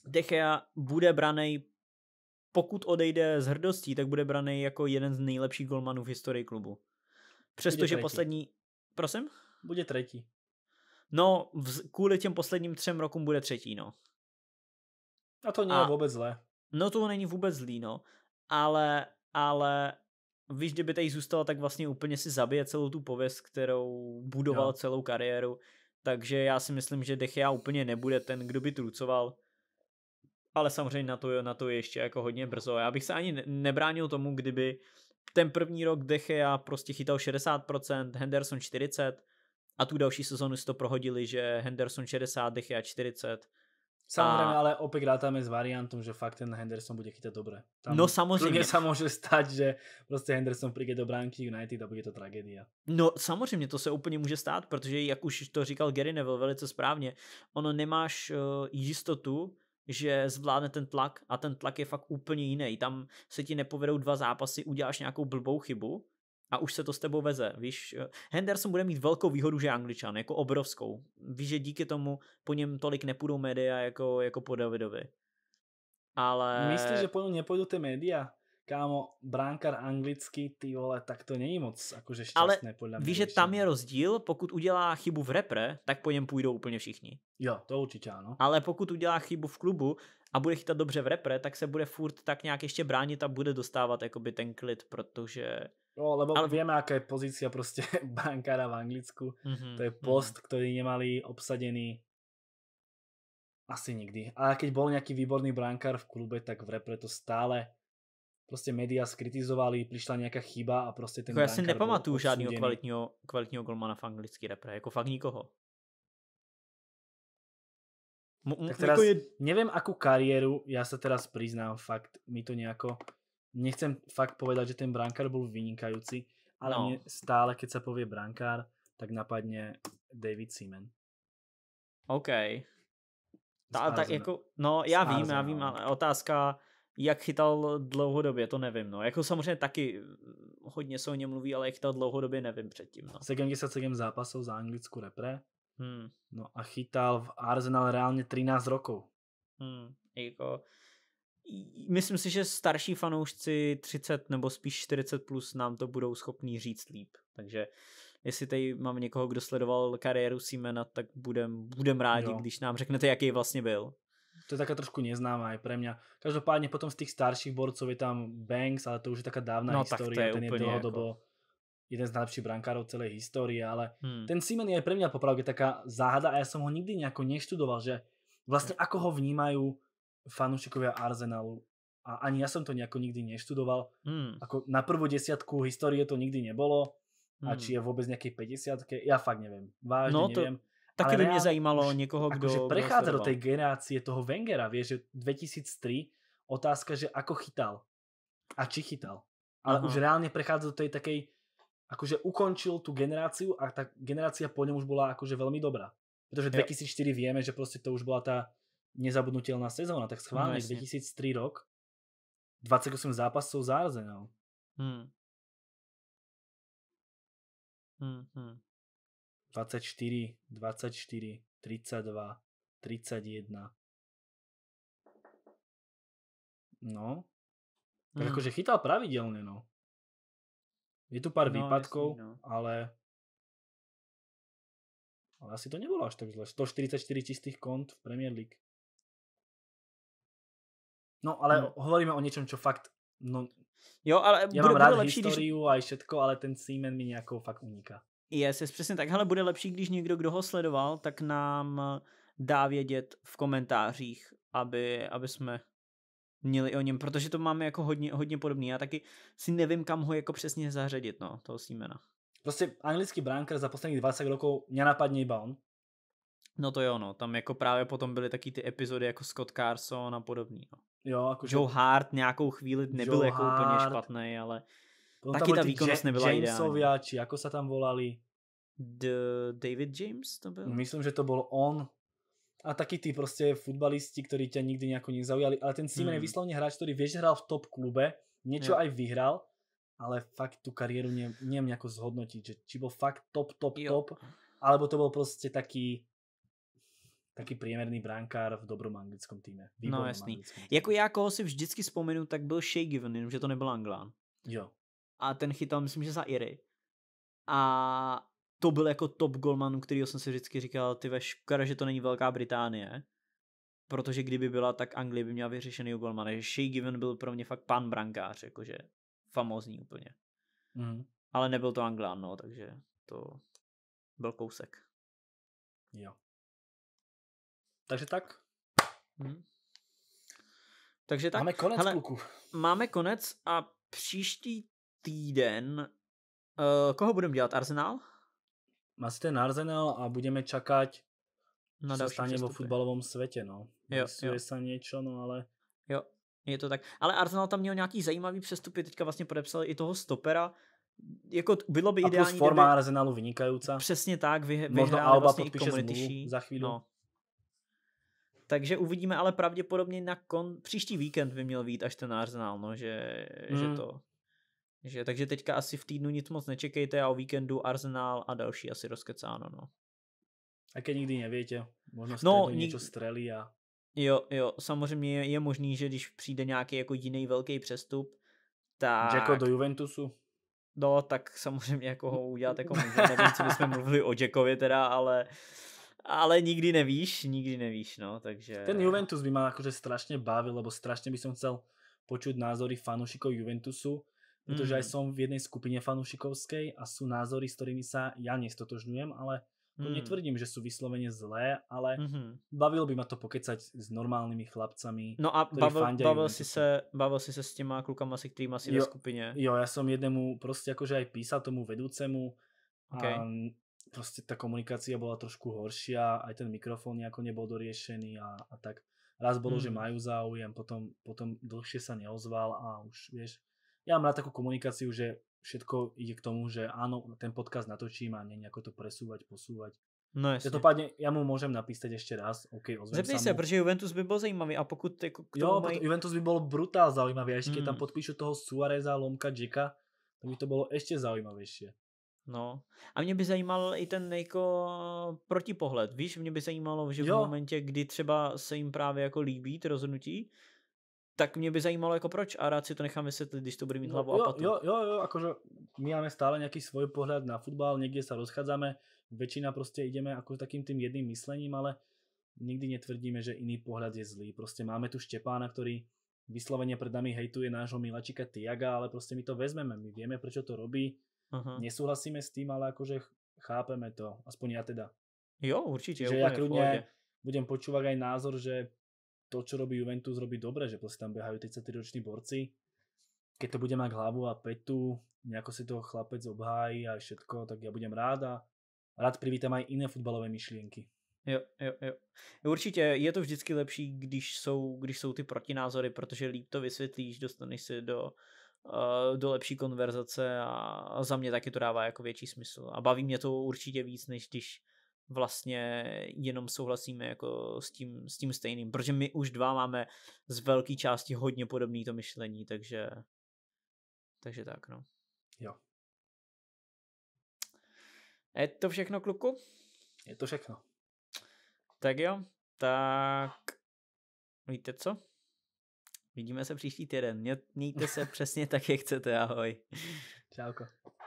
Dechea bude branej, pokud odejde z hrdostí, tak bude branej jako jeden z nejlepších golmanů v historii klubu. Přestože poslední... Prosím? Bude třetí. No, v, kvůli těm posledním třem rokům bude třetí, no. A to není a... vůbec zlé. No to není vůbec zlý, no. Ale, ale víš, kdyby tady zůstal, tak vlastně úplně si zabije celou tu pověst, kterou budoval no. celou kariéru. Takže já si myslím, že Dechia úplně nebude ten, kdo by trucoval. Ale samozřejmě na to, na to je ještě jako hodně brzo. Já bych se ani nebránil tomu, kdyby ten první rok Dechia prostě chytal 60%, Henderson 40% a tu další sezonu si to prohodili, že Henderson 60, Dechia 40%. Samozrejme, a... ale opäť rátame s variantom, že fakt ten Henderson bude chytať dobre. Tam no samozrejme. sa môže stať, že prostě Henderson príde do bránky United a bude to tragédia. No samozřejmě, to se úplně může stát, protože jak už to říkal Gary Neville velice správně, ono nemáš uh, jistotu, že zvládne ten tlak a ten tlak je fakt úplně jiný. Tam se ti nepovedou dva zápasy, uděláš nějakou blbou chybu a už se to s tebou veze. Víš, Henderson bude mít velkou výhodu, že je angličan, jako obrovskou. Víš, že díky tomu po něm tolik nepůjdou média jako, jako po Davidovi. Ale... Myslíš, že po něm nepůjdou ty média? Kámo, bránkar anglicky, ty vole, tak to není moc jakože šťastné Ale podle mě. víš, že tam je rozdíl, pokud udělá chybu v repre, tak po něm půjdou úplně všichni. Jo, to určitě ano. Ale pokud udělá chybu v klubu a bude chytat dobře v repre, tak se bude furt tak nějak ještě bránit a bude dostávat jakoby ten klid, protože No, lebo ale... vieme, aká je pozícia proste bankára v Anglicku. Mm-hmm, to je mhm. post, mm-hmm. ktorý nemali obsadený asi nikdy. A keď bol nejaký výborný brankár v klube, tak v repre to stále prostě média skritizovali, přišla nějaká chyba a prostě ten Ja jako si nepamatuju žádného kvalitního, kvalitního golmana v anglický repre, jako fakt nikoho. M- tak jako teraz, je... nevím, akou kariéru, já se teraz priznám, fakt mi to nejako nechcem fakt povedať, že ten brankár bol vynikajúci, ale no. mne stále, keď sa povie brankár, tak napadne David Seaman. OK. Tá, tak jako, no já vím, já vím, no. ale otázka, jak chytal dlouhodobě, to nevím. No. Jako samozřejmě taky eh, hodně se o něm mluví, ale jak chytal dlouhodobě, nevím předtím. No. 77 zápasov za anglickou repre. Hmm. No a chytal v Arsenal reálně 13 rokov. Hmm. Jako, myslím si, že starší fanoušci 30 nebo spíš 40 plus nám to budou schopní říct líp. Takže jestli tady mám někoho, kdo sledoval kariéru Simena, tak budem, budem rádi, jo. když nám řeknete, jaký vlastně byl. To je taká trošku neznámá. i pre mňa. Každopádně potom z těch starších borců, je tam Banks, ale to už je taká dávna no, historie. Tak to je ten je dlouhodobo jako... jeden z najlepších brankárov celé histórie, ale hmm. ten Simen je aj pre mňa popravde taká záhada a ja som ho nikdy nejako neštudoval, že vlastne hmm. ako ho vnímajú fanúšikovia Arsenalu a ani ja som to nejako nikdy neštudoval. Mm. Ako na prvú desiatku histórie to nikdy nebolo mm. a hmm. či je vôbec nejakej 50 ja fakt neviem. Vážne no, to... neviem. Také by mě zajímalo někoho, kdo... Akože prechádza do tej generácie toho Wengera, vieš, že 2003 otázka, že ako chytal a či chytal. Ale Aha. už reálne prechádza do tej takej, akože ukončil tú generáciu a ta generácia po ňom už bola akože veľmi dobrá. Protože 2004 jo. vieme, že prostě to už bola ta nezabudnutelná sezóna, tak schválně no, 2003 rok, 28 zápasů za Arsenal. Hmm. Hmm, hmm. 24, 24, 32, 31. No. Tak hmm. akože chytal pravidelně, no. Je tu pár no, výpadků, no. ale ale asi to nebolo až tak zle. 144 čistých kont v Premier League. No, ale hmm. hovoríme o něčem, co fakt, no, Jo, ale já bude, mám rád lepší, historii když... a všetko, ale ten Siemen mi nějakou fakt uniká. Yes, yes, přesně tak. Hele, bude lepší, když někdo, kdo ho sledoval, tak nám dá vědět v komentářích, aby, aby jsme měli o něm, protože to máme jako hodně, hodně podobný. Já taky si nevím, kam ho jako přesně zařadit, no, toho Siemena. Prostě anglický bránker za posledních 20 rokov mě napadně iba on. No to jo, no, tam jako právě potom byly taky ty epizody jako Scott Carson a podobný, no. Jo, jakože... Joe Hart nějakou chvíli nebyl Joe jako Hart. úplně špatný, ale Potom taky ta výkonnost nebyla Jamesovi, ideální. Jamesoviači, jako se tam volali? The David James to byl? Myslím, že to byl on. A taky ty prostě futbalisti, kteří tě nikdy nějako nezaujali, ale ten Simon hmm. je výslovně hráč, který věž hrál v top klube, Něco aj vyhrál, ale fakt tu kariéru nevím nějako zhodnotit, že či byl fakt top, top, jo. top, alebo to byl prostě taký taký priemerný brankár v dobrom anglickom týme. no jasný. Jako já, koho si vždycky vzpomenu, tak byl Shea Given, jenomže to nebyl Anglán. Jo. A ten chytal, myslím, že za Iry. A to byl jako top golman, kterýho jsem si vždycky říkal, ty škoda, že to není Velká Británie. Protože kdyby byla, tak Anglie by měla vyřešený golman. Že Shea Given byl pro mě fakt pan brankář, jakože famózní úplně. Mm. Ale nebyl to Anglán, no, takže to byl kousek. Jo. Takže tak. Hmm. Takže tak. Máme konec, hele, kluku. Máme konec a příští týden uh, koho budeme dělat? Arsenal? Máte ten Arsenal a budeme čekat, na co stane v fotbalovém světě, no. Jo, jo. se něco, no ale... Jo, je to tak. Ale Arsenal tam měl nějaký zajímavý přestupy, teďka vlastně podepsal i toho stopera, jako bylo by a ideální. A plus forma kdyby... Arsenalu vynikající. Přesně tak, vy, Možná vyhráli vlastně i Community Za chvíli. No, takže uvidíme, ale pravděpodobně na kon... příští víkend by měl být až ten Arsenal, no, že, hmm. že to... Že, takže teďka asi v týdnu nic moc nečekejte a o víkendu Arsenal a další asi rozkecáno, no. A Také nikdy nevíte, možná no, nik... něco strelí a... Jo, jo, samozřejmě je, je možný, že když přijde nějaký jako jiný velký přestup, tak... Jako do Juventusu. No, tak samozřejmě jako ho udělat jako může. Nevím, co bychom mluvili o Jackovi teda, ale ale nikdy nevíš, nikdy nevíš, no, takže... Ten Juventus by ma akože strašne bavil, lebo strašne by som chcel počuť názory fanúšikov Juventusu, pretože mm. aj mhm. som v jednej skupine fanúšikovskej a sú názory, s ktorými sa ja nestotožňujem, ale to mm. netvrdím, že sú vyslovene zlé, ale mm-hmm. bavil by ma to pokecať s normálnymi chlapcami. No a bavil, bavil, si se, bavil si se s týma klukama, se kterýma asi jo, ve skupině. Jo, ja som jednému proste akože aj písal tomu vedúcemu okay proste tá komunikácia bola trošku horšia, aj ten mikrofón nejako nebol doriešený a, a tak. Raz bolo, mm. že majú záujem, potom, potom dlhšie sa neozval a už vieš, ja mám rád takú komunikáciu, že všetko ide k tomu, že áno, ten podcast natočím a nie nejako to presúvať, posúvať. No jasně. padne, já mu můžem napísat ještě raz, OK, ozvem Zeptej se, protože Juventus by byl zajímavý a pokud jako k tomu jo, Juventus by byl brutál zajímavý, a ještě hmm. tam mm. podpíšu toho Suareza, Lomka, Jacka, to by to bylo ještě zajímavější. No. A mě by zajímal i ten jako protipohled, víš, mě by zajímalo, že jo. v momentě, kdy třeba se jim právě jako líbí to rozhodnutí, tak mě by zajímalo jako proč a rád si to nechám vysvětlit, když to bude mít no, hlavu no, jo, a patu. Jo, jo, jo, jakože my máme stále nějaký svůj pohled na fotbal. někde se rozchádzáme, Většina prostě ideme jako takým tím jedným myslením, ale nikdy netvrdíme, že jiný pohled je zlý. Prostě máme tu Štěpána, který vysloveně před nami hejtuje nášho miláčika Tiaga, ale prostě my to vezmeme, my víme, proč to robí, Aha. Nesúhlasíme s tým, ale akože chápeme to. Aspoň ja teda. Jo, určite. Že ja kľudne budem počúvať aj názor, že to, čo robí Juventus, robí dobre, že proste tam behajú 33-roční borci. Keď to bude mať hlavu a petu, nejako si toho chlapec obhájí a všetko, tak ja budem rád a rád privítam aj iné futbalové myšlienky. Jo, jo, jo. Určitě je to vždycky lepší, když jsou, když jsou ty protinázory, protože líp to vysvětlíš, dostaneš se do Eh, do lepší konverzace a za mě taky to dává jako větší smysl. A baví mě to určitě víc, než když vlastně jenom souhlasíme jako s tím, s tím stejným, protože my už dva máme z velké části hodně podobné to myšlení, takže takže tak, no. Jo. Je to všechno, kluku? Je to všechno. Tak jo, tak víte co? Vidíme se příští týden. Mějte se přesně tak, jak chcete. Ahoj. Čauko.